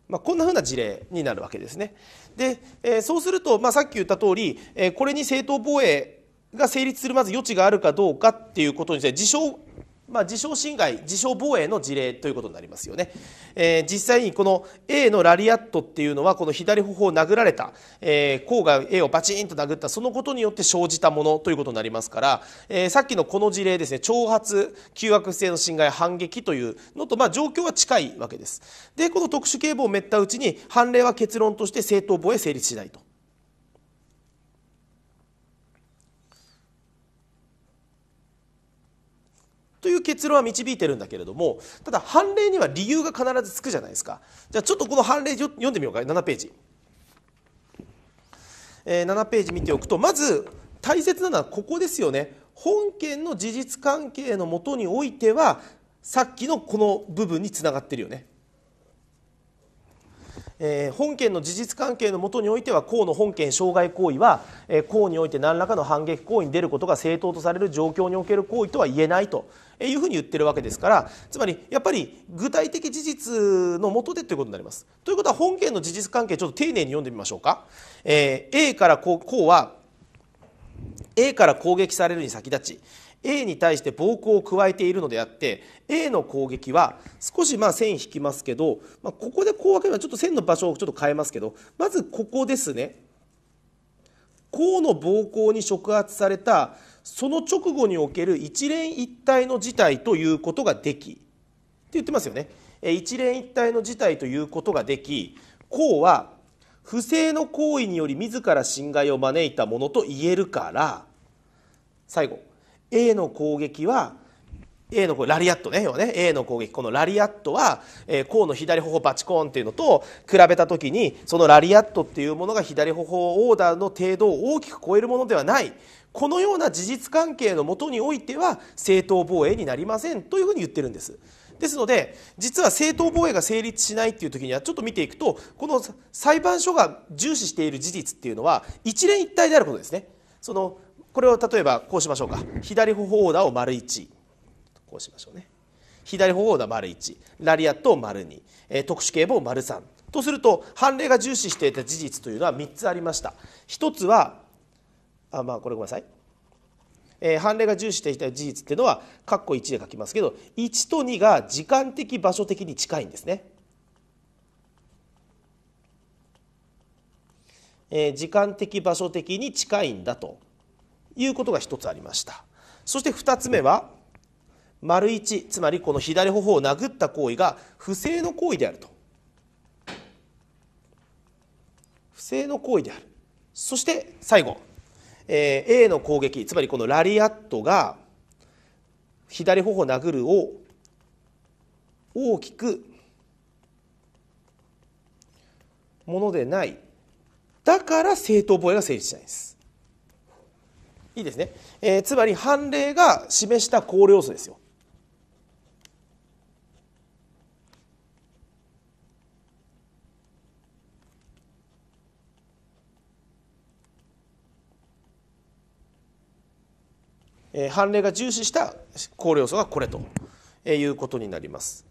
Speaker 1: まあ、こんなふうな事例になるわけですね。で、えー、そうすると、まあ、さっき言った通り、えー、これに正当防衛が成立するまず余地があるかどうかっていうことについて事象まあ、自称侵害自称防衛の事例ということになりますよね、えー、実際にこの A のラリアットっていうのはこの左頬を殴られた、えー、甲が A をバチンと殴ったそのことによって生じたものということになりますから、えー、さっきのこの事例ですね挑発凶悪性の侵害反撃というのとまあ状況は近いわけですでこの特殊警棒をめったうちに判例は結論として正当防衛成立しないとという結論は導いてるんだけれどもただ判例には理由が必ずつくじゃないですかじゃあちょっとこの判例読んでみようか7ページ、えー、7ページ見ておくとまず大切なのはここですよね本件の事実関係のもとにおいてはさっきのこの部分につながってるよねえー、本件の事実関係のもとにおいては公の本件障害行為は、えー、公において何らかの反撃行為に出ることが正当とされる状況における行為とは言えないというふうに言ってるわけですからつまりやっぱり具体的事実のもとでということになります。ということは本件の事実関係ちょっと丁寧に読んでみましょうか。えー、A から公は A から攻撃されるに先立ち A に対して暴行を加えているのであって A の攻撃は少しまあ線引きますけど、まあ、ここでこう分ければちょっと線の場所をちょっと変えますけどまずここですね。こうの暴行に触発されたその直後における一連一体の事態ということができって言ってますよね。一連一体の事態ということができこうは不正の行為により自ら侵害を招いたものと言えるから最後 A の攻撃は A のラリアットね要はね A の攻撃このラリアットは、甲の左頬バチコーンっていうのと比べた時にそのラリアットっていうものが左頬オーダーの程度を大きく超えるものではないこのような事実関係のもとにおいては正当防衛になりませんというふうに言ってるんです。ですので実は正当防衛が成立しないっていう時にはちょっと見ていくとこの裁判所が重視している事実っていうのは一連一体であることですね。そのこれを例えばこうしましょうか左頬オーを丸1こうしましょうね左頬オー丸1ラリアットを丸2、えー、特殊警棒を丸3とすると判例が重視していた事実というのは3つありました1つはあまあこれごめんなさい、えー、判例が重視していた事実っていうのは括弧1で書きますけど1と2が時間的場所的に近いんですねえ時間的場所的に近いんだということが一つありましたそして2つ目は丸1つまりこの左頬を殴った行為が不正の行為であると不正の行為であるそして最後、えー、A の攻撃つまりこのラリアットが左頬を殴るを大きくものでないだから正当防衛が成立しないんですいいですね、えー、つまり判例が示した考慮要素ですよ判例が重視した考慮要素がこれということになります。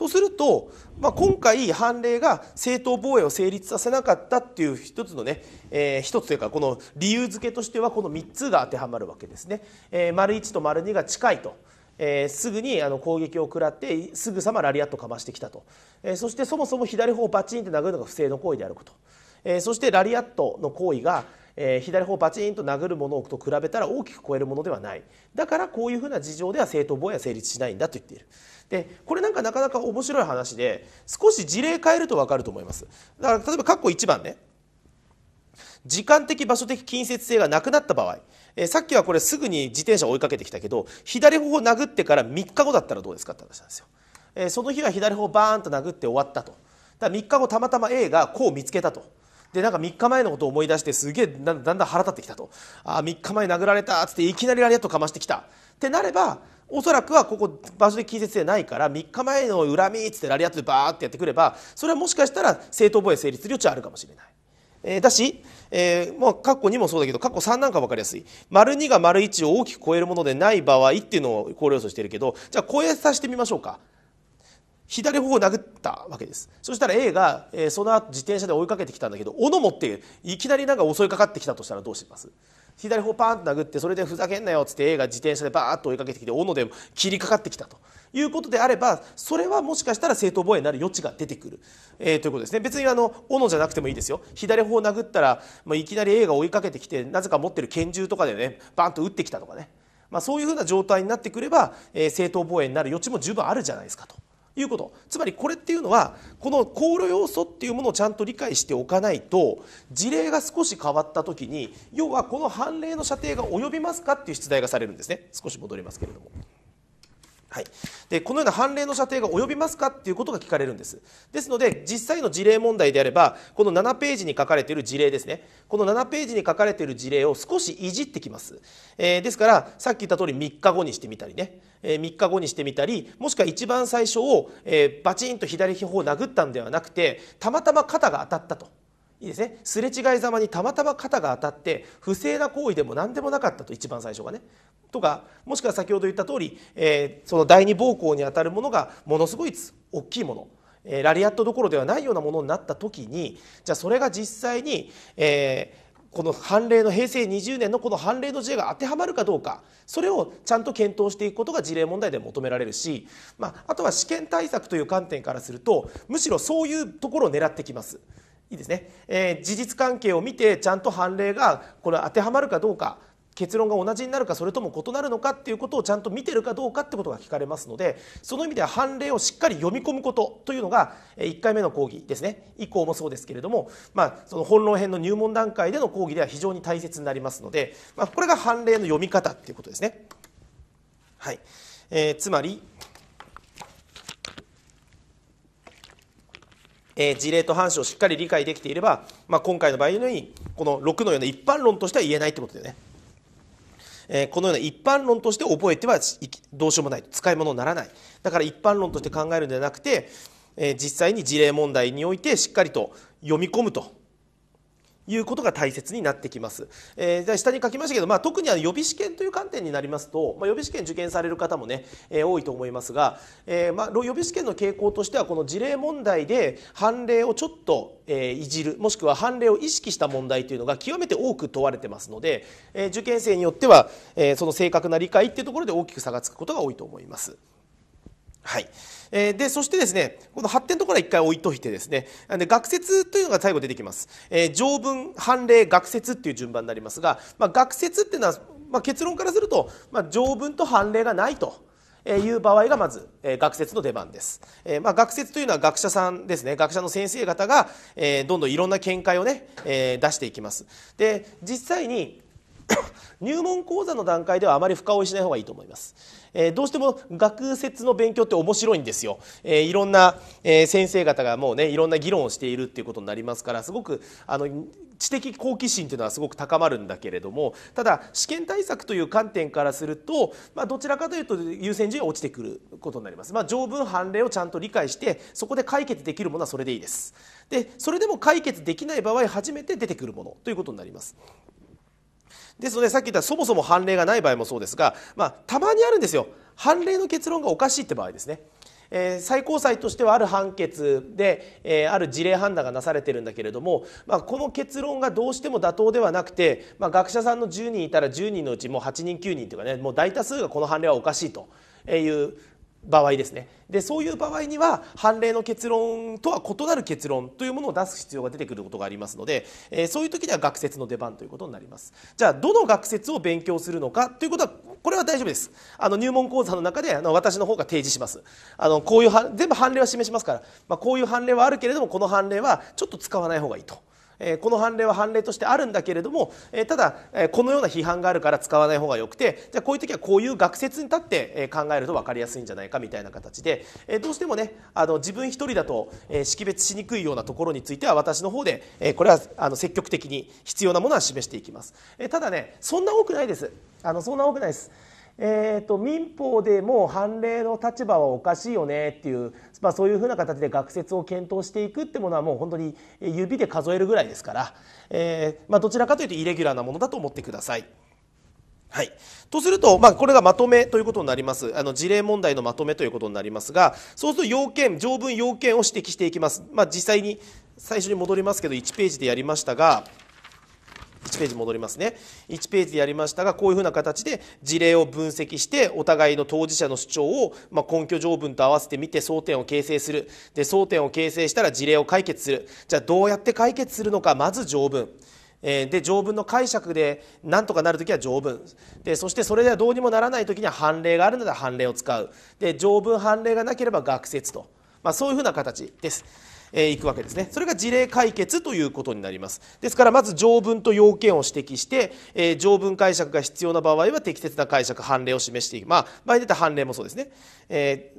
Speaker 1: とすると、まあ、今回判例が正当防衛を成立させなかったっていう一つのね、えー、一つというかこの理由付けとしてはこの3つが当てはまるわけですね。えー、丸1と丸2が近いと。えー、すぐにあの攻撃を食らってすぐさまラリアットかましてきたと、えー、そしてそもそも左方をバチンって殴るのが不正の行為であること、えー、そしてラリアットの行為が、えー、左方バチンと殴るものと比べたら大きく超えるものではないだからこういうふうな事情では正当防衛は成立しないんだと言っている。でこれなんかなかなか面白い話で少し事例変えると分かると思います。だから例えば括弧1番ね時間的場所的近接性がなくなった場合、えー、さっきはこれすぐに自転車を追いかけてきたけど左方を殴ってから3日後だったらどうですかって話なんですよ。えー、その日は左方をバーンと殴って終わったと。だ3日後たまたま A がこう見つけたと。でなんか3日前のことを思い出してすげえだんだん腹立ってきたとあ3日前殴られたっつっていきなりラリアットかましてきたってなればおそらくはここ場所で近接でないから3日前の恨みっつってラリアットでバーってやってくればそれはもしかしたら正当防衛成立する余地あるかもしれない。えー、だし、えー、もう括弧2もそうだけど括弧3なんか分かりやすい丸2が丸1を大きく超えるものでない場合っていうのを考慮要してるけどじゃあ超えさせてみましょうか左方殴ったわけですそしたら A が、えー、その後自転車で追いかけてきたんだけど斧持っていきなりなんか襲いかかってきたとしたらどうします左方パーンと殴ってそれでふざけんなよっつって A が自転車でバーッと追いかけてきて斧で切りかかってきたということであればそれはもしかしたら正当防衛になる余地が出てくる、えー、ということですね別にあの斧じゃなくてもいいですよ左方を殴ったら、まあ、いきなり A が追いかけてきてなぜか持ってる拳銃とかでねバーンと撃ってきたとかね、まあ、そういうふうな状態になってくれば、えー、正当防衛になる余地も十分あるじゃないですかと。いうことつまりこれっていうのはこの考慮要素っていうものをちゃんと理解しておかないと事例が少し変わった時に要はこの判例の射程が及びますかっていう出題がされるんですね少し戻りますけれども。はい、でこのような判例の射程が及びますかっていうことが聞かれるんですですので実際の事例問題であればこの7ページに書かれている事例ですねこの7ページに書かれている事例を少しいじってきます、えー、ですからさっき言った通り3日後にしてみたりねえ3日後にしてみたりもしくは一番最初を、えバチンと左頬を殴ったんではなくてたまたま肩が当たったと。いいですねすれ違いざまにたまたま肩が当たって不正な行為でも何でもなかったと一番最初がねとかもしくは先ほど言った通り、えその第二暴行にあたるものがものすごい大きいもの、えラリアットどころではないようなものになった時にじゃあそれが実際に、えこの判例の平成20年のこの判例の事例が当てはまるかどうかそれをちゃんと検討していくことが事例問題で求められるし、まあ、あとは試験対策という観点からするとむしろそういうところを狙ってきます。いいですね、えー、事実関係を見てちゃんと判例がこれ当てはまるかどうか結論が同じになるかそれとも異なるのかっていうことをちゃんと見てるかどうかってことが聞かれますのでその意味では判例をしっかり読み込むことというのが1回目の講義ですね以降もそうですけれども、まあ、その本論編の入門段階での講義では非常に大切になりますので、まあ、これが判例の読み方っていうことですね。はいえー、つまり、えー、事例と範囲をしっかり理解できていれば、まあ、今回の場合のようにこの6のような一般論としては言えないってことだよね。えこのような一般論として覚えてはどうしようもない使い物にならないだから一般論として考えるんではなくて、え実際に事例問題においてしっかりと読み込むということが大切になってきます。えー、下に書きましたけど、まあ、特に予備試験という観点になりますと、まあ、予備試験受験される方もね、えー、多いと思いますが、えー、まあ、予備試験の傾向としてはこの事例問題で判例をちょっと、えいじるもしくは判例を意識した問題というのが極めて多く問われてますので、え受験生によっては、えその正確な理解っていうところで大きく差がつくことが多いと思います。はいえー、で、そしてですね、この発展ところは一回置いといてですね、で学説というのが最後出てきます。えー、条文、判例、学説っていう順番になりますが、まあ、学説っていうのは、まあ、結論からすると、まあ、条文と判例がないと。えいう場合がまず、え学説の出番です。えまあ、学説というのは学者さんですね、学者の先生方が、えどんどんいろんな見解をね、え出していきます。で、実際に 入門講座の段階ではあまり深追いしない方がいいと思います、えー、どうしても学説の勉強って面白いんですよ、えー、いろんな、えー、先生方がもうねいろんな議論をしているっていうことになりますからすごくあの知的好奇心というのはすごく高まるんだけれどもただ試験対策という観点からすると、まあ、どちらかというと優先順位が落ちてくることになります、まあ、条文判例をちゃんと理解してそこで解決できるものはそれでいいですでそれでも解決できない場合初めて出てくるものということになりますですのでさっき言ったそもそも判例がない場合もそうですが、まあ、たまにあるんですよ判例の結論がおかしいって場合ですね。えー、最高裁としてはある判決で、えー、ある事例判断がなされてるんだけれども、まあ、この結論がどうしても妥当ではなくて、まあ、学者さんの10人いたら10人のうちもう8人9人というかねもう大多数がこの判例はおかしいという場合ですねでそういう場合には判例の結論とは異なる結論というものを出す必要が出てくることがありますので、えー、そういう時には学説の出番ということになりますじゃあどの学説を勉強するのかということはこれは大丈夫ですあの入門講座の中であの私の方が提示しますあのこういう全部判例は示しますから、まあ、こういう判例はあるけれどもこの判例はちょっと使わない方がいいとこの判例は判例としてあるんだけれどもただこのような批判があるから使わない方がよくてじゃあこういう時はこういう学説に立って考えると分かりやすいんじゃないかみたいな形でどうしてもねあの自分一人だと識別しにくいようなところについては私の方でこれはあの積極的に必要なものは示していきます。ただねそんな多くないです。あのそんな多くないです。えーと、民法でも判例の立場はおかしいよねっていう、まあ、そういうふうな形で学説を検討していくってものはもう本当に指で数えるぐらいですから、えー、まあ、どちらかというとイレギュラーなものだと思ってください。はい、とすると、まあ、これがまとめということになりますあの事例問題のまとめということになりますがそうすると要件条文要件を指摘していきます、まあ、実際に最初に戻りますけど1ページでやりましたが1ページ戻りますね1ページでやりましたがこういうふうな形で事例を分析してお互いの当事者の主張を、ま根拠条文と合わせて見て争点を形成するで争点を形成したら事例を解決するじゃあどうやって解決するのかまず条文。で条文の解釈で何とかなるときは条文でそしてそれではどうにもならないときには判例があるので判例を使うで条文判例がなければ学説と、まあ、そういうふうな形です。えー、いくわけですねそれが事例解決ということになりますですからまず条文と要件を指摘して、えー、条文解釈が必要な場合は適切な解釈判例を示していくまあ場合によっては判例もそうですね、え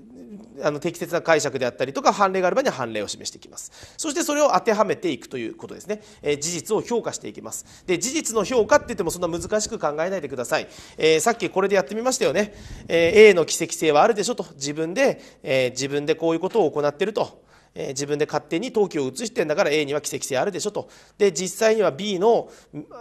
Speaker 1: ー、あの適切な解釈であったりとか判例がある場合には判例を示していきますそしてそれを当てはめていくということですね、え事実を評価していきますで事実の評価って言ってもそんな難しく考えないでください、えさっきこれでやってみましたよね、え A の奇跡性はあるでしょと自分で、え自分でこういうことを行っているとえ自分で勝手に登記を移してんだから A には奇跡性あるでしょとで実際には B の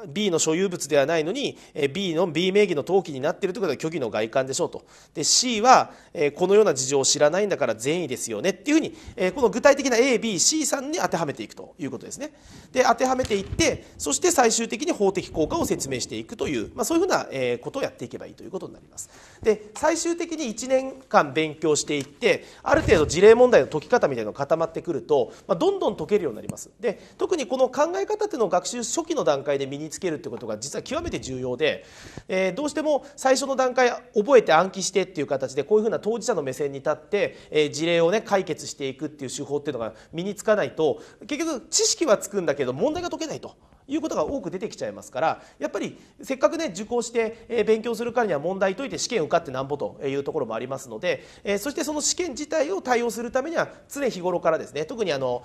Speaker 1: B の所有物ではないのに B の B 名義の登記になってるということは虚偽の外観でしょうとで C は、えこのような事情を知らないんだから善意ですよねっていうふうに、えこの具体的な ABC さんに当てはめていくということですねで当てはめていってそして最終的に法的効果を説明していくという、まあ、そういうふうな、えことをやっていけばいいということになりますで最終的に1年間勉強していってある程度事例問題の解き方みたいなのを固まってくると、まあ、どんどん解けるようになりますで特にこの考え方っていうのを学習初期の段階で身につけるってことが実は極めて重要で、えー、どうしても最初の段階覚えて暗記してっていう形でこういうふうな当事者の目線に立って、えー、事例をね解決していくっていう手法っていうのが身につかないと結局知識はつくんだけど問題が解けないと。いうことが多く出てきちゃいますからやっぱりせっかくね受講して勉強するからには問題解いて試験受かってなんぼというところもありますのでそしてその試験自体を対応するためには常日頃からですね特にあの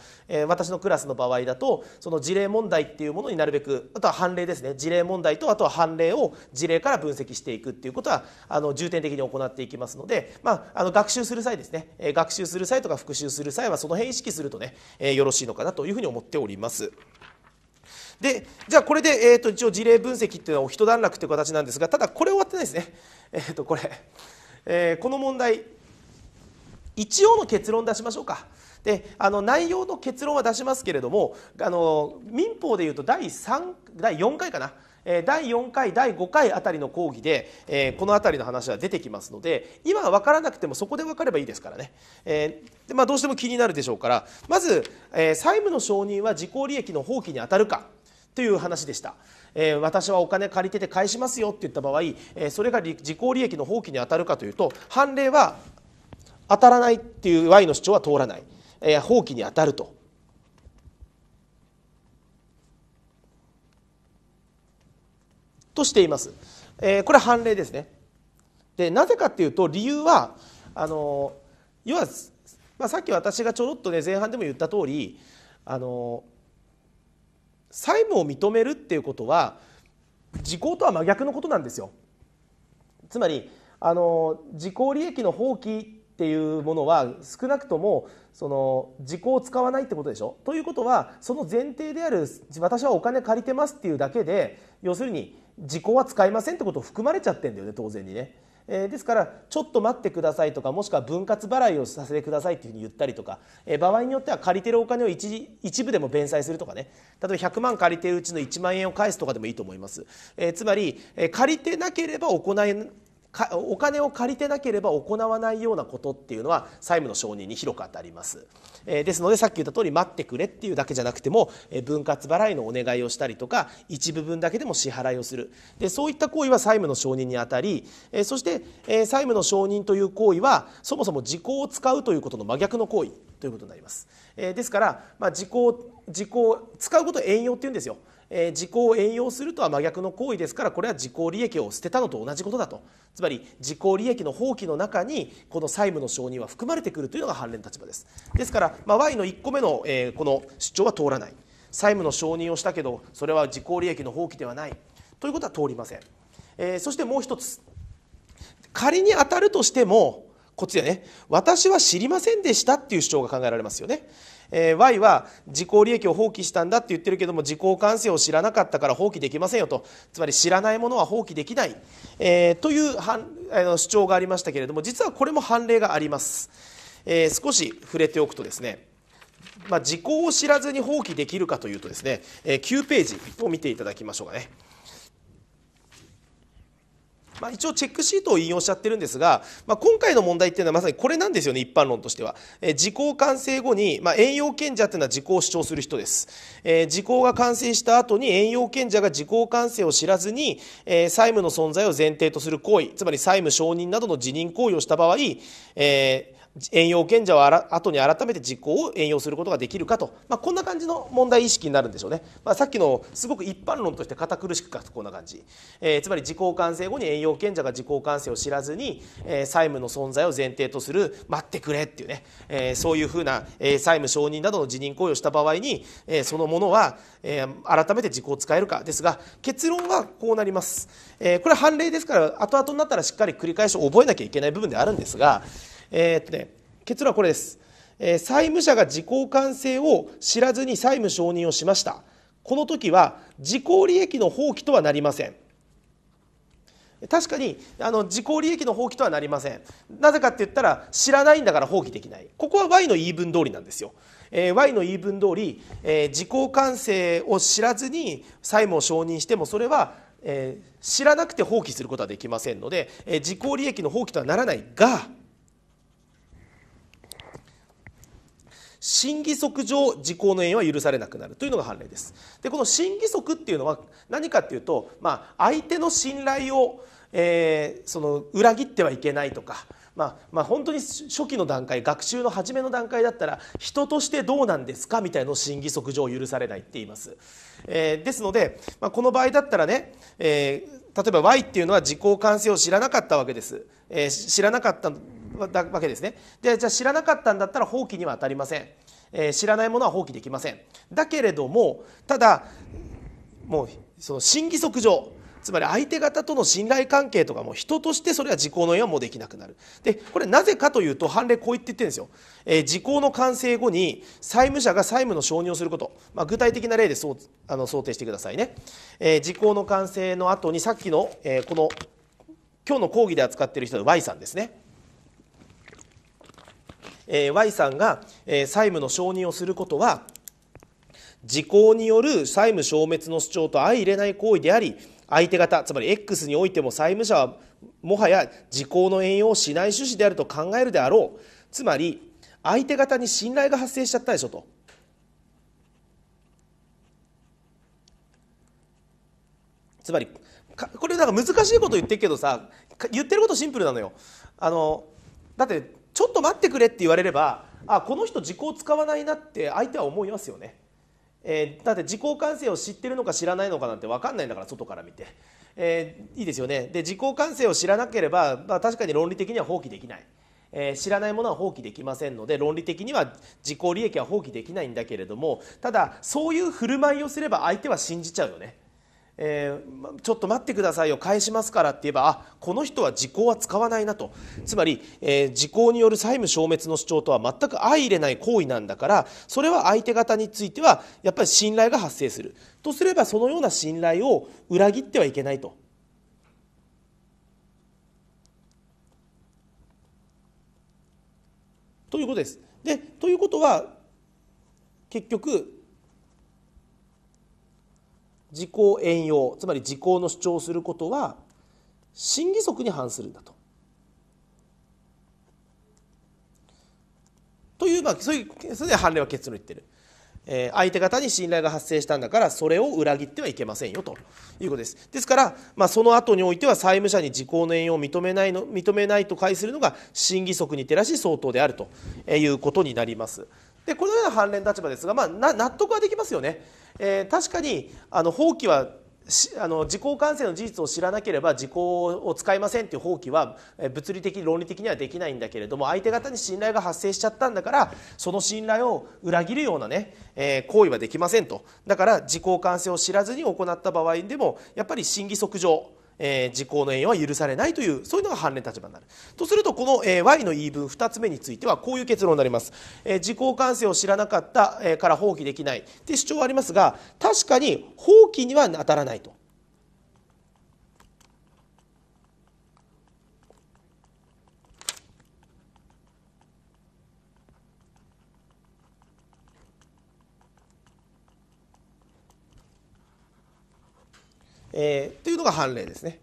Speaker 1: 私のクラスの場合だとその事例問題っていうものになるべくあとは判例ですね事例問題とあとは判例を事例から分析していくっていうことはあの重点的に行っていきますので、まあ、あの学習する際ですね学習する際とか復習する際はその辺意識するとねよろしいのかなというふうに思っております。でじゃあこれで、えーと、一応事例分析っていうのは一段落という形なんですがただこれ終わってないですねえっ、ー、とこれ、えー、この問題一応の結論出しましょうか。であの内容の結論は出しますけれどもあの民法でいうと第3第4回かな第4回第5回あたりの講義で、えー、この辺りの話は出てきますので今は分からなくてもそこで分かればいいですからね、えー、でまあ、どうしても気になるでしょうからまず、えー、債務の承認は自己利益の放棄に当たるかという話でした。え私はお金借りてて返しますよって言った場合、えそれが自己利益の放棄に当たるかというと判例は当たらないっていう Y の主張は通らない、え放棄に当たると。としています、えこれは判例ですね。でなぜかっていうと理由はあの要は、まあ、さっき私がちょろっとね前半でも言った通りあの債務を認めるっていうことは時効とは真逆のことなんですよつまりあの時効利益の放棄っていうものは少なくともその時効を使わないってことでしょということはその前提である私はお金借りてますっていうだけで要するに時効は使いませんってことを含まれちゃってんだよね当然にね。えー、ですからちょっと待ってくださいとかもしくは分割払いをさせてくださいっていうふうに言ったりとか、えー、場合によっては借りてるお金を一一部でも弁済するとかね例えば100万借りてるうちの1万円を返すとかでもいいと思います、えー、つまり、えー、借りてなければ行お金を借りてなければ行わないようなことっていうのは債務の承認に広く当たります、えー、ですのでさっき言った通り待ってくれっていうだけじゃなくても、えー、分割払いのお願いをしたりとか一部分だけでも支払いをするでそういった行為は債務の承認に当たり、えー、そして、え債務の承認という行為はそもそも時効を使うということの真逆の行為ということになります、えですから、まあ、時効時効使うことを遠用っていうんですよえー、自己を援用するとは真逆の行為ですからこれは自己利益を捨てたのと同じことだとつまり自己利益の放棄の中にこの債務の承認は含まれてくるというのが反連立場ですですから、まあ、Y の1個目の、えー、この主張は通らない債務の承認をしたけどそれは自己利益の放棄ではないということは通りません、えー、そしてもう一つ仮に当たるとしてもこっちでね私は知りませんでしたっていう主張が考えられますよねえ Y は自己利益を放棄したんだって言ってるけども自己完成を知らなかったから放棄できませんよとつまり知らないものは放棄できない、えー、というはんあの主張がありましたけれども実はこれも判例があります、えー、少し触れておくとですねまあ、時効を知らずに放棄できるかというとですね、え9ページを見ていただきましょうかね。まあ、一応チェックシートを引用しちゃってるんですが、まあ、今回の問題っていうのはまさにこれなんですよね一般論としては、えー、時効完成後に、まあ、栄養賢者っていうのは時効を主張する人です、えー、時効が完成した後に栄養賢者が時効完成を知らずに、えー、債務の存在を前提とする行為つまり債務承認などの辞任行為をした場合、えー、遠用賢者はあとに改めて実行を援用することができるかと、まあ、こんな感じの問題意識になるんでしょうね、まあ、さっきのすごく一般論として堅苦しく書くとこんな感じ、えー、つまり自己完成後に遠用賢者が自己完成を知らずに、えー、債務の存在を前提とする待ってくれっていうね、えー、そういうふうな、えー、債務承認などの辞任行為をした場合に、えー、そのものは、えー、改めて自己を使えるかですが結論はこうなります、えー、これは判例ですから後々になったらしっかり繰り返し覚えなきゃいけない部分であるんですがえー、っとね、結論はこれです、えー、債務者が時効完成を知らずに債務承認をしましたこの時は時効利益の放棄とはなりません確かにあの自己利益の放棄とはなりませんなぜかって言ったら知らないんだから放棄できないここは Y の言い分通りなんですよ、えー、Y の言い分通り、えー、自己完成を知らずに債務を承認してもそれは、えー、知らなくて放棄することはできませんので、えー、自己利益の放棄とはならないが審議則上時効の縁は許されなくなるというのが判例です。でこの審議則っていうのは何かっていうと、まあ、相手の信頼を、えー、その裏切ってはいけないとか。まあまあ、本当に初期の段階学習の初めの段階だったら人としてどうなんですかみたいのを審議則上許されないって言います、えー、ですので、まあ、この場合だったらね、えー、例えば Y っていうのは時効完成を知らなかったわけです、えー、知らなかったわけですねでじゃあ知らなかったんだったら放棄には当たりません、えー、知らないものは放棄できませんだけれどもただもうその審議則上つまり相手方との信頼関係とかも人としてそれは時効の縁はもうできなくなるでこれなぜかというと判例こう言って言ってるんですよ、えー、時効の完成後に債務者が債務の承認をすること、まあ、具体的な例でそうあの想定してくださいね、えー、時効の完成の後にさっきの、えー、この今日の講義で扱っている人の Y さんですねえー、Y さんが、えー、債務の承認をすることは時効による債務消滅の主張と相入れない行為であり相手方つまり X においても債務者はもはや時効の援用をしない趣旨であると考えるであろうつまり相手方に信頼が発生しちゃったでしょと。つまりこれなんか難しいこと言ってるけどさ言ってることシンプルなのよ。あのだってちょっと待ってくれって言われればあこの人時効使わないなって相手は思いますよね、えー、だって時効完成を知ってるのか知らないのかなんて分かんないんだから外から見て、えー、いいですよねで時効完成を知らなければ、まあ、確かに論理的には放棄できない、えー、知らないものは放棄できませんので論理的には時効利益は放棄できないんだけれどもただそういう振る舞いをすれば相手は信じちゃうよねえー、ちょっと待ってくださいよ返しますからって言えばあこの人は時効は使わないなとつまり、えー、時効による債務消滅の主張とは全く相入れない行為なんだからそれは相手方についてはやっぱり信頼が発生するとすればそのような信頼を裏切ってはいけないと。ということです。でということは結局時効援用つまり時効の主張をすることは審議則に反するんだと。というまあそういうそれで判例は結論言ってる。えー、相手方に信頼が発生したんだからそれを裏切ってはいけませんよということですですから、まあ、その後においては債務者に時効の援用を認めないの認めないと解するのが審議則に照らし相当であるということになりますでこのような反連立場ですが、まあ、納得はできますよね。えー、確かにあの放棄はあの自己感染の事実を知らなければ時効を使いませんという放棄は物理的論理的にはできないんだけれども相手方に信頼が発生しちゃったんだからその信頼を裏切るようなね、え行為はできませんとだから時効感染を知らずに行った場合でもやっぱり審議則上えー、時効の縁は許されないというそういうのが反連立場になるとするとこの、えー、y の言い分2つ目についてはこういう結論になります、えー、時効完成を知らなかった、えー、から放棄できないという主張はありますが確かに放棄には当たらないとえー、というのが判例ですね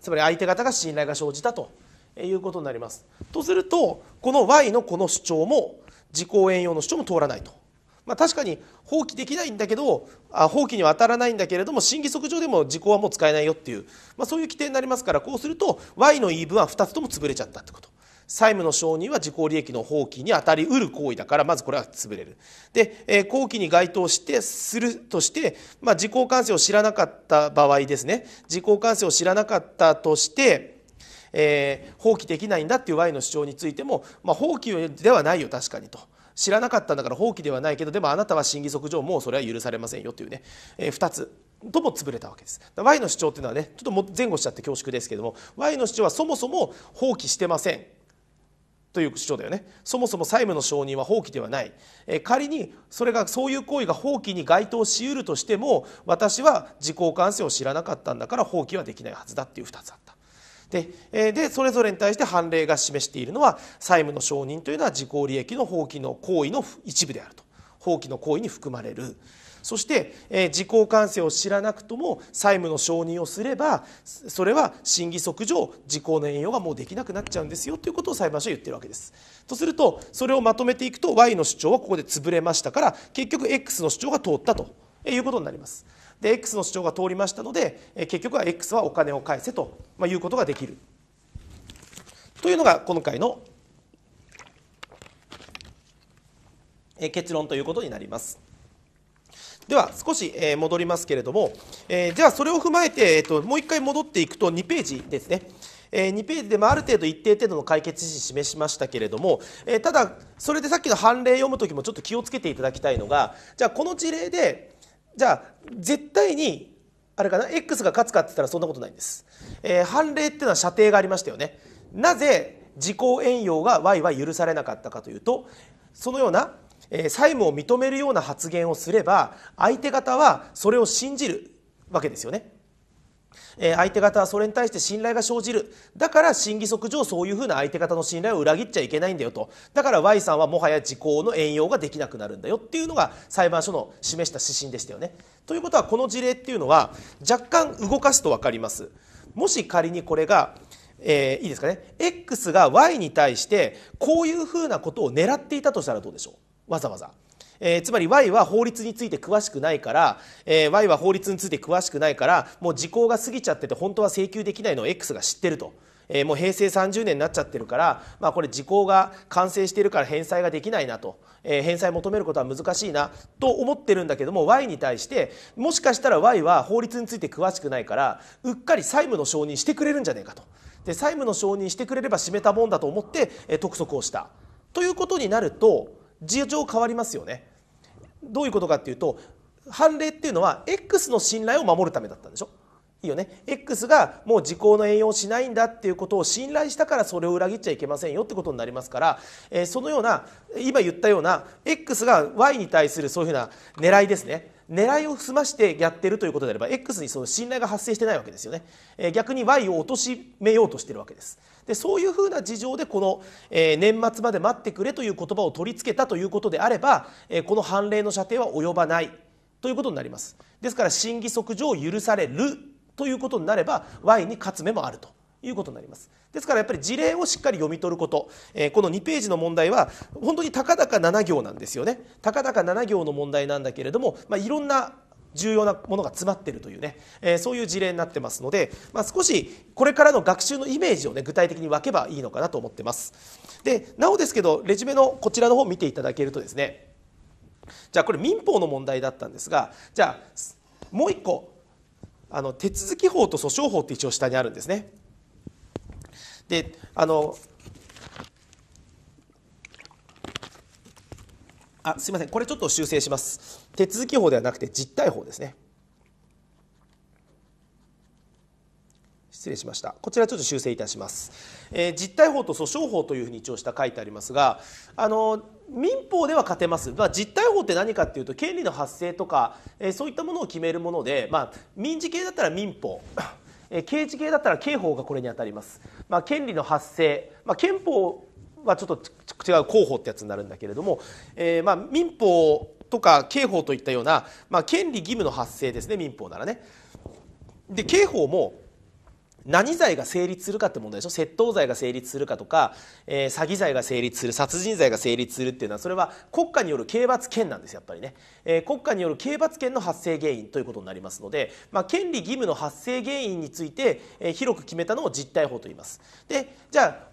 Speaker 1: つまり相手方が信頼が生じたということになりますとするとこの Y のこの主張も自効援用の主張も通らないと、まあ、確かに放棄できないんだけどあ放棄には当たらないんだけれども審議則上でも時効はもう使えないよっていう、まあ、そういう規定になりますからこうすると Y の言い分は2つとも潰れちゃったってこと債務の承認は自己利益の放棄に当たりうる行為だからまずこれは潰れるで、えー、後期に該当してするとして、まあ、自己完成を知らなかった場合ですね自己完成を知らなかったとして、えー、放棄できないんだっていう Y の主張についても、まあ、放棄ではないよ確かにと。知らなかったんだから放棄ではないけどでもあなたは審議則上もうそれは許されませんよというね、えー、2つとも潰れたわけです。Y の主張っていうのはねちょっと前後しちゃって恐縮ですけども Y の主張はそもそも放棄してませんという主張だよねそもそも債務の承認は放棄ではない、え仮にそれがそういう行為が放棄に該当しうるとしても私は自己完成を知らなかったんだから放棄はできないはずだっていう2つあったで,、えでそれぞれに対して判例が示しているのは債務の承認というのは自己利益の放棄の行為の一部であると放棄の行為に含まれるそして、えー、時効完成を知らなくとも債務の承認をすればそれは審議則上時効の援用がもうできなくなっちゃうんですよということを裁判所は言ってるわけです。とするとそれをまとめていくと Y の主張はここで潰れましたから結局 X の主張が通ったということになります。で X の主張が通りましたので結局は X はお金を返せと、まあ、いうことができるというのが今回の結論ということになります。では少し、え戻りますけれども、えじゃあそれを踏まえて、えー、ともう1回戻っていくと2ページですね。え2ページでもある程度一定程度の解決指示示しましたけれども、えただそれでさっきの判例読む時もちょっと気をつけていただきたいのがじゃあこの事例でじゃあ絶対にあれかな X が勝つかって言ったらそんなことないんです、えー、判例っていうのは射程がありましたよねなぜ自己援用が Y は許されなかったかというとそのようなえー、債務を認めるような発言をすれば相手方はそれを信じるわけですよね。えー、相手方はそれに対して信頼が生じるだから審議則上そういうふうな相手方の信頼を裏切っちゃいけないんだよとだから Y さんはもはや時効の援用ができなくなるんだよっていうのが裁判所の示した指針でしたよね。ということはこの事例っていうのは若干動かすと分かります。もし仮にこれがえー、いいですかね X が Y に対してこういうふうなことを狙っていたとしたらどうでしょうわざわざ。えー、つまり Y は法律について詳しくないから、えー、Y は法律について詳しくないからもう時効が過ぎちゃってて本当は請求できないのを X が知ってると。えー、もう平成30年になっちゃってるから、まあ、これ時効が完成しているから返済ができないなと、えー、返済求めることは難しいなと思ってるんだけども Y に対してもしかしたら Y は法律について詳しくないからうっかり債務の承認してくれるんじゃないかとで債務の承認してくれれば締めたもんだと思って、えー、督促をしたということになると事情変わりますよねどういうことかっていうと判例っていうのは X の信頼を守るためだったんでしょいいよね X がもう時効の援用しないんだっていうことを信頼したからそれを裏切っちゃいけませんよってことになりますから、えー、そのような今言ったような X が Y に対するそういうふうな狙いですね狙いを済ましてやってるということであれば X にその信頼が発生してないわけですよね、えー、逆に Y を貶めようとしてるわけですでそういうふうな事情でこの、えー、年末まで待ってくれという言葉を取り付けたということであれば、えー、この判例の射程は及ばないということになりますですから審議則上許されるということになれば Y に勝つ目もあるということになりますですからやっぱり事例をしっかり読み取ること、えー、この2ページの問題は本当にたかだか7行なんですよねたかだか7行の問題なんだけれども、まあ、いろんな重要なものが詰まっているというね、えー、そういう事例になってますので、まあ、少しこれからの学習のイメージをね具体的に分けばいいのかなと思ってますでなおですけどレジュメのこちらの方を見ていただけるとですねじゃあこれ民法の問題だったんですがじゃあもう一個あの手続き法と訴訟法って一応下にあるんですねであのあすいませんこれちょっと修正します手続き法ではなくて実態法ですね失礼しましたこちらちょっと修正いたします、えー、実態法と訴訟法というふうに一応した書いてありますがあの民法では勝てます、まあ、実態法って何かっていうと権利の発生とか、えー、そういったものを決めるもので、まあ、民事系だったら民法え刑事系だったら刑法がこれに当たります、まあ、権利の発生、まあ、憲法はちょっと違う広報ってやつになるんだけれども、えー、まあ、民法とか刑法といったような、まあ、権利義務の発生ですね民法ならね。で刑法も何罪が成立するかって問題でしょ窃盗罪が成立するかとか、えー、詐欺罪が成立する殺人罪が成立するっていうのはそれは国家による刑罰権なんですやっぱりね、えー、国家による刑罰権の発生原因ということになりますので、まあ、権利義務の発生原因について、えー、広く決めたのを実態法と言いますでじゃあ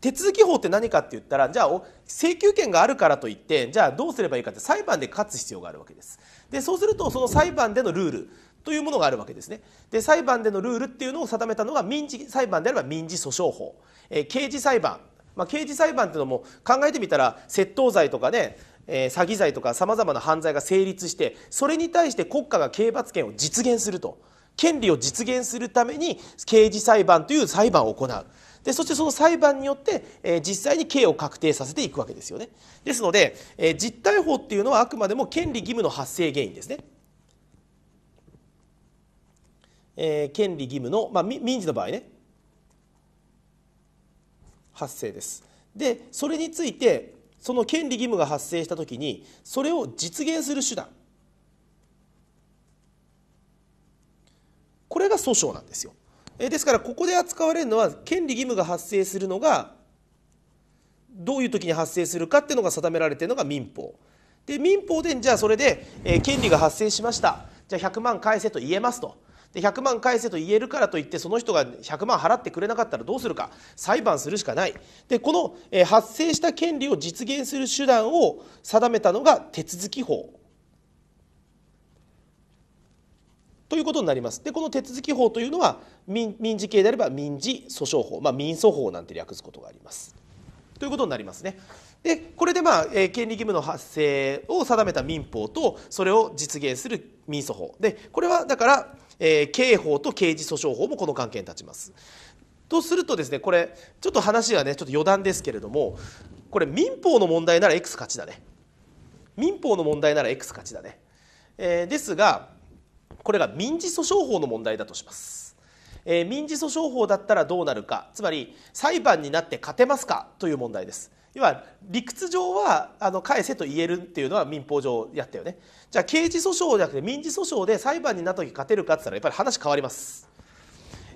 Speaker 1: 手続き法って何かって言ったらじゃあ請求権があるからといってじゃあどうすればいいかって裁判で勝つ必要があるわけです。でそうするとその裁判でのルールというものがあるわけですね。で裁判でのルールっていうのを定めたのが民事裁判であれば民事訴訟法、えー、刑事裁判、まあ、刑事裁判っていうのも考えてみたら窃盗罪とかねえ詐欺罪とかさまざまな犯罪が成立してそれに対して国家が刑罰権を実現すると権利を実現するために刑事裁判という裁判を行う。でそしてその裁判によって、えー、実際に刑を確定させていくわけですよねですので、えー、実態法っていうのはあくまでも権利義務の発生原因ですね、えー、権利義務の、まあ、民事の場合ね発生ですでそれについてその権利義務が発生したときにそれを実現する手段これが訴訟なんですよえですからここで扱われるのは権利義務が発生するのがどういう時に発生するかっていうのが定められてるのが民法で民法でじゃあそれで、え権利が発生しましたじゃあ100万返せと言えますと。で100万返せと言えるからといってその人が100万払ってくれなかったらどうするか裁判するしかないでこの発生した権利を実現する手段を定めたのが手続き法ということになります。でこの手続き法というのは民事系であれば民事訴訟法、まあ、民訴法なんて略すことがあります。ということになりますね。でこれでまあ、えー、権利義務の発生を定めた民法とそれを実現する民訴法でこれはだから、えー、刑法と刑事訴訟法もこの関係に立ちます。とするとですねこれちょっと話はねちょっと余談ですけれどもこれ民法の問題なら X 勝ちだね民法の問題なら X 勝ちだね、えー、ですがこれが民事訴訟法の問題だとします。えー、民事訴訟法だったらどうなるかつまり裁判になって勝てますかという問題です。要は理屈上はあの返せと言えるっていうのは民法上やったよねじゃあ刑事訴訟じゃなくて民事訴訟で裁判になった時勝てるかって言ったらやっぱり話変わります、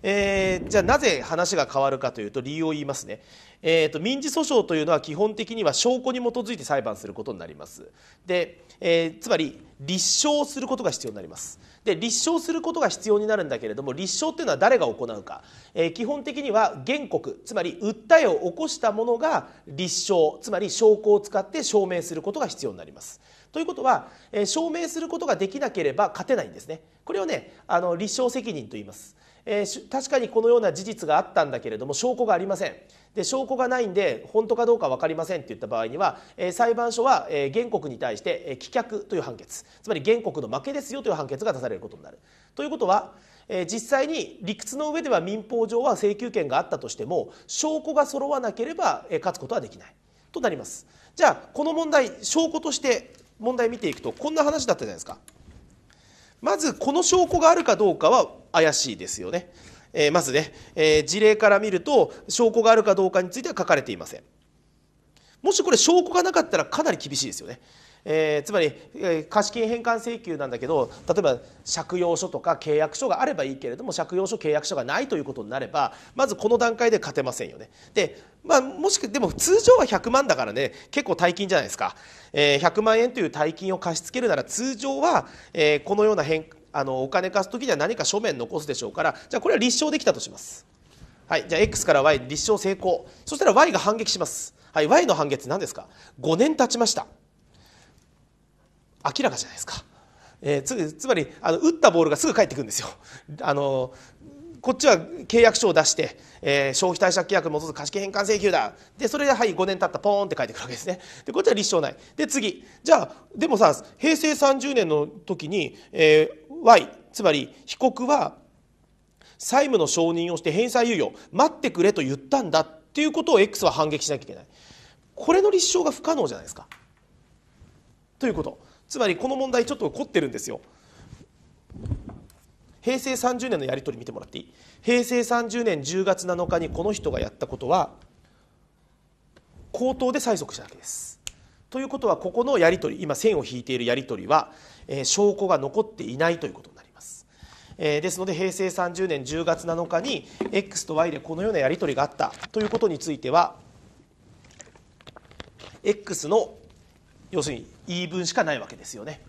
Speaker 1: えー、じゃあなぜ話が変わるかというと理由を言いますね、えーと、民事訴訟というのは基本的には証拠に基づいて裁判することになりますで、えー、つまり立証することが必要になりますで立証することが必要になるんだけれども立証っていうのは誰が行うか、えー、基本的には原告つまり訴えを起こした者が立証つまり証拠を使って証明することが必要になりますということは、えー、証明することができなければ勝てないんですねこれをねあの立証責任と言いますえー、確かにこのような事実があったんだけれども証拠がありませんで証拠がないんで本当かどうか分かりませんって言った場合には、えー、裁判所は、えー、原告に対して、えー、棄却という判決つまり原告の負けですよという判決が出されることになる。ということは、えー、実際に理屈の上では民法上は請求権があったとしても証拠が揃わなければ、えー、勝つことはできないとなります。じゃあこの問題証拠として問題見ていくとこんな話だったじゃないですか。まずこの証拠があるかどうかは怪しいですよね。えー、まずね、えー、事例から見ると証拠があるかどうかについては書かれていません。もしこれ証拠がなかったらかなり厳しいですよね。えー、つまり、えー、貸金返還請求なんだけど例えば借用書とか契約書があればいいけれども借用書契約書がないということになればまずこの段階で勝てませんよね。でまあ、もしくでも通常は100万だからね結構大金じゃないですか、えー、100万円という大金を貸し付けるなら通常は、えー、このような変あのお金貸す時には何か書面残すでしょうからじゃあこれは立証できたとします。はい、じゃあ X から Y 立証成功そしたら Y が反撃します、はい、Y の反撃何ですか5年経ちました明らかじゃないですか、えー、つつまりあの打ったボールがすぐ返ってくるんですよ。あのこっちは契約書を出して、えー、消費貸借契約に基づく貸付返還請求だでそれではい5年経ったポーンって書いてくるわけですねでこっちは立証ないで次じゃあでもさ平成30年の時に、えー、Y つまり被告は債務の承認をして返済猶予待ってくれと言ったんだっていうことを X は反撃しなきゃいけないこれの立証が不可能じゃないですかということつまりこの問題ちょっと凝ってるんですよ平成30年のやり取り見てもらっていい平成30年10月7日にこの人がやったことは口頭で催促したわけですということはここのやり取り今線を引いているやり取りは、えー、証拠が残っていないということになります、えですので平成30年10月7日に X と Y でこのようなやり取りがあったということについては X の要するに言い分しかないわけですよね。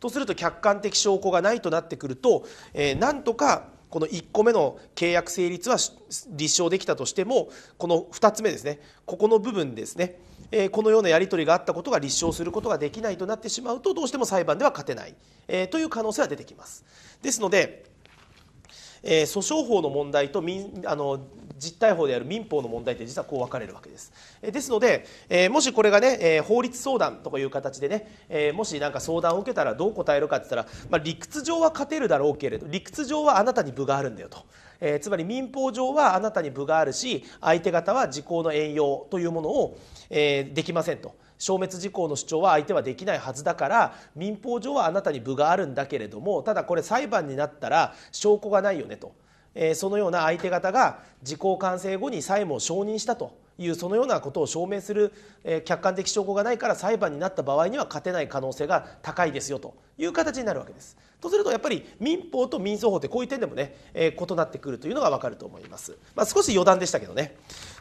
Speaker 1: とすると客観的証拠がないとなってくると、えー、なんとかこの1個目の契約成立は立証できたとしてもこの2つ目ですねここの部分ですね、えー、このようなやり取りがあったことが立証することができないとなってしまうとどうしても裁判では勝てない、えー、という可能性は出てきます。ですのでえー、訴訟法の問題と民あの実態法である民法の問題って実はこう分かれるわけです。ですので、えー、もしこれがね、えー、法律相談とかいう形でね、えー、もしんか相談を受けたらどう答えるかって言ったら、まあ、理屈上は勝てるだろうけれど理屈上はあなたに部があるんだよと。えつまり民法上はあなたに部があるし相手方は時効の援用というものを、えできませんと。消滅時効の主張は相手はできないはずだから民法上はあなたに部があるんだけれどもただこれ裁判になったら証拠がないよねと、えー、そのような相手方が時効完成後に債務を承認したと。いうそのようなことを証明する、えー、客観的証拠がないから裁判になった場合には勝てない可能性が高いですよという形になるわけです。とするとやっぱり民法と民訴法ってこういう点でもね、えー、異なってくるというのが分かると思います。まあ、少し余談でしたけどね。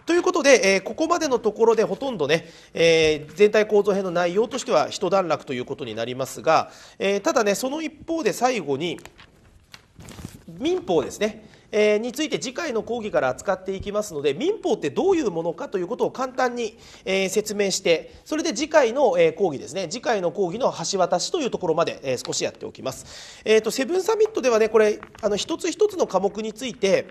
Speaker 1: ということで、えー、ここまでのところでほとんどね、えー、全体構造編の内容としては一段落ということになりますが、えー、ただねその一方で最後に民法ですねえについて次回の講義から扱っていきますので民法ってどういうものかということを簡単に、え説明してそれで次回の、え講義ですね次回の講義の橋渡しというところまで、え少しやっておきます。えーと、とセブンサミットではねこれあの一つ一つの科目について、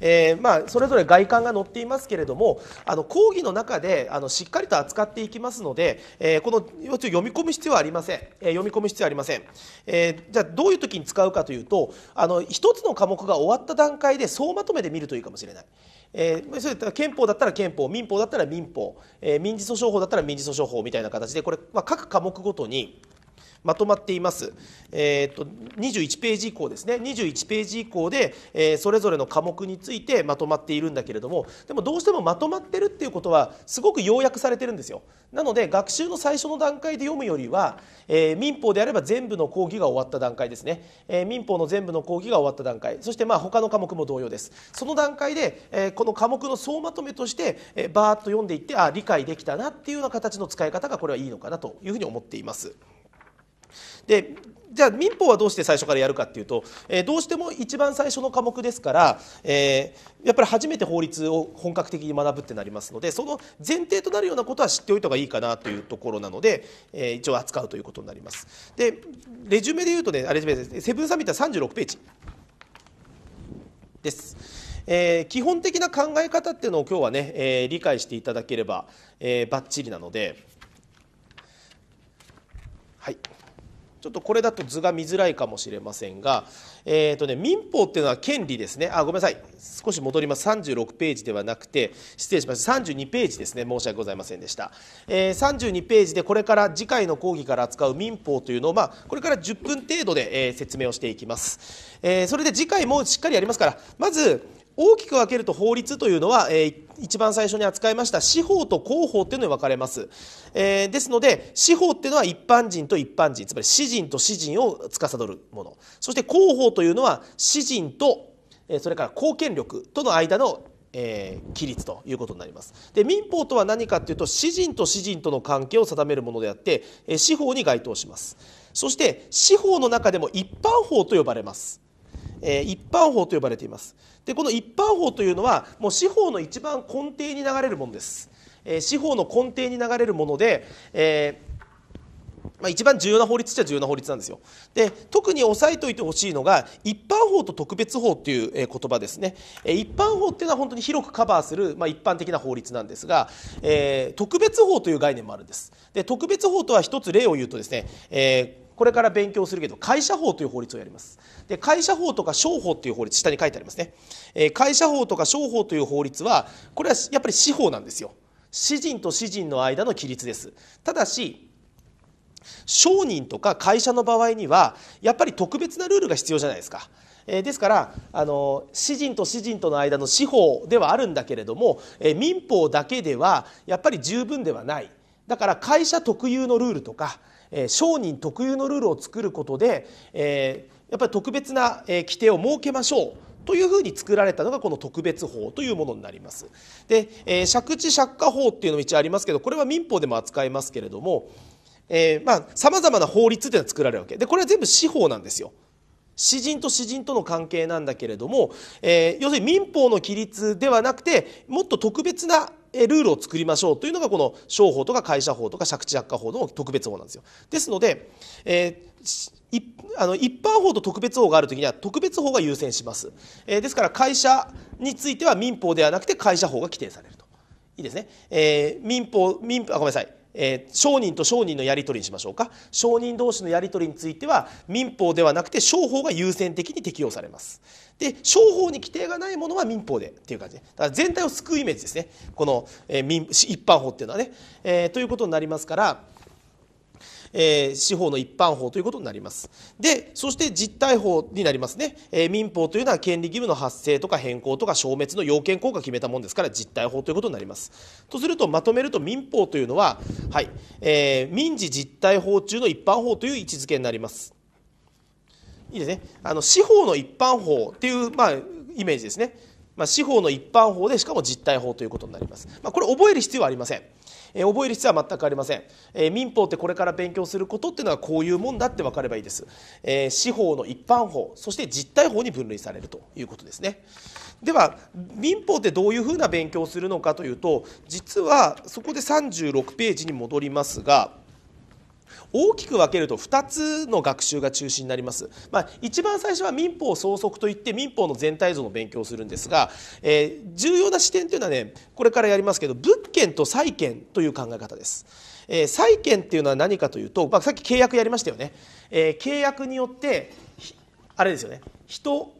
Speaker 1: えーまあ、それぞれ外観が載っていますけれどもあの講義の中であのしっかりと扱っていきますので、えー、この読み込む必要はありません、えー、読み込む必要はありません、えー、じゃあどういう時に使うかというとあの一つの科目が終わった段階会で総まとめで見るといいかもしれない。えー、それ憲法だったら憲法民法だったら民法、えー、民事訴訟法だったら民事訴訟法みたいな形でこれ、まあ、各科目ごとにまとまっています。えー、っと21ページ以降ですね21ページ以降で、えー、それぞれの科目についてまとまっているんだけれどもでもどうしてもまとまってるっていうことはすごく要約されてるんですよ。なので学習の最初の段階で読むよりは、えー、民法であれば全部の講義が終わった段階ですね、えー、民法の全部の講義が終わった段階そしてまあ他の科目も同様ですその段階で、えー、この科目の総まとめとして、えー、バーッと読んでいってあ理解できたなっていうような形の使い方がこれはいいのかなというふうに思っています。でじゃあ民法はどうして最初からやるかっていうと、えー、どうしても一番最初の科目ですから、えー、やっぱり初めて法律を本格的に学ぶってなりますのでその前提となるようなことは知っておいた方がいいかなというところなので、えー、一応扱うということになります。でレジュメで言うとねあれセブンサミットは36ページです。えー、基本的な考え方っていうのを今日はね、えー、理解していただければ、えっちりなのではい。ょっとこれだと図が見づらいかもしれませんが、えーとね、民法っていうのは権利ですねあごめんなさい少し戻ります36ページではなくて失礼しました32ページですね申し訳ございませんでした、えー、32ページでこれから次回の講義から扱う民法というのを、まあ、これから10分程度で、えー、説明をしていきます、えー、それで次回もしっかりやりますからまず大きく分けると法律というのは、えー、一番最初に扱いました司法と公法というのに分かれます、えー、ですので司法っていうのは一般人と一般人つまり私人と私人を司るものそして公法というのは私人とそれから公権力との間のえー、規律ということになりますで民法とは何かというと私人と私人との関係を定めるものであって、えー、司法に該当しますそして司法の中でも一般法と呼ばれますえー、一般法と呼ばれていますでこの一般法というのはもう司法の一番根底に流れるものです、えー、司法の根底に流れるもので、えーまあ、一番重要な法律っちゃ重要な法律なんですよ。で特に押さえておいてほしいのが一般法と特別法という言葉ですね。一般法っていうのは本当に広くカバーする、まあ、一般的な法律なんですが、えー、特別法という概念もあるんです。で特別法とは一つ例を言うとですね、えーこれから勉強するけど会社法という法律をやりますで会社法とか商法という法律下に書いてありますね、えー、会社法とか商法という法律はこれはやっぱり司法なんですよ私人と私人の間の規律ですただし商人とか会社の場合にはやっぱり特別なルールが必要じゃないですか。えー、ですからあの私人と私人との間の司法ではあるんだけれども、えー、民法だけではやっぱり十分ではないだから会社特有のルールとか、えー、商人特有のルールを作ることで、えー、やっぱり特別な、規定を設けましょうというふうに作られたのがこの特別法というものになります。で、えー、借地借家法っていうのも一応ありますけどこれは民法でも扱いますけれどもさまざ、あ、まな法律っていうのは作られるわけでこれは全部司法なんですよ。詩人と詩人との関係なんだけれども、えー、要するに民法の規律ではなくてもっと特別なルールを作りましょうというのがこの商法とか会社法とか借地借家法の特別法なんですよ。ですので、えーあの一般法と特別法がある時には特別法が優先します、えー、ですから会社については民法ではなくて会社法が規定されるといいですね、えー、民法民あごめんなさい、えー、商人と商人のやり取りにしましょうか商人同士のやり取りについては民法ではなくて商法が優先的に適用されますで商法に規定がないものは民法でっていう感じでだから全体を救うイメージですねこの、えー、民一般法っていうのはね、えー、ということになりますからえー、司法の一般法ということになりますでそして実態法になりますね、えー、民法というのは権利義務の発生とか変更とか消滅の要件効果を決めたものですから実態法ということになりますとするとまとめると民法というのは、はいえー、民事実態法中の一般法という位置づけになりますいいですねあの司法の一般法っていう、まあ、イメージですねまあ、司法の一般法でしかも実態法ということになります、まあ、これ覚える必要はありませんえー、覚える必要は全くありません、えー、民法ってこれから勉強することっていうのはこういうもんだって分かればいいです、えー、司法の一般法そして実態法に分類されるということですねでは民法ってどういうふうな勉強をするのかというと実はそこで36ページに戻りますが大きく分けると2つの学習が中心になります、まあ、一番最初は民法総則といって民法の全体像の勉強をするんですが、えー、重要な視点というのはねこれからやりますけど物件と債権という考え方です。えー、債権っていうのは何かというと、まあ、さっき契約やりましたよね、えー、契約によってあれですよね人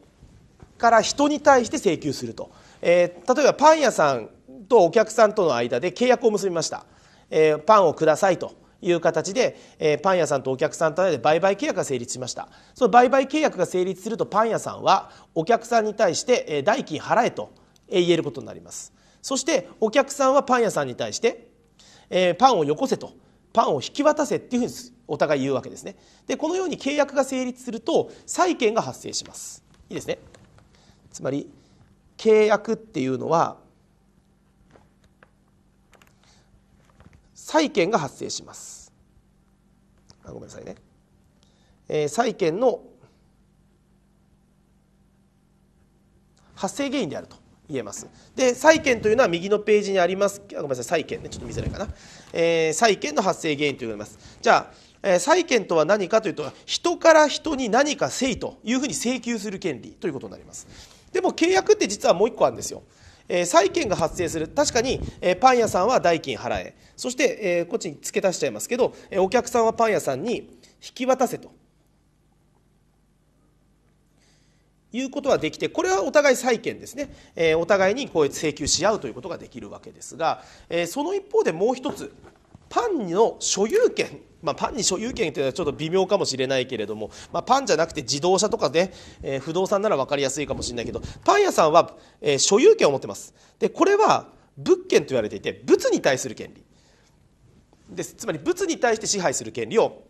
Speaker 1: から人に対して請求すると、えー、例えばパン屋さんとお客さんとの間で契約を結びました、えー、パンをくださいという形で、えー、パン屋さんとお客さんとで売買契約が成立しましたその売買契約が成立するとパン屋さんはお客さんに対して、えー、代金払えと、えー、言えることになりますそしてお客さんはパン屋さんに対して、えー、パンをよこせとパンを引き渡せっていうふうにお互い言うわけですねでこのように契約が成立すると債権が発生しますいいですねつまり契約っていうのは債権が発生しますあごめんなさいね、えー、債権の発生原因であると言えますで債権というのは右のページにありますあごめんなさい債権ねちょっと見づらいかな、えー、債権の発生原因と言われますじゃあ、えー、債権とは何かというと人から人に何かせいというふうに請求する権利ということになりますでも契約って実はもう一個あるんですよえー、債権が発生する確かに、えー、パン屋さんは代金払えそして、えー、こっちに付け足しちゃいますけど、えー、お客さんはパン屋さんに引き渡せということはできてこれはお互い債権ですね、えー、お互いにこう請求し合うということができるわけですが、えー、その一方でもう一つパンの所有権まあ、パンに所有権というのはちょっと微妙かもしれないけれども、まあ、パンじゃなくて自動車とかね、えー、不動産なら分かりやすいかもしれないけどパン屋さんは、えー、所有権を持ってますでこれは物権と言われていて物に対する権利ですつまり物に対して支配する権利を、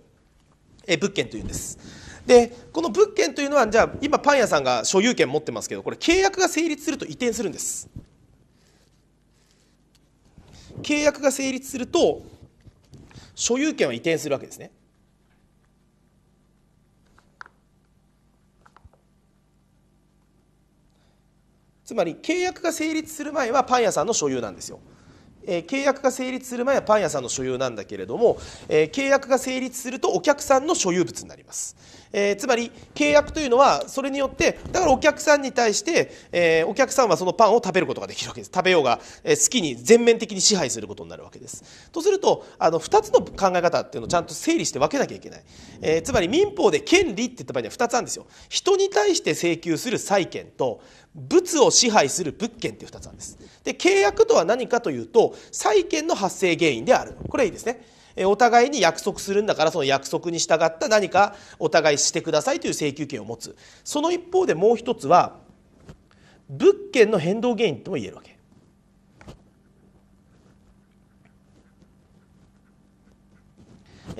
Speaker 1: えー、物権というんですでこの物件というのはじゃあ今パン屋さんが所有権持ってますけどこれ契約が成立すると移転するんです契約が成立すると所有権は移転するわけですね。つまり契約が成立する前はパン屋さんの所有なんですよ。えー、契約が成立する前はパン屋さんの所有なんだけれども、えー、契約が成立するとお客さんの所有物になります。えー、つまり契約というのはそれによってだからお客さんに対して、えー、お客さんはそのパンを食べることができるわけです食べようが、えー、好きに全面的に支配することになるわけですとするとあの2つの考え方っていうのをちゃんと整理して分けなきゃいけない、えつまり民法で権利って言った場合には2つあるんですよ人に対して請求する債権と物を支配する物件っていう2つあるんですで契約とは何かというと債権の発生原因であるこれいいですねお互いに約束するんだからその約束に従った何かお互いしてくださいという請求権を持つその一方でもう一つは物件の変動原因とも言えるわけ。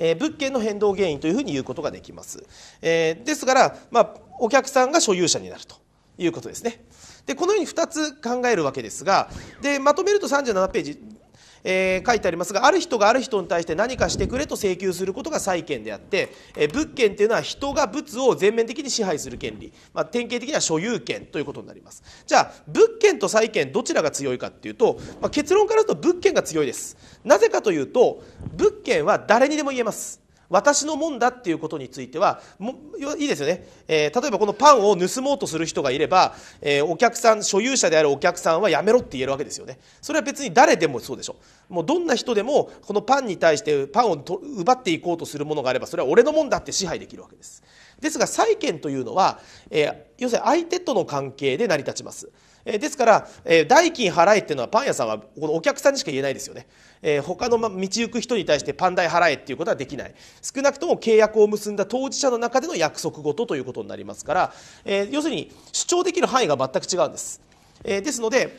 Speaker 1: え物件の変動原因というふうに言うことができます。えですから、まあ、お客さんが所有者になるということですね。でこのように2つ考えるわけですがでまとめると37ページえー、書いてありますがある人がある人に対して何かしてくれと請求することが債権であって、えー、物件というのは人が物を全面的に支配する権利、まあ、典型的には所有権ということになりますじゃあ物件と債権どちらが強いかっていうと、まあ、結論から言うと物件が強いですなぜかというと物件は誰にでも言えます私のもんだっていうことについてはもいいですよね、えー、例えばこのパンを盗もうとする人がいれば、えー、お客さん所有者であるお客さんはやめろって言えるわけですよねそれは別に誰でもそうでしょもうどんな人でもこのパンに対してパンを奪っていこうとするものがあればそれは俺のもんだって支配できるわけですですが債権というのは、えー、要するに相手との関係で成り立ちますえですから、え代金払えっていうのはパン屋さんはこのお客さんにしか言えないですよね、え他の道行く人に対してパン代払えっていうことはできない少なくとも契約を結んだ当事者の中での約束事ということになりますから、え要するに主張できる範囲が全く違うんです、えですので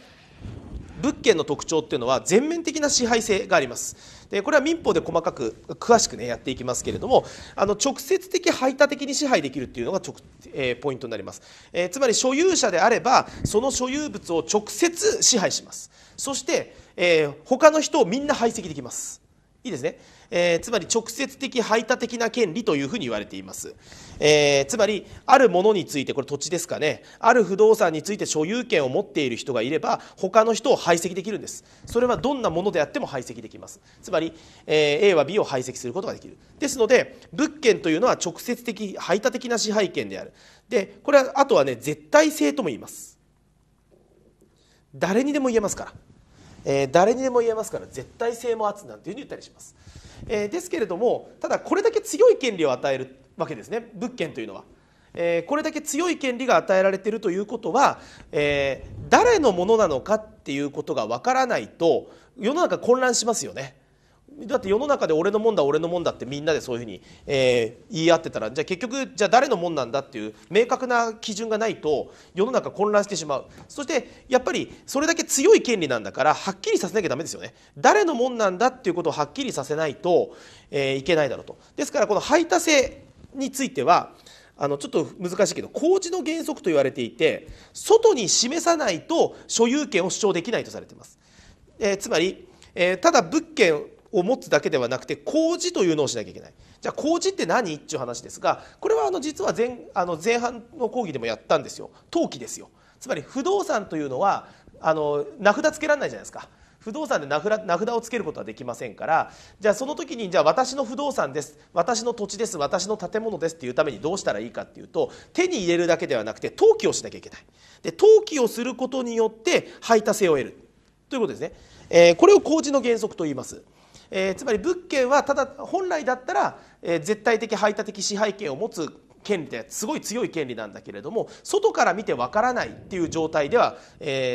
Speaker 1: 物件の特徴っていうのは全面的な支配性がありますでこれは民法で細かく詳しくねやっていきますけれどもあの直接的排他的に支配できるっていうのが直、えー、ポイントになります、えー、つまり所有者であればその所有物を直接支配しますそして、えー、他の人をみんな排斥できますいいですねえー、つまり直接的排他的な権利というふうに言われています、えー、つまりあるものについてこれ土地ですかねある不動産について所有権を持っている人がいれば他の人を排斥できるんですそれはどんなものであっても排斥できますつまり、えー、A は B を排斥することができるですので物件というのは直接的排他的な支配権であるでこれはあとはね絶対性とも言います誰にでも言えますから、えー、誰にでも言えますから絶対性も圧なんていうふうに言ったりしますえー、ですけれどもただこれだけ強い権利を与えるわけですね物件というのは。えー、これだけ強い権利が与えられているということは、えー、誰のものなのかっていうことがわからないと世の中混乱しますよね。だって世の中で俺のもんだ俺のもんだってみんなでそういうふうに、えー、言い合ってたらじゃあ結局じゃあ誰のもんなんだっていう明確な基準がないと世の中混乱してしまうそしてやっぱりそれだけ強い権利なんだからはっきりさせなきゃダメですよね誰のもんなんだっていうことをはっきりさせないと、えー、いけないだろうとですからこの排他性についてはあのちょっと難しいけど公示の原則と言われていて外に示さないと所有権を主張できないとされています、えー、つまり、えただ物件を持つだけではなくて工事というのをしなきゃいけないじゃあ工事って何っていう話ですがこれはあの実は前あの前半の講義でもやったんですよ登記ですよつまり不動産というのはあの名札つけられないじゃないですか不動産で名札をつけることはできませんからじゃあその時にじゃあ私の不動産です私の土地です私の建物ですっていうためにどうしたらいいかっていうと手に入れるだけではなくて登記をしなきゃいけないで登記をすることによって配達性を得るということですね、えー、これを工事の原則と言います。えー、つまり物件はただ本来だったら、えー、絶対的排他的支配権を持つ権利ってすごい強い権利なんだけれども外から見てわからないっていう状態では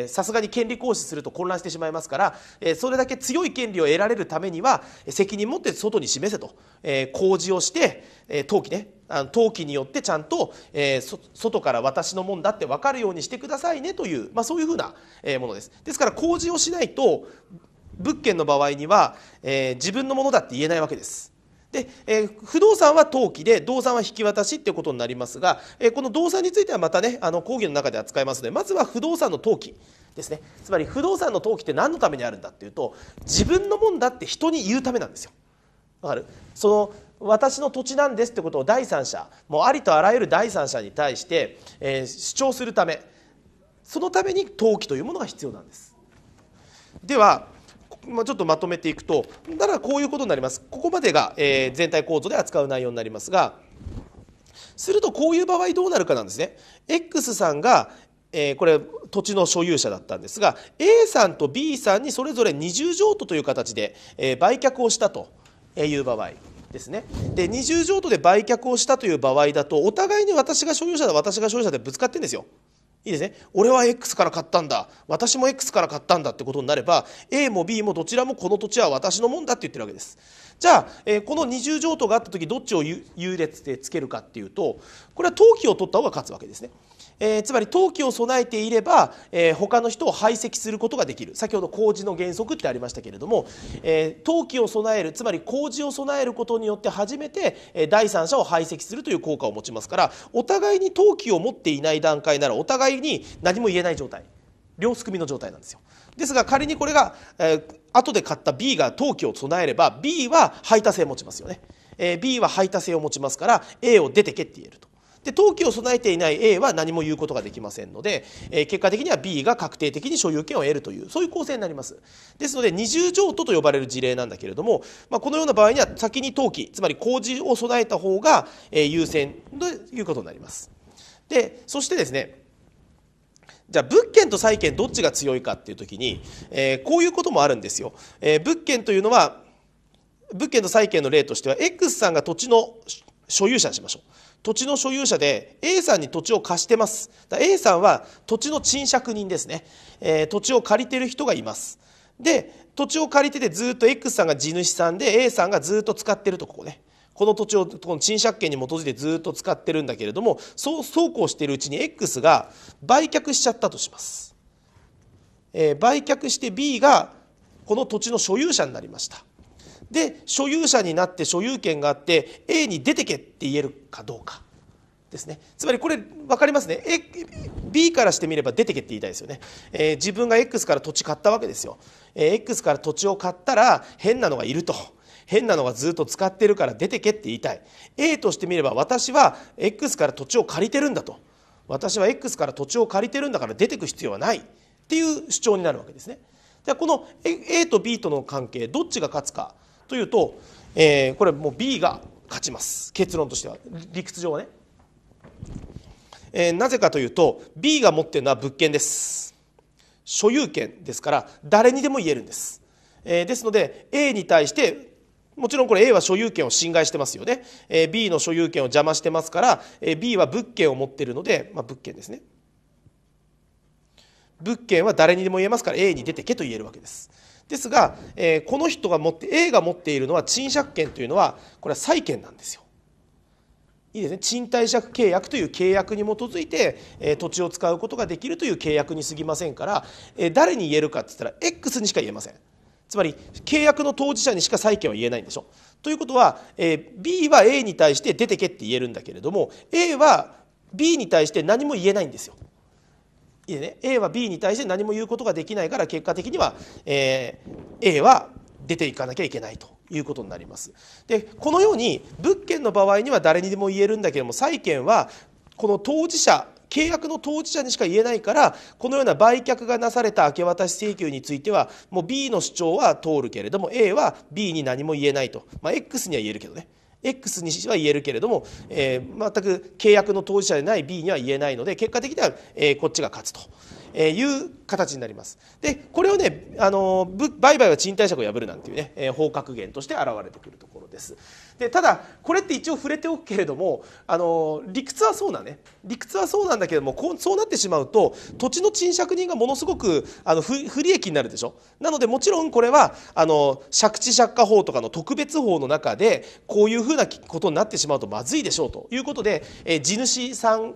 Speaker 1: さすがに権利行使すると混乱してしまいますから、えー、それだけ強い権利を得られるためには責任持って外に示せと、えー、公示をして、えー、登記ねあの登記によってちゃんと、えー、外から私のもんだって分かるようにしてくださいねという、まあ、そういうふうなものです。ですから工事をしないと物件の場合には、えー、自分のものだって言えないわけです。で、えー、不動産は登記で動産は引き渡しっていうことになりますが、えー、この動産についてはまたねあの講義の中で扱いますのでまずは不動産の登記ですねつまり不動産の登記って何のためにあるんだっていうと自分のもんだって人に言うためなんですよ。わかるその私の土地なんですってことを第三者もうありとあらゆる第三者に対して、えー、主張するためそのために登記というものが必要なんです。ではまあ、ちょっとまとめていくとだからこういうことになりますここまでが、え全体構造で扱う内容になりますがするとこういう場合どうなるかなんですね。X さんがえー、これ土地の所有者だったんですが A さんと B さんにそれぞれ二重譲渡という形で、えー、売却をしたという場合ですねで二重譲渡で売却をしたという場合だとお互いに私が所有者だ私が所有者でぶつかってんですよいいですね俺は X から買ったんだ私も X から買ったんだってことになれば A も B もどちらもこの土地は私のもんだって言ってるわけですじゃあ、えー、この二重譲渡があった時どっちを優劣でつけるかっていうとこれは登記を取った方が勝つわけですねえー、つまり陶器を備えていれば、えー、他の人を排斥することができる先ほど麹の原則ってありましたけれども、えー、投を備えるつまり麹を備えることによって初めて、え第三者を排斥するという効果を持ちますからお互いに陶器を持っていない段階ならお互いに何も言えない状態両すくみの状態なんですよ。ですが仮にこれが、えー、後で買った B が陶器を備えれば B は排他性を持ちますよね。え B は排他性を持ちますから A を出てけって言えると。で登記を備えていない A は何も言うことができませんので、え結果的には B が確定的に所有権を得るというそういう構成になりますですので二重譲渡と呼ばれる事例なんだけれども、まあ、このような場合には先に登記つまり工事を備えた方が、え優先ということになりますでそしてですねじゃあ物件と債権どっちが強いかっていう時に、えー、こういうこともあるんですよ、えー、物件というのは物件と債権の例としては X さんが土地の所有者にしましょう土地の所有者で A さんに土地を貸してます A さんは土地の賃借人ですね、えー、土地を借りてる人がいますで土地を借りててずっと X さんが地主さんで A さんがずっと使ってるとここねこの土地をこの賃借権に基づいてずっと使ってるんだけれどもそうそうこうしているうちに X が売却しちゃったとします、えー、売却して B がこの土地の所有者になりましたで所有者になって所有権があって A に出てけって言えるかどうかですねつまりこれ分かりますね B からしてみれば出てけって言いたいですよね、えー、自分が X から土地買ったわけですよ、えー、X から土地を買ったら変なのがいると変なのがずっと使ってるから出てけって言いたい A としてみれば私は X から土地を借りてるんだと私は X から土地を借りてるんだから出てく必要はないっていう主張になるわけですね。でこの A と B との関係どっちが勝つかというと、えー、これもう B が勝ちます結論としては理屈上はね、えー、なぜかというと B が持ってるのは物件です所有権ですから誰にでも言えるんです、えー、ですので A に対してもちろんこれ A は所有権を侵害してますよね、え B の所有権を邪魔してますから、え B は物件を持ってるので、まあ、物件ですね物件は誰にでも言えますから A に出てけと言えるわけですですが、えー、この人が持って A が持っているのは賃借権というのはこれは債権なんですよ。いいですね、賃貸借契約という契約に基づいて、えー、土地を使うことができるという契約にすぎませんから、えー、誰に言えるかってったら X にしか言えませんつまり契約の当事者にしか債権は言えないんでしょということは、えー、B は A に対して出てけって言えるんだけれども A は B に対して何も言えないんですよいいね A は B に対して何も言うことができないから結果的には、えー、A は出ていかなきゃいけないということになります。でこのように物件の場合には誰にでも言えるんだけども債権はこの当事者契約の当事者にしか言えないからこのような売却がなされた明け渡し請求についてはもう B の主張は通るけれども A は B に何も言えないと、まあ、X には言えるけどね X には言えるけれども、えー、全く契約の当事者でない B には言えないので結果的には、えー、こっちが勝つと。えいう形になりますでこれをねあの売買は賃貸借を破るなんていうね、えー、法格言として現れてくるところです。でただこれって一応触れておくけれどもあの理屈はそうなね理屈はそうなんだけどもこうそうなってしまうと土地の賃借人がものすごくあの不不利益になるでしょなのでもちろんこれはあの借地借家法とかの特別法の中でこういうふうなことになってしまうとまずいでしょうということで、えー、地主さん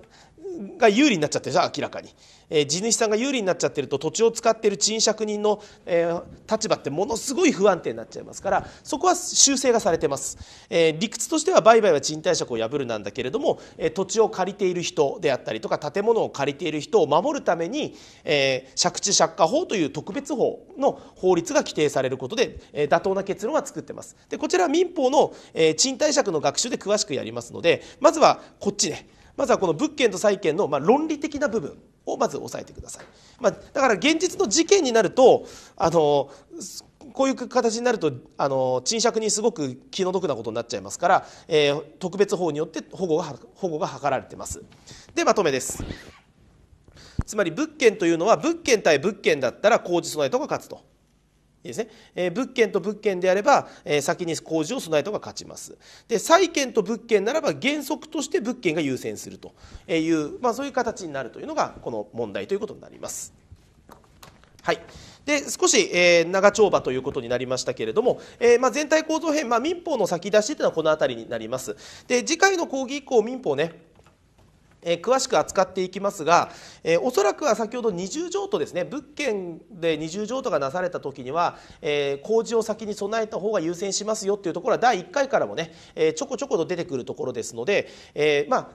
Speaker 1: が有利になっちゃってるじゃん明らかに、えー、地主さんが有利になっちゃってると土地を使ってる賃借人の、えー、立場ってものすごい不安定になっちゃいますからそこは修正がされてます、えー、理屈としては売買は賃貸借を破るなんだけれども、え土地を借りている人であったりとか建物を借りている人を守るために、え借地借家法という特別法の法律が規定されることで、え妥当な結論は作ってますでこちら民法の、え賃貸借の学習で詳しくやりますのでまずはこっちねまずはこの物件と債権のまあ論理的な部分をまず押さえてください、まあ、だから現実の事件になるとあのこういう形になるとあの賃借にすごく気の毒なことになっちゃいますから、えー、特別法によって保護が保護が図られてますでまとめですつまり物件というのは物件対物件だったら工事備えとか勝つといいですね、え物件と物件であれば、え先に工事を備えた方が勝ちますで債権と物件ならば原則として物件が優先するという、まあ、そういう形になるというのがこの問題ということになります。はいで少し、え長丁場ということになりましたけれども、えまあ、全体構造編、まあ、民法の先出しというのはこの辺りになります。で次回の講義以降民法ねえー、詳しく扱っていきますが、えー、おそらくは先ほど二重譲渡ですね物件で二重譲渡がなされた時には、えー、工事を先に備えた方が優先しますよっていうところは第1回からもね、えー、ちょこちょこと出てくるところですので、えー、まあ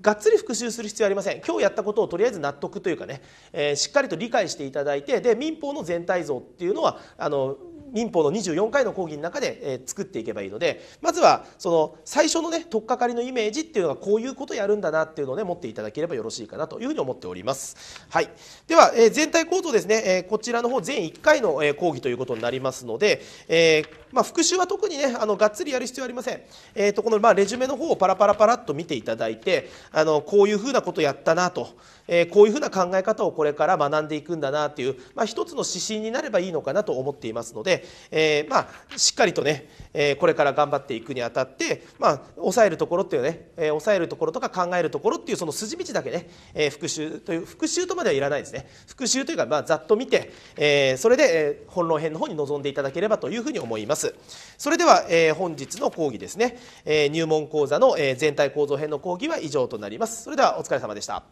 Speaker 1: がっつり復習する必要はありません今日やったことをとりあえず納得というかね、えー、しっかりと理解していただいてで民法の全体像っていうのはあの民法の24回の講義の中で、え作っていけばいいのでまずはその最初のね取っかかりのイメージっていうのがこういうことやるんだなっていうのをね持っていただければよろしいかなというふうに思っております。はい、では、え全体構造ですね、えこちらの方全1回の、え講義ということになりますので、えーまあ、復習は特にねあのがっつりやる必要はありません。えーと、この、まあ、レジュメの方をパラパラパラっと見ていただいてあのこういうふうなことやったなと。えー、こういうふうな考え方をこれから学んでいくんだなという、まあ、一つの指針になればいいのかなと思っていますので、えー、まあ、しっかりとね、えー、これから頑張っていくにあたって、まあ、抑えるところっていうね、え抑えるところとか考えるところっていうその筋道だけね、え復習という復習とまではいらないですね復習というか、まあ、ざっと見て、えそれで、え本論編の方に臨んでいただければというふうに思います。それでは、え本日の講義ですね、え入門講座の、え全体構造編の講義は以上となります。それではお疲れ様でした。